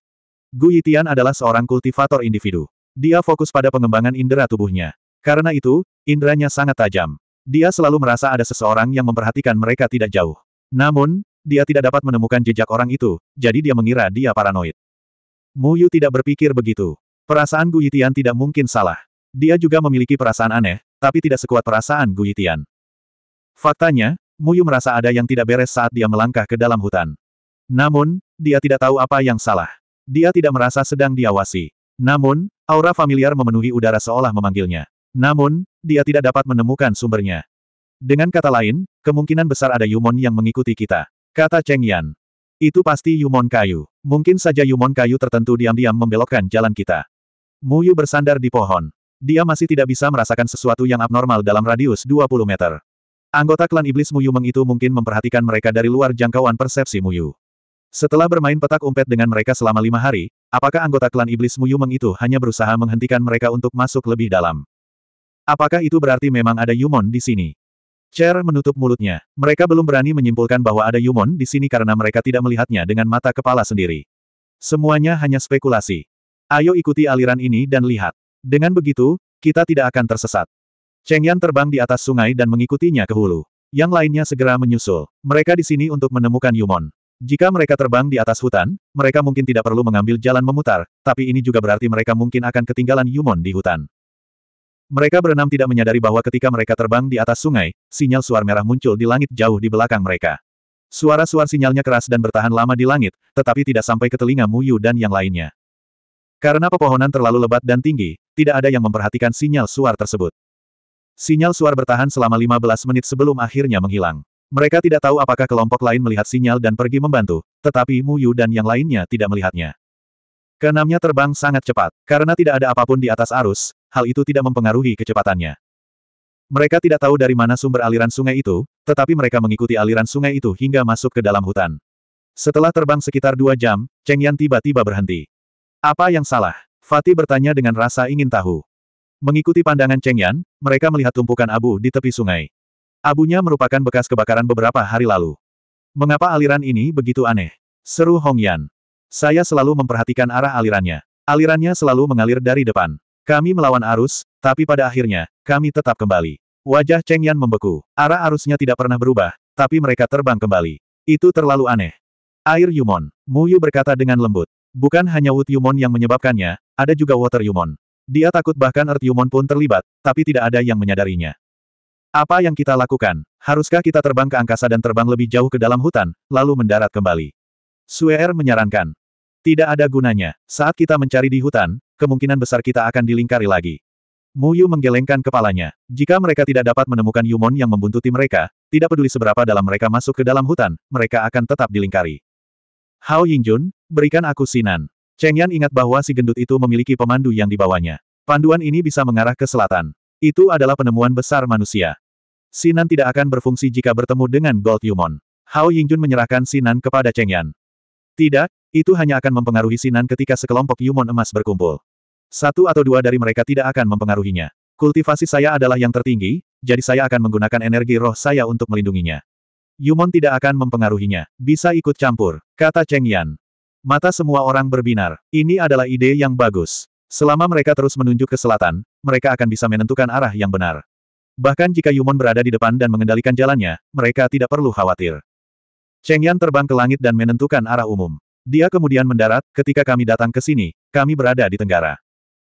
Gu Yitian adalah seorang kultivator individu. Dia fokus pada pengembangan indera tubuhnya. Karena itu, inderanya sangat tajam. Dia selalu merasa ada seseorang yang memperhatikan mereka tidak jauh. Namun, dia tidak dapat menemukan jejak orang itu, jadi dia mengira dia paranoid. Mu Yu tidak berpikir begitu. Perasaan Gu Yitian tidak mungkin salah. Dia juga memiliki perasaan aneh, tapi tidak sekuat perasaan Gu Yitian. Faktanya, Mu Yu merasa ada yang tidak beres saat dia melangkah ke dalam hutan. Namun, dia tidak tahu apa yang salah. Dia tidak merasa sedang diawasi. Namun, aura familiar memenuhi udara seolah memanggilnya. Namun, dia tidak dapat menemukan sumbernya. Dengan kata lain, kemungkinan besar ada Yumon yang mengikuti kita. Kata Cheng Yan. Itu pasti Yumon kayu. Mungkin saja Yumon kayu tertentu diam-diam membelokkan jalan kita. Muyu bersandar di pohon. Dia masih tidak bisa merasakan sesuatu yang abnormal dalam radius 20 meter. Anggota klan iblis Muyu Meng itu mungkin memperhatikan mereka dari luar jangkauan persepsi Muyu. Setelah bermain petak umpet dengan mereka selama lima hari, apakah anggota klan iblis Muyumeng itu hanya berusaha menghentikan mereka untuk masuk lebih dalam? Apakah itu berarti memang ada Yumon di sini? Cher menutup mulutnya. Mereka belum berani menyimpulkan bahwa ada Yumon di sini karena mereka tidak melihatnya dengan mata kepala sendiri. Semuanya hanya spekulasi. Ayo ikuti aliran ini dan lihat. Dengan begitu, kita tidak akan tersesat. Cheng Yan terbang di atas sungai dan mengikutinya ke hulu. Yang lainnya segera menyusul. Mereka di sini untuk menemukan Yumon. Jika mereka terbang di atas hutan, mereka mungkin tidak perlu mengambil jalan memutar, tapi ini juga berarti mereka mungkin akan ketinggalan Yumon di hutan. Mereka berenam tidak menyadari bahwa ketika mereka terbang di atas sungai, sinyal suar merah muncul di langit jauh di belakang mereka. Suara-suar sinyalnya keras dan bertahan lama di langit, tetapi tidak sampai ke telinga Muyu dan yang lainnya. Karena pepohonan terlalu lebat dan tinggi, tidak ada yang memperhatikan sinyal suar tersebut. Sinyal suar bertahan selama 15 menit sebelum akhirnya menghilang. Mereka tidak tahu apakah kelompok lain melihat sinyal dan pergi membantu, tetapi Mu Yu dan yang lainnya tidak melihatnya. Keenamnya terbang sangat cepat, karena tidak ada apapun di atas arus, hal itu tidak mempengaruhi kecepatannya. Mereka tidak tahu dari mana sumber aliran sungai itu, tetapi mereka mengikuti aliran sungai itu hingga masuk ke dalam hutan. Setelah terbang sekitar dua jam, Cheng Yan tiba-tiba berhenti. Apa yang salah? Fatih bertanya dengan rasa ingin tahu. Mengikuti pandangan Cheng Yan, mereka melihat tumpukan abu di tepi sungai. Abunya merupakan bekas kebakaran beberapa hari lalu. Mengapa aliran ini begitu aneh? Seru Hong Yan. Saya selalu memperhatikan arah alirannya. Alirannya selalu mengalir dari depan. Kami melawan arus, tapi pada akhirnya, kami tetap kembali. Wajah Cheng Yan membeku. Arah arusnya tidak pernah berubah, tapi mereka terbang kembali. Itu terlalu aneh. Air Yumon. Mu Yu berkata dengan lembut. Bukan hanya Wood Yumon yang menyebabkannya, ada juga Water Yumon. Dia takut bahkan Earth Yumon pun terlibat, tapi tidak ada yang menyadarinya. Apa yang kita lakukan? Haruskah kita terbang ke angkasa dan terbang lebih jauh ke dalam hutan, lalu mendarat kembali? Suer menyarankan. Tidak ada gunanya. Saat kita mencari di hutan, kemungkinan besar kita akan dilingkari lagi. Muyu menggelengkan kepalanya. Jika mereka tidak dapat menemukan Yumon yang membuntuti mereka, tidak peduli seberapa dalam mereka masuk ke dalam hutan, mereka akan tetap dilingkari. Hao Yingjun, berikan aku Sinan. Cheng Yan ingat bahwa si gendut itu memiliki pemandu yang dibawanya. Panduan ini bisa mengarah ke selatan. Itu adalah penemuan besar manusia. Sinan tidak akan berfungsi jika bertemu dengan Gold Yumon. Hao Yingjun menyerahkan Sinan kepada Cheng Yan. Tidak, itu hanya akan mempengaruhi Sinan ketika sekelompok Yumon emas berkumpul. Satu atau dua dari mereka tidak akan mempengaruhinya. Kultivasi saya adalah yang tertinggi, jadi saya akan menggunakan energi roh saya untuk melindunginya. Yumon tidak akan mempengaruhinya. Bisa ikut campur, kata Cheng Yan. Mata semua orang berbinar. Ini adalah ide yang bagus. Selama mereka terus menunjuk ke selatan, mereka akan bisa menentukan arah yang benar. Bahkan jika Yumon berada di depan dan mengendalikan jalannya, mereka tidak perlu khawatir. Cheng Yan terbang ke langit dan menentukan arah umum. Dia kemudian mendarat, ketika kami datang ke sini, kami berada di tenggara.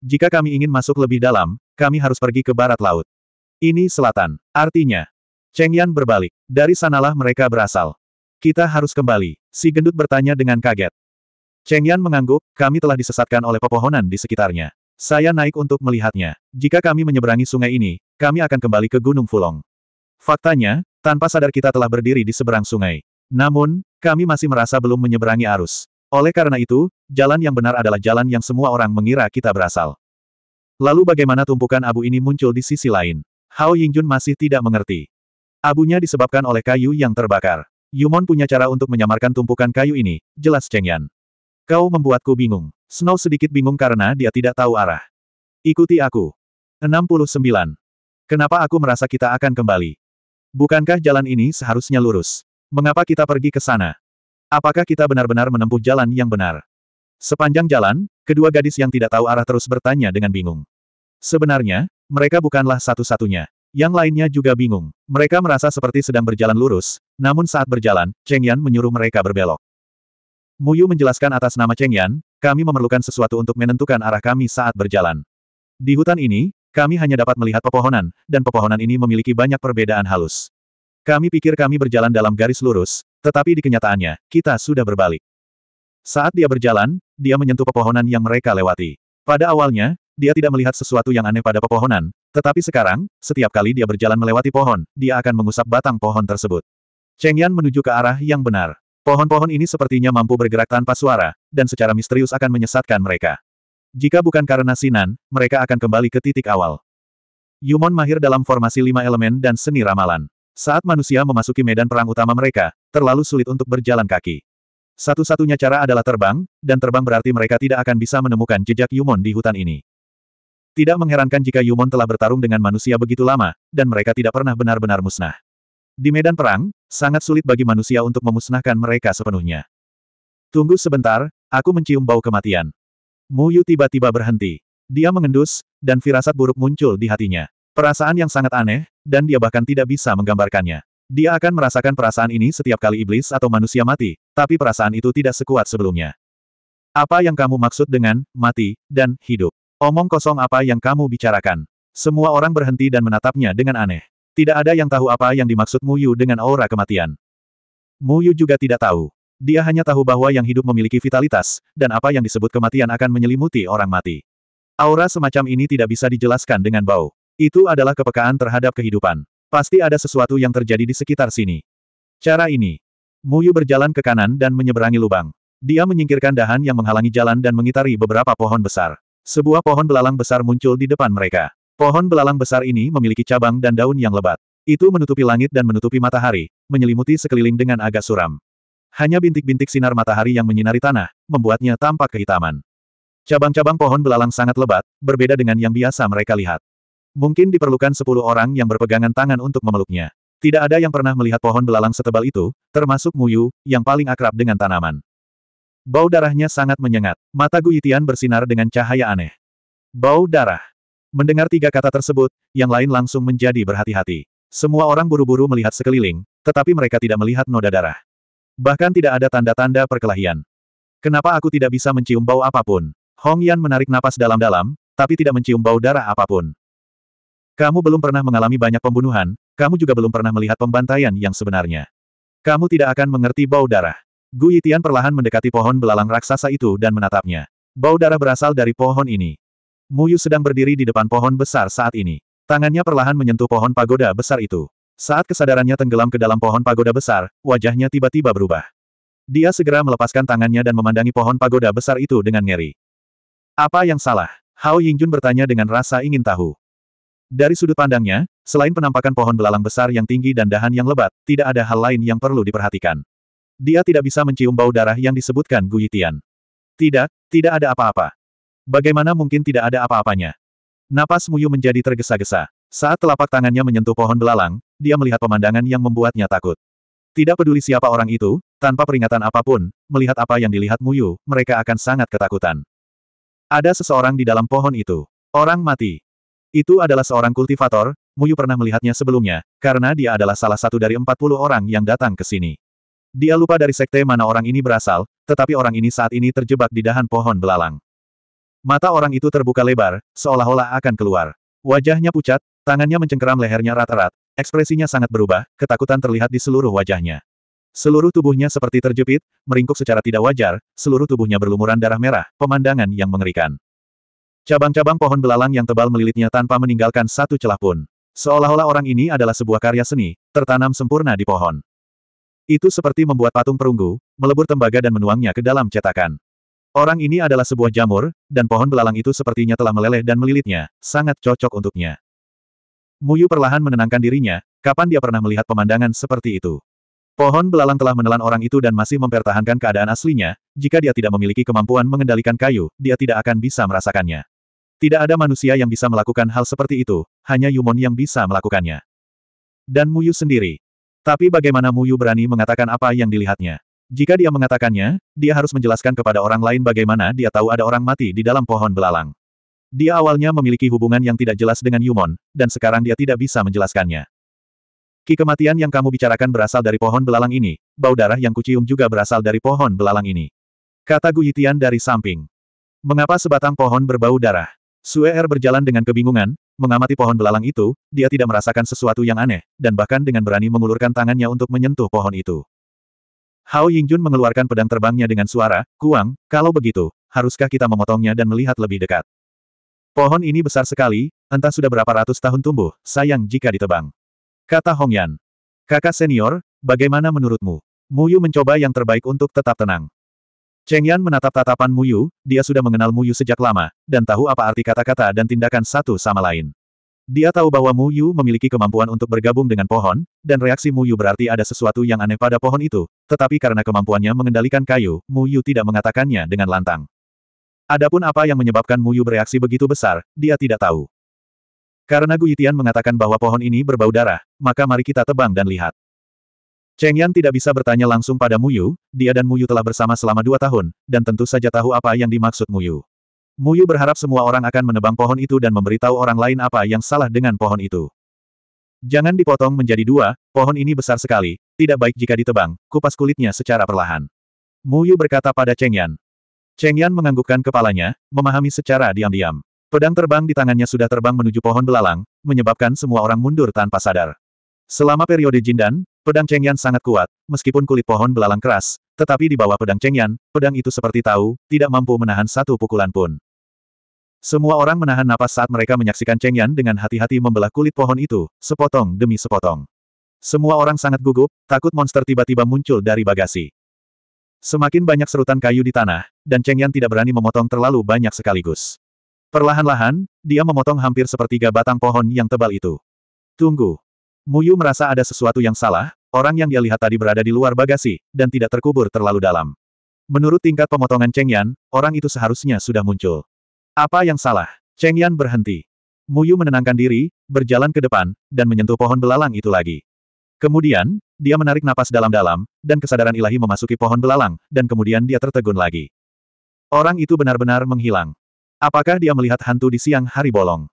Jika kami ingin masuk lebih dalam, kami harus pergi ke barat laut. Ini selatan. Artinya, Cheng Yan berbalik. Dari sanalah mereka berasal. Kita harus kembali. Si gendut bertanya dengan kaget. Cheng Yan mengangguk, kami telah disesatkan oleh pepohonan di sekitarnya. Saya naik untuk melihatnya. Jika kami menyeberangi sungai ini, kami akan kembali ke Gunung Fulong. Faktanya, tanpa sadar kita telah berdiri di seberang sungai. Namun, kami masih merasa belum menyeberangi arus. Oleh karena itu, jalan yang benar adalah jalan yang semua orang mengira kita berasal. Lalu bagaimana tumpukan abu ini muncul di sisi lain? Hao Yingjun masih tidak mengerti. Abunya disebabkan oleh kayu yang terbakar. Yumon punya cara untuk menyamarkan tumpukan kayu ini, jelas Cheng Yan. Kau membuatku bingung. Snow sedikit bingung karena dia tidak tahu arah. Ikuti aku. 69. Kenapa aku merasa kita akan kembali? Bukankah jalan ini seharusnya lurus? Mengapa kita pergi ke sana? Apakah kita benar-benar menempuh jalan yang benar? Sepanjang jalan, kedua gadis yang tidak tahu arah terus bertanya dengan bingung. Sebenarnya, mereka bukanlah satu-satunya. Yang lainnya juga bingung. Mereka merasa seperti sedang berjalan lurus, namun saat berjalan, Cheng Yan menyuruh mereka berbelok. Muyu menjelaskan atas nama Cheng Yan, kami memerlukan sesuatu untuk menentukan arah kami saat berjalan. Di hutan ini, kami hanya dapat melihat pepohonan, dan pepohonan ini memiliki banyak perbedaan halus. Kami pikir kami berjalan dalam garis lurus, tetapi di kenyataannya, kita sudah berbalik. Saat dia berjalan, dia menyentuh pepohonan yang mereka lewati. Pada awalnya, dia tidak melihat sesuatu yang aneh pada pepohonan, tetapi sekarang, setiap kali dia berjalan melewati pohon, dia akan mengusap batang pohon tersebut. Cheng Yan menuju ke arah yang benar. Pohon-pohon ini sepertinya mampu bergerak tanpa suara, dan secara misterius akan menyesatkan mereka. Jika bukan karena Sinan, mereka akan kembali ke titik awal. Yumon mahir dalam formasi lima elemen dan seni ramalan. Saat manusia memasuki medan perang utama mereka, terlalu sulit untuk berjalan kaki. Satu-satunya cara adalah terbang, dan terbang berarti mereka tidak akan bisa menemukan jejak Yumon di hutan ini. Tidak mengherankan jika Yumon telah bertarung dengan manusia begitu lama, dan mereka tidak pernah benar-benar musnah. Di medan perang, sangat sulit bagi manusia untuk memusnahkan mereka sepenuhnya. Tunggu sebentar, aku mencium bau kematian. Mu Yu tiba-tiba berhenti. Dia mengendus, dan firasat buruk muncul di hatinya. Perasaan yang sangat aneh, dan dia bahkan tidak bisa menggambarkannya. Dia akan merasakan perasaan ini setiap kali iblis atau manusia mati, tapi perasaan itu tidak sekuat sebelumnya. Apa yang kamu maksud dengan mati dan hidup? Omong kosong apa yang kamu bicarakan? Semua orang berhenti dan menatapnya dengan aneh. Tidak ada yang tahu apa yang dimaksud Mu Yu dengan aura kematian. Mu Yu juga tidak tahu. Dia hanya tahu bahwa yang hidup memiliki vitalitas, dan apa yang disebut kematian akan menyelimuti orang mati. Aura semacam ini tidak bisa dijelaskan dengan bau. Itu adalah kepekaan terhadap kehidupan. Pasti ada sesuatu yang terjadi di sekitar sini. Cara ini. Mu Yu berjalan ke kanan dan menyeberangi lubang. Dia menyingkirkan dahan yang menghalangi jalan dan mengitari beberapa pohon besar. Sebuah pohon belalang besar muncul di depan mereka. Pohon belalang besar ini memiliki cabang dan daun yang lebat. Itu menutupi langit dan menutupi matahari, menyelimuti sekeliling dengan agak suram. Hanya bintik-bintik sinar matahari yang menyinari tanah, membuatnya tampak kehitaman. Cabang-cabang pohon belalang sangat lebat, berbeda dengan yang biasa mereka lihat. Mungkin diperlukan sepuluh orang yang berpegangan tangan untuk memeluknya. Tidak ada yang pernah melihat pohon belalang setebal itu, termasuk Muyu, yang paling akrab dengan tanaman. Bau darahnya sangat menyengat, mata Gu bersinar dengan cahaya aneh. Bau darah. Mendengar tiga kata tersebut, yang lain langsung menjadi berhati-hati. Semua orang buru-buru melihat sekeliling, tetapi mereka tidak melihat noda darah. Bahkan tidak ada tanda-tanda perkelahian. Kenapa aku tidak bisa mencium bau apapun? Hong Yan menarik napas dalam-dalam, tapi tidak mencium bau darah apapun. Kamu belum pernah mengalami banyak pembunuhan, kamu juga belum pernah melihat pembantaian yang sebenarnya. Kamu tidak akan mengerti bau darah. Gu Yitian perlahan mendekati pohon belalang raksasa itu dan menatapnya. Bau darah berasal dari pohon ini. Muyu sedang berdiri di depan pohon besar saat ini. Tangannya perlahan menyentuh pohon pagoda besar itu. Saat kesadarannya tenggelam ke dalam pohon pagoda besar, wajahnya tiba-tiba berubah. Dia segera melepaskan tangannya dan memandangi pohon pagoda besar itu dengan ngeri. Apa yang salah? Hao Yingjun bertanya dengan rasa ingin tahu. Dari sudut pandangnya, selain penampakan pohon belalang besar yang tinggi dan dahan yang lebat, tidak ada hal lain yang perlu diperhatikan. Dia tidak bisa mencium bau darah yang disebutkan Gu Yitian. Tidak, tidak ada apa-apa. Bagaimana mungkin tidak ada apa-apanya? Napas Muyu menjadi tergesa-gesa. Saat telapak tangannya menyentuh pohon belalang, dia melihat pemandangan yang membuatnya takut. Tidak peduli siapa orang itu, tanpa peringatan apapun, melihat apa yang dilihat Muyu, mereka akan sangat ketakutan. Ada seseorang di dalam pohon itu. Orang mati. Itu adalah seorang kultivator, Muyu pernah melihatnya sebelumnya, karena dia adalah salah satu dari 40 orang yang datang ke sini. Dia lupa dari sekte mana orang ini berasal, tetapi orang ini saat ini terjebak di dahan pohon belalang. Mata orang itu terbuka lebar, seolah-olah akan keluar. Wajahnya pucat, tangannya mencengkeram lehernya rata-rat, ekspresinya sangat berubah, ketakutan terlihat di seluruh wajahnya. Seluruh tubuhnya seperti terjepit, meringkuk secara tidak wajar, seluruh tubuhnya berlumuran darah merah, pemandangan yang mengerikan. Cabang-cabang pohon belalang yang tebal melilitnya tanpa meninggalkan satu celah pun. Seolah-olah orang ini adalah sebuah karya seni, tertanam sempurna di pohon. Itu seperti membuat patung perunggu, melebur tembaga dan menuangnya ke dalam cetakan. Orang ini adalah sebuah jamur, dan pohon belalang itu sepertinya telah meleleh dan melilitnya, sangat cocok untuknya. Muyu perlahan menenangkan dirinya, kapan dia pernah melihat pemandangan seperti itu. Pohon belalang telah menelan orang itu dan masih mempertahankan keadaan aslinya, jika dia tidak memiliki kemampuan mengendalikan kayu, dia tidak akan bisa merasakannya. Tidak ada manusia yang bisa melakukan hal seperti itu, hanya Yumon yang bisa melakukannya. Dan Muyu sendiri. Tapi bagaimana Muyu berani mengatakan apa yang dilihatnya? Jika dia mengatakannya, dia harus menjelaskan kepada orang lain bagaimana dia tahu ada orang mati di dalam pohon belalang. Dia awalnya memiliki hubungan yang tidak jelas dengan Yumon, dan sekarang dia tidak bisa menjelaskannya. Ki kematian yang kamu bicarakan berasal dari pohon belalang ini, bau darah yang kucium juga berasal dari pohon belalang ini. Kata Guyitian dari samping. Mengapa sebatang pohon berbau darah? Sue er berjalan dengan kebingungan, mengamati pohon belalang itu, dia tidak merasakan sesuatu yang aneh, dan bahkan dengan berani mengulurkan tangannya untuk menyentuh pohon itu. Hao Yingjun mengeluarkan pedang terbangnya dengan suara, Kuang, kalau begitu, haruskah kita memotongnya dan melihat lebih dekat? Pohon ini besar sekali, entah sudah berapa ratus tahun tumbuh, sayang jika ditebang. Kata Hong Yan. Kakak senior, bagaimana menurutmu? Mu Yu mencoba yang terbaik untuk tetap tenang. Cheng Yan menatap tatapan Mu Yu. dia sudah mengenal Mu Yu sejak lama, dan tahu apa arti kata-kata dan tindakan satu sama lain. Dia tahu bahwa Mu Yu memiliki kemampuan untuk bergabung dengan pohon, dan reaksi Mu Yu berarti ada sesuatu yang aneh pada pohon itu, tetapi karena kemampuannya mengendalikan kayu, Mu Yu tidak mengatakannya dengan lantang. Adapun apa yang menyebabkan Mu Yu bereaksi begitu besar, dia tidak tahu. Karena Gu Yitian mengatakan bahwa pohon ini berbau darah, maka mari kita tebang dan lihat. Cheng Yan tidak bisa bertanya langsung pada Mu Yu, dia dan Mu Yu telah bersama selama dua tahun, dan tentu saja tahu apa yang dimaksud Mu Yu. Muyu berharap semua orang akan menebang pohon itu dan memberitahu orang lain apa yang salah dengan pohon itu. Jangan dipotong menjadi dua, pohon ini besar sekali, tidak baik jika ditebang, kupas kulitnya secara perlahan. Muyu berkata pada Cheng Yan. Cheng Yan menganggukkan kepalanya, memahami secara diam-diam. Pedang terbang di tangannya sudah terbang menuju pohon belalang, menyebabkan semua orang mundur tanpa sadar. Selama periode Jindan, Pedang Cheng Yan sangat kuat, meskipun kulit pohon belalang keras, tetapi di bawah pedang Cheng Yan, pedang itu seperti tahu, tidak mampu menahan satu pukulan pun. Semua orang menahan napas saat mereka menyaksikan Cheng Yan dengan hati-hati membelah kulit pohon itu, sepotong demi sepotong. Semua orang sangat gugup, takut monster tiba-tiba muncul dari bagasi. Semakin banyak serutan kayu di tanah, dan Cheng Yan tidak berani memotong terlalu banyak sekaligus. Perlahan-lahan, dia memotong hampir sepertiga batang pohon yang tebal itu. Tunggu, Muyu merasa ada sesuatu yang salah, orang yang dia lihat tadi berada di luar bagasi, dan tidak terkubur terlalu dalam. Menurut tingkat pemotongan Cheng Yan, orang itu seharusnya sudah muncul. Apa yang salah? Cheng Yan berhenti. Muyu menenangkan diri, berjalan ke depan, dan menyentuh pohon belalang itu lagi. Kemudian, dia menarik napas dalam-dalam, dan kesadaran ilahi memasuki pohon belalang, dan kemudian dia tertegun lagi. Orang itu benar-benar menghilang. Apakah dia melihat hantu di siang hari bolong?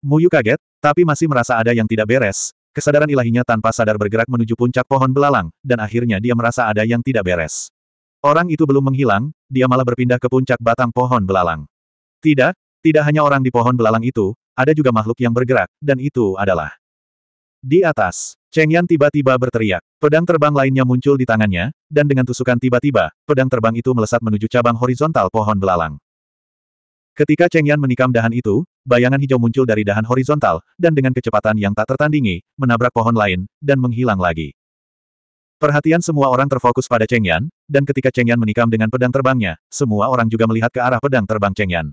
Muyu kaget, tapi masih merasa ada yang tidak beres, kesadaran ilahinya tanpa sadar bergerak menuju puncak pohon belalang, dan akhirnya dia merasa ada yang tidak beres. Orang itu belum menghilang, dia malah berpindah ke puncak batang pohon belalang. Tidak, tidak hanya orang di pohon belalang itu, ada juga makhluk yang bergerak, dan itu adalah di atas. Cheng Yan tiba-tiba berteriak. Pedang terbang lainnya muncul di tangannya, dan dengan tusukan tiba-tiba, pedang terbang itu melesat menuju cabang horizontal pohon belalang. Ketika Cheng Yan menikam dahan itu, bayangan hijau muncul dari dahan horizontal, dan dengan kecepatan yang tak tertandingi, menabrak pohon lain, dan menghilang lagi. Perhatian semua orang terfokus pada Cheng Yan, dan ketika Cheng Yan menikam dengan pedang terbangnya, semua orang juga melihat ke arah pedang terbang Cheng Yan.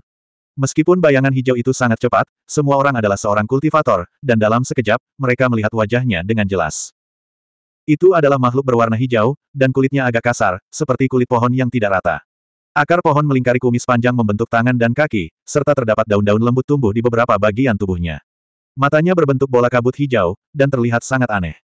Meskipun bayangan hijau itu sangat cepat, semua orang adalah seorang kultivator, dan dalam sekejap, mereka melihat wajahnya dengan jelas. Itu adalah makhluk berwarna hijau, dan kulitnya agak kasar, seperti kulit pohon yang tidak rata. Akar pohon melingkari kumis panjang membentuk tangan dan kaki, serta terdapat daun-daun lembut tumbuh di beberapa bagian tubuhnya. Matanya berbentuk bola kabut hijau, dan terlihat sangat aneh.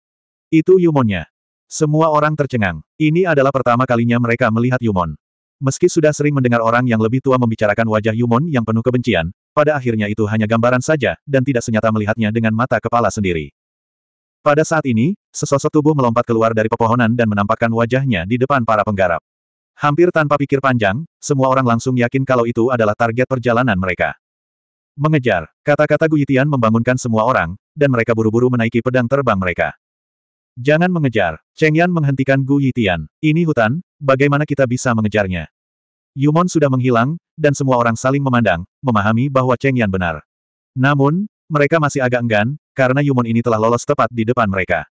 Itu Yumonnya. Semua orang tercengang. Ini adalah pertama kalinya mereka melihat Yumon. Meski sudah sering mendengar orang yang lebih tua membicarakan wajah Yumon yang penuh kebencian, pada akhirnya itu hanya gambaran saja, dan tidak senyata melihatnya dengan mata kepala sendiri. Pada saat ini, sesosok tubuh melompat keluar dari pepohonan dan menampakkan wajahnya di depan para penggarap. Hampir tanpa pikir panjang, semua orang langsung yakin kalau itu adalah target perjalanan mereka. Mengejar, kata-kata Guyitian membangunkan semua orang, dan mereka buru-buru menaiki pedang terbang mereka. Jangan mengejar, Cheng Yan menghentikan Gu Yitian. Ini hutan, bagaimana kita bisa mengejarnya? Yumon sudah menghilang, dan semua orang saling memandang, memahami bahwa Cheng Yan benar. Namun, mereka masih agak enggan, karena Yumon ini telah lolos tepat di depan mereka.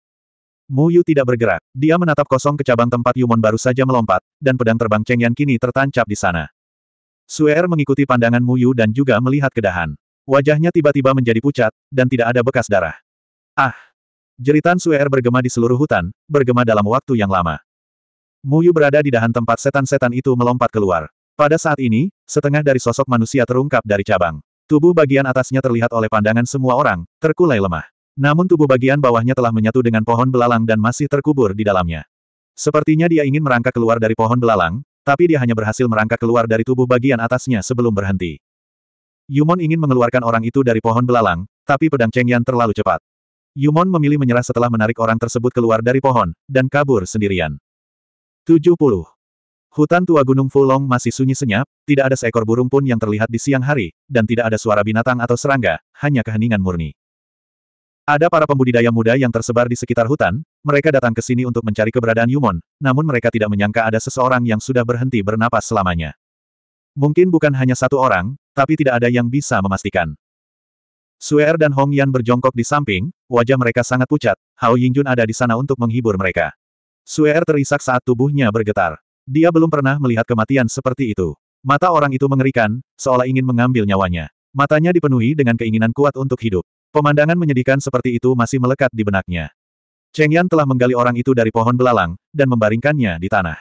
Mu Yu tidak bergerak. Dia menatap kosong ke cabang tempat Yumon baru saja melompat, dan pedang terbang Cheng Yan kini tertancap di sana. Suer er mengikuti pandangan Mu Yu dan juga melihat kedahan. Wajahnya tiba-tiba menjadi pucat, dan tidak ada bekas darah. Ah! Jeritan Suer er bergema di seluruh hutan, bergema dalam waktu yang lama. Mu Yu berada di dahan tempat setan-setan itu melompat keluar. Pada saat ini, setengah dari sosok manusia terungkap dari cabang. Tubuh bagian atasnya terlihat oleh pandangan semua orang, terkulai lemah. Namun tubuh bagian bawahnya telah menyatu dengan pohon belalang dan masih terkubur di dalamnya. Sepertinya dia ingin merangkak keluar dari pohon belalang, tapi dia hanya berhasil merangkak keluar dari tubuh bagian atasnya sebelum berhenti. Yumon ingin mengeluarkan orang itu dari pohon belalang, tapi pedang Cheng Yan terlalu cepat. Yumon memilih menyerah setelah menarik orang tersebut keluar dari pohon, dan kabur sendirian. 70. Hutan tua Gunung Fulong masih sunyi senyap, tidak ada seekor burung pun yang terlihat di siang hari, dan tidak ada suara binatang atau serangga, hanya keheningan murni. Ada para pembudidaya muda yang tersebar di sekitar hutan, mereka datang ke sini untuk mencari keberadaan Yumon, namun mereka tidak menyangka ada seseorang yang sudah berhenti bernapas selamanya. Mungkin bukan hanya satu orang, tapi tidak ada yang bisa memastikan. Suer dan Hong Yan berjongkok di samping, wajah mereka sangat pucat, Hao Yingjun ada di sana untuk menghibur mereka. Suer terisak saat tubuhnya bergetar. Dia belum pernah melihat kematian seperti itu. Mata orang itu mengerikan, seolah ingin mengambil nyawanya. Matanya dipenuhi dengan keinginan kuat untuk hidup. Pemandangan menyedihkan seperti itu masih melekat di benaknya. Cheng Yan telah menggali orang itu dari pohon belalang, dan membaringkannya di tanah.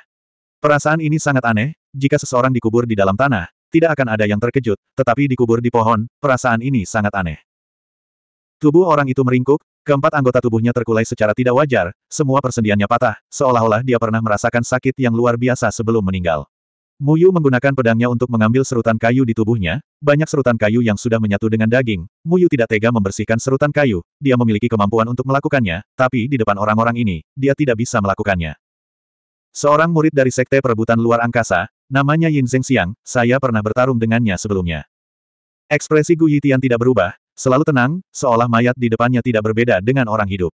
Perasaan ini sangat aneh, jika seseorang dikubur di dalam tanah, tidak akan ada yang terkejut, tetapi dikubur di pohon, perasaan ini sangat aneh. Tubuh orang itu meringkuk, keempat anggota tubuhnya terkulai secara tidak wajar, semua persendiannya patah, seolah-olah dia pernah merasakan sakit yang luar biasa sebelum meninggal. Muyu menggunakan pedangnya untuk mengambil serutan kayu di tubuhnya, banyak serutan kayu yang sudah menyatu dengan daging. Muyu tidak tega membersihkan serutan kayu, dia memiliki kemampuan untuk melakukannya, tapi di depan orang-orang ini, dia tidak bisa melakukannya. Seorang murid dari Sekte Perebutan Luar Angkasa, namanya Yin Zheng Xiang, saya pernah bertarung dengannya sebelumnya. Ekspresi Gu Yitian tidak berubah, selalu tenang, seolah mayat di depannya tidak berbeda dengan orang hidup.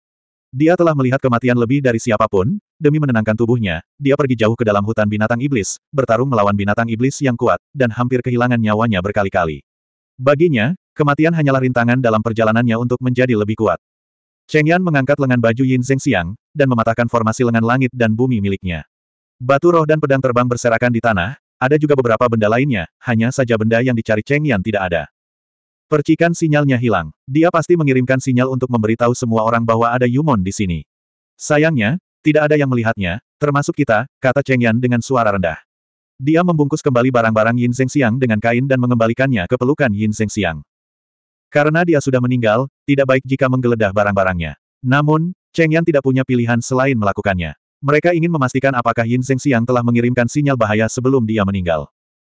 Dia telah melihat kematian lebih dari siapapun, demi menenangkan tubuhnya, dia pergi jauh ke dalam hutan binatang iblis, bertarung melawan binatang iblis yang kuat, dan hampir kehilangan nyawanya berkali-kali. Baginya, kematian hanyalah rintangan dalam perjalanannya untuk menjadi lebih kuat. Cheng Yan mengangkat lengan baju Yin Zheng Xiang, dan mematahkan formasi lengan langit dan bumi miliknya. Batu roh dan pedang terbang berserakan di tanah, ada juga beberapa benda lainnya, hanya saja benda yang dicari Cheng Yan tidak ada. Percikan sinyalnya hilang. Dia pasti mengirimkan sinyal untuk memberitahu semua orang bahwa ada Yumon di sini. Sayangnya, tidak ada yang melihatnya, termasuk kita, kata Cheng Yan dengan suara rendah. Dia membungkus kembali barang-barang Yin Zheng Xiang dengan kain dan mengembalikannya ke pelukan Yin Zheng Xiang. Karena dia sudah meninggal, tidak baik jika menggeledah barang-barangnya. Namun, Cheng Yan tidak punya pilihan selain melakukannya. Mereka ingin memastikan apakah Yin Zheng Xiang telah mengirimkan sinyal bahaya sebelum dia meninggal.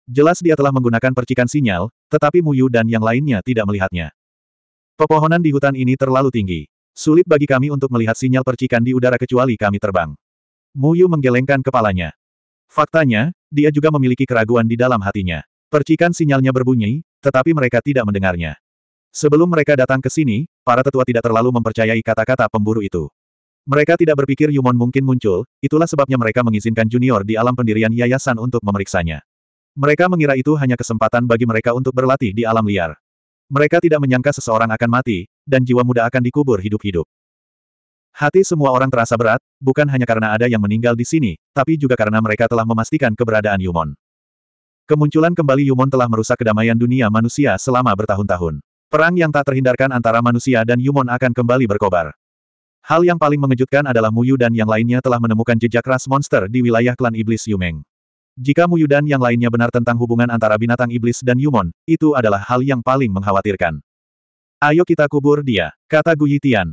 Jelas dia telah menggunakan percikan sinyal, tetapi Muyu dan yang lainnya tidak melihatnya. Pepohonan di hutan ini terlalu tinggi. Sulit bagi kami untuk melihat sinyal percikan di udara kecuali kami terbang. Muyu menggelengkan kepalanya. Faktanya, dia juga memiliki keraguan di dalam hatinya. Percikan sinyalnya berbunyi, tetapi mereka tidak mendengarnya. Sebelum mereka datang ke sini, para tetua tidak terlalu mempercayai kata-kata pemburu itu. Mereka tidak berpikir Yumon mungkin muncul, itulah sebabnya mereka mengizinkan junior di alam pendirian yayasan untuk memeriksanya. Mereka mengira itu hanya kesempatan bagi mereka untuk berlatih di alam liar. Mereka tidak menyangka seseorang akan mati, dan jiwa muda akan dikubur hidup-hidup. Hati semua orang terasa berat, bukan hanya karena ada yang meninggal di sini, tapi juga karena mereka telah memastikan keberadaan Yumon. Kemunculan kembali Yumon telah merusak kedamaian dunia manusia selama bertahun-tahun. Perang yang tak terhindarkan antara manusia dan Yumon akan kembali berkobar. Hal yang paling mengejutkan adalah Muyu dan yang lainnya telah menemukan jejak ras monster di wilayah klan iblis Yumeng. Jika Mu Yudan yang lainnya benar tentang hubungan antara binatang iblis dan Yumon, itu adalah hal yang paling mengkhawatirkan. Ayo kita kubur dia, kata Guyitian. Yitian.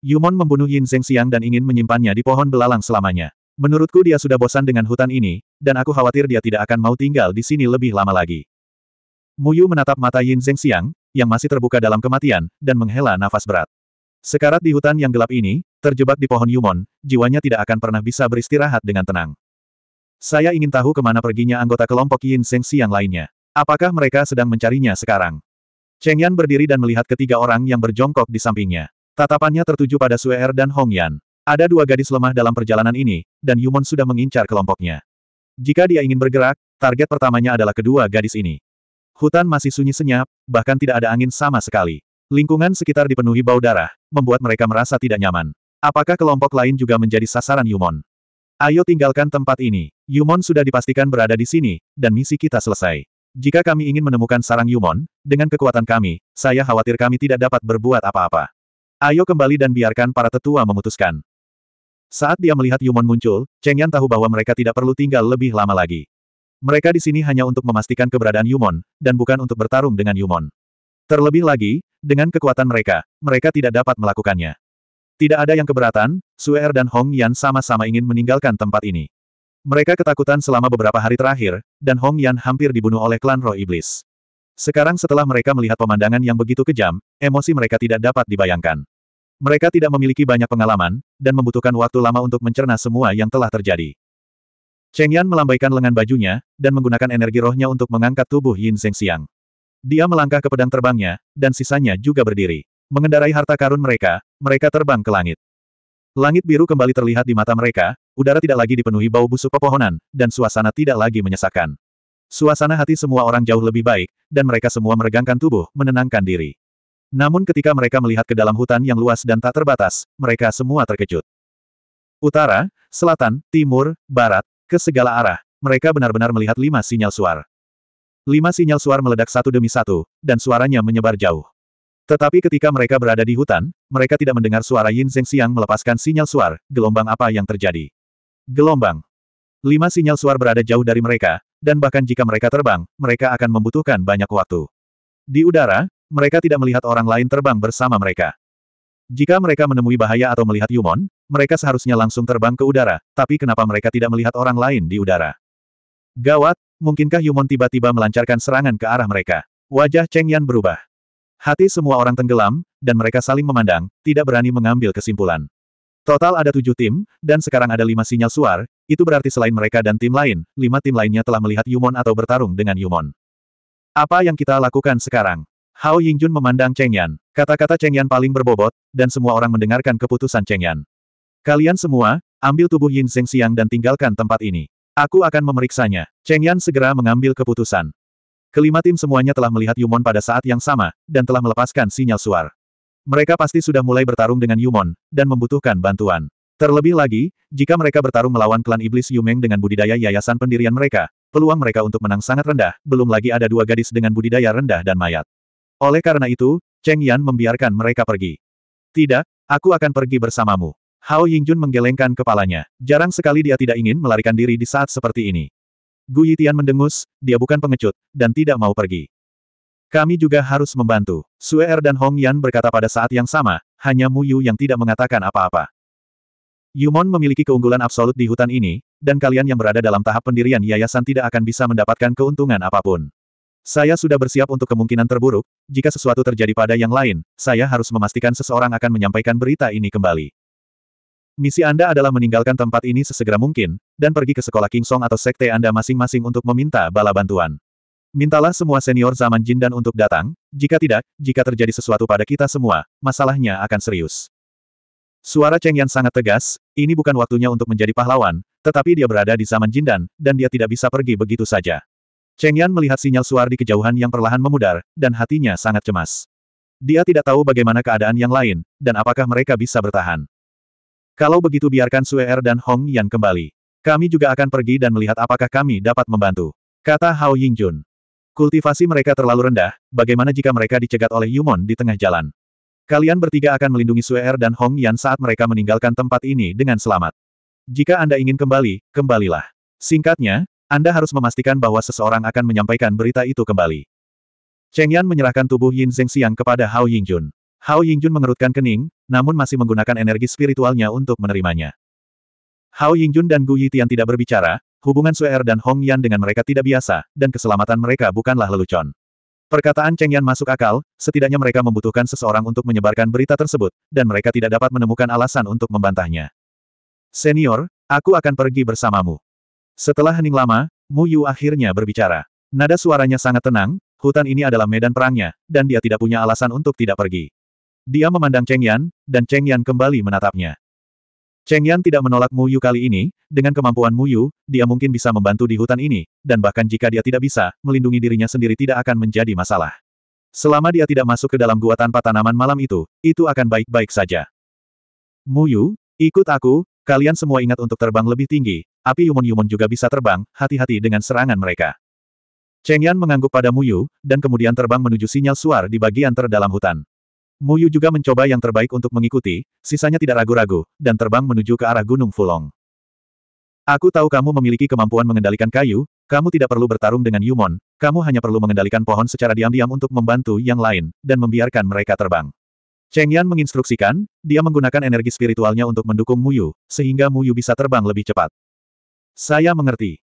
Yumon membunuh Yin Zheng Xiang dan ingin menyimpannya di pohon belalang selamanya. Menurutku dia sudah bosan dengan hutan ini, dan aku khawatir dia tidak akan mau tinggal di sini lebih lama lagi. Mu Yu menatap mata Yin Zheng Xiang, yang masih terbuka dalam kematian, dan menghela nafas berat. Sekarat di hutan yang gelap ini, terjebak di pohon Yumon, jiwanya tidak akan pernah bisa beristirahat dengan tenang. Saya ingin tahu kemana perginya anggota kelompok Yin Zhengxi yang lainnya. Apakah mereka sedang mencarinya sekarang? Cheng Yan berdiri dan melihat ketiga orang yang berjongkok di sampingnya. Tatapannya tertuju pada Sue Er dan Hong Yan. Ada dua gadis lemah dalam perjalanan ini, dan Yumon sudah mengincar kelompoknya. Jika dia ingin bergerak, target pertamanya adalah kedua gadis ini. Hutan masih sunyi senyap, bahkan tidak ada angin sama sekali. Lingkungan sekitar dipenuhi bau darah, membuat mereka merasa tidak nyaman. Apakah kelompok lain juga menjadi sasaran Yumon? Ayo tinggalkan tempat ini. Yumon sudah dipastikan berada di sini, dan misi kita selesai. Jika kami ingin menemukan sarang Yumon, dengan kekuatan kami, saya khawatir kami tidak dapat berbuat apa-apa. Ayo kembali dan biarkan para tetua memutuskan. Saat dia melihat Yumon muncul, Cheng Yan tahu bahwa mereka tidak perlu tinggal lebih lama lagi. Mereka di sini hanya untuk memastikan keberadaan Yumon, dan bukan untuk bertarung dengan Yumon. Terlebih lagi, dengan kekuatan mereka, mereka tidak dapat melakukannya. Tidak ada yang keberatan, Suer er dan Hong Yan sama-sama ingin meninggalkan tempat ini. Mereka ketakutan selama beberapa hari terakhir, dan Hong Yan hampir dibunuh oleh klan roh iblis. Sekarang setelah mereka melihat pemandangan yang begitu kejam, emosi mereka tidak dapat dibayangkan. Mereka tidak memiliki banyak pengalaman, dan membutuhkan waktu lama untuk mencerna semua yang telah terjadi. Cheng Yan melambaikan lengan bajunya, dan menggunakan energi rohnya untuk mengangkat tubuh Yin Zheng Xiang. Dia melangkah ke pedang terbangnya, dan sisanya juga berdiri. Mengendarai harta karun mereka, mereka terbang ke langit. Langit biru kembali terlihat di mata mereka, udara tidak lagi dipenuhi bau busuk pepohonan, dan suasana tidak lagi menyesakkan. Suasana hati semua orang jauh lebih baik, dan mereka semua meregangkan tubuh, menenangkan diri. Namun ketika mereka melihat ke dalam hutan yang luas dan tak terbatas, mereka semua terkejut. Utara, selatan, timur, barat, ke segala arah, mereka benar-benar melihat lima sinyal suar. Lima sinyal suar meledak satu demi satu, dan suaranya menyebar jauh. Tetapi ketika mereka berada di hutan, mereka tidak mendengar suara Yin Zheng Xiang melepaskan sinyal suar, gelombang apa yang terjadi. Gelombang. Lima sinyal suar berada jauh dari mereka, dan bahkan jika mereka terbang, mereka akan membutuhkan banyak waktu. Di udara, mereka tidak melihat orang lain terbang bersama mereka. Jika mereka menemui bahaya atau melihat Yumon, mereka seharusnya langsung terbang ke udara, tapi kenapa mereka tidak melihat orang lain di udara? Gawat, mungkinkah Yumon tiba-tiba melancarkan serangan ke arah mereka? Wajah Cheng Yan berubah. Hati semua orang tenggelam, dan mereka saling memandang, tidak berani mengambil kesimpulan. Total ada tujuh tim, dan sekarang ada lima sinyal suar, itu berarti selain mereka dan tim lain, lima tim lainnya telah melihat Yumon atau bertarung dengan Yumon. Apa yang kita lakukan sekarang? Hao Yingjun memandang Cheng Yan. Kata-kata Cheng Yan paling berbobot, dan semua orang mendengarkan keputusan Cheng Yan. Kalian semua, ambil tubuh Yin Zheng Siang dan tinggalkan tempat ini. Aku akan memeriksanya. Cheng Yan segera mengambil keputusan. Kelima tim semuanya telah melihat Yumon pada saat yang sama, dan telah melepaskan sinyal suar. Mereka pasti sudah mulai bertarung dengan Yumon, dan membutuhkan bantuan. Terlebih lagi, jika mereka bertarung melawan klan iblis Yumeng dengan budidaya yayasan pendirian mereka, peluang mereka untuk menang sangat rendah, belum lagi ada dua gadis dengan budidaya rendah dan mayat. Oleh karena itu, Cheng Yan membiarkan mereka pergi. Tidak, aku akan pergi bersamamu. Hao Yingjun menggelengkan kepalanya. Jarang sekali dia tidak ingin melarikan diri di saat seperti ini. Gu Yitian mendengus, dia bukan pengecut, dan tidak mau pergi. Kami juga harus membantu. Sue Er dan Hong Yan berkata pada saat yang sama, hanya Mu Yu yang tidak mengatakan apa-apa. Yumon memiliki keunggulan absolut di hutan ini, dan kalian yang berada dalam tahap pendirian yayasan tidak akan bisa mendapatkan keuntungan apapun. Saya sudah bersiap untuk kemungkinan terburuk, jika sesuatu terjadi pada yang lain, saya harus memastikan seseorang akan menyampaikan berita ini kembali. Misi Anda adalah meninggalkan tempat ini sesegera mungkin, dan pergi ke sekolah King Song atau sekte Anda masing-masing untuk meminta bala bantuan. Mintalah semua senior zaman Jin dan untuk datang, jika tidak, jika terjadi sesuatu pada kita semua, masalahnya akan serius. Suara Cheng Yan sangat tegas, ini bukan waktunya untuk menjadi pahlawan, tetapi dia berada di zaman Jindan, dan dia tidak bisa pergi begitu saja. Cheng Yan melihat sinyal suar di kejauhan yang perlahan memudar, dan hatinya sangat cemas. Dia tidak tahu bagaimana keadaan yang lain, dan apakah mereka bisa bertahan. Kalau begitu biarkan Sue Er dan Hong Yan kembali. Kami juga akan pergi dan melihat apakah kami dapat membantu. Kata Hao Yingjun. Kultivasi mereka terlalu rendah, bagaimana jika mereka dicegat oleh Yumon di tengah jalan? Kalian bertiga akan melindungi Sue Er dan Hong Yan saat mereka meninggalkan tempat ini dengan selamat. Jika Anda ingin kembali, kembalilah. Singkatnya, Anda harus memastikan bahwa seseorang akan menyampaikan berita itu kembali. Cheng Yan menyerahkan tubuh Yin Zheng Xiang kepada Hao Yingjun. Hao Yingjun mengerutkan kening, namun masih menggunakan energi spiritualnya untuk menerimanya. Hao Yingjun dan Gu Yitian tidak berbicara, hubungan Suer er dan Hong Yan dengan mereka tidak biasa, dan keselamatan mereka bukanlah lelucon. Perkataan Cheng Yan masuk akal, setidaknya mereka membutuhkan seseorang untuk menyebarkan berita tersebut, dan mereka tidak dapat menemukan alasan untuk membantahnya. Senior, aku akan pergi bersamamu. Setelah hening lama, Mu Yu akhirnya berbicara. Nada suaranya sangat tenang, hutan ini adalah medan perangnya, dan dia tidak punya alasan untuk tidak pergi. Dia memandang Cheng Yan, dan Cheng Yan kembali menatapnya. Cheng Yan tidak menolak Mu Yu kali ini, dengan kemampuan Mu Yu, dia mungkin bisa membantu di hutan ini, dan bahkan jika dia tidak bisa, melindungi dirinya sendiri tidak akan menjadi masalah. Selama dia tidak masuk ke dalam gua tanpa tanaman malam itu, itu akan baik-baik saja. Mu Yu, ikut aku, kalian semua ingat untuk terbang lebih tinggi, api Yumun-Yumun juga bisa terbang, hati-hati dengan serangan mereka. Cheng Yan mengangguk pada Mu Yu, dan kemudian terbang menuju sinyal suar di bagian terdalam hutan. Muyu juga mencoba yang terbaik untuk mengikuti, sisanya tidak ragu-ragu, dan terbang menuju ke arah Gunung Fulong. Aku tahu kamu memiliki kemampuan mengendalikan kayu, kamu tidak perlu bertarung dengan Yumon, kamu hanya perlu mengendalikan pohon secara diam-diam untuk membantu yang lain, dan membiarkan mereka terbang. Cheng Yan menginstruksikan, dia menggunakan energi spiritualnya untuk mendukung Muyu, sehingga Muyu bisa terbang lebih cepat. Saya mengerti.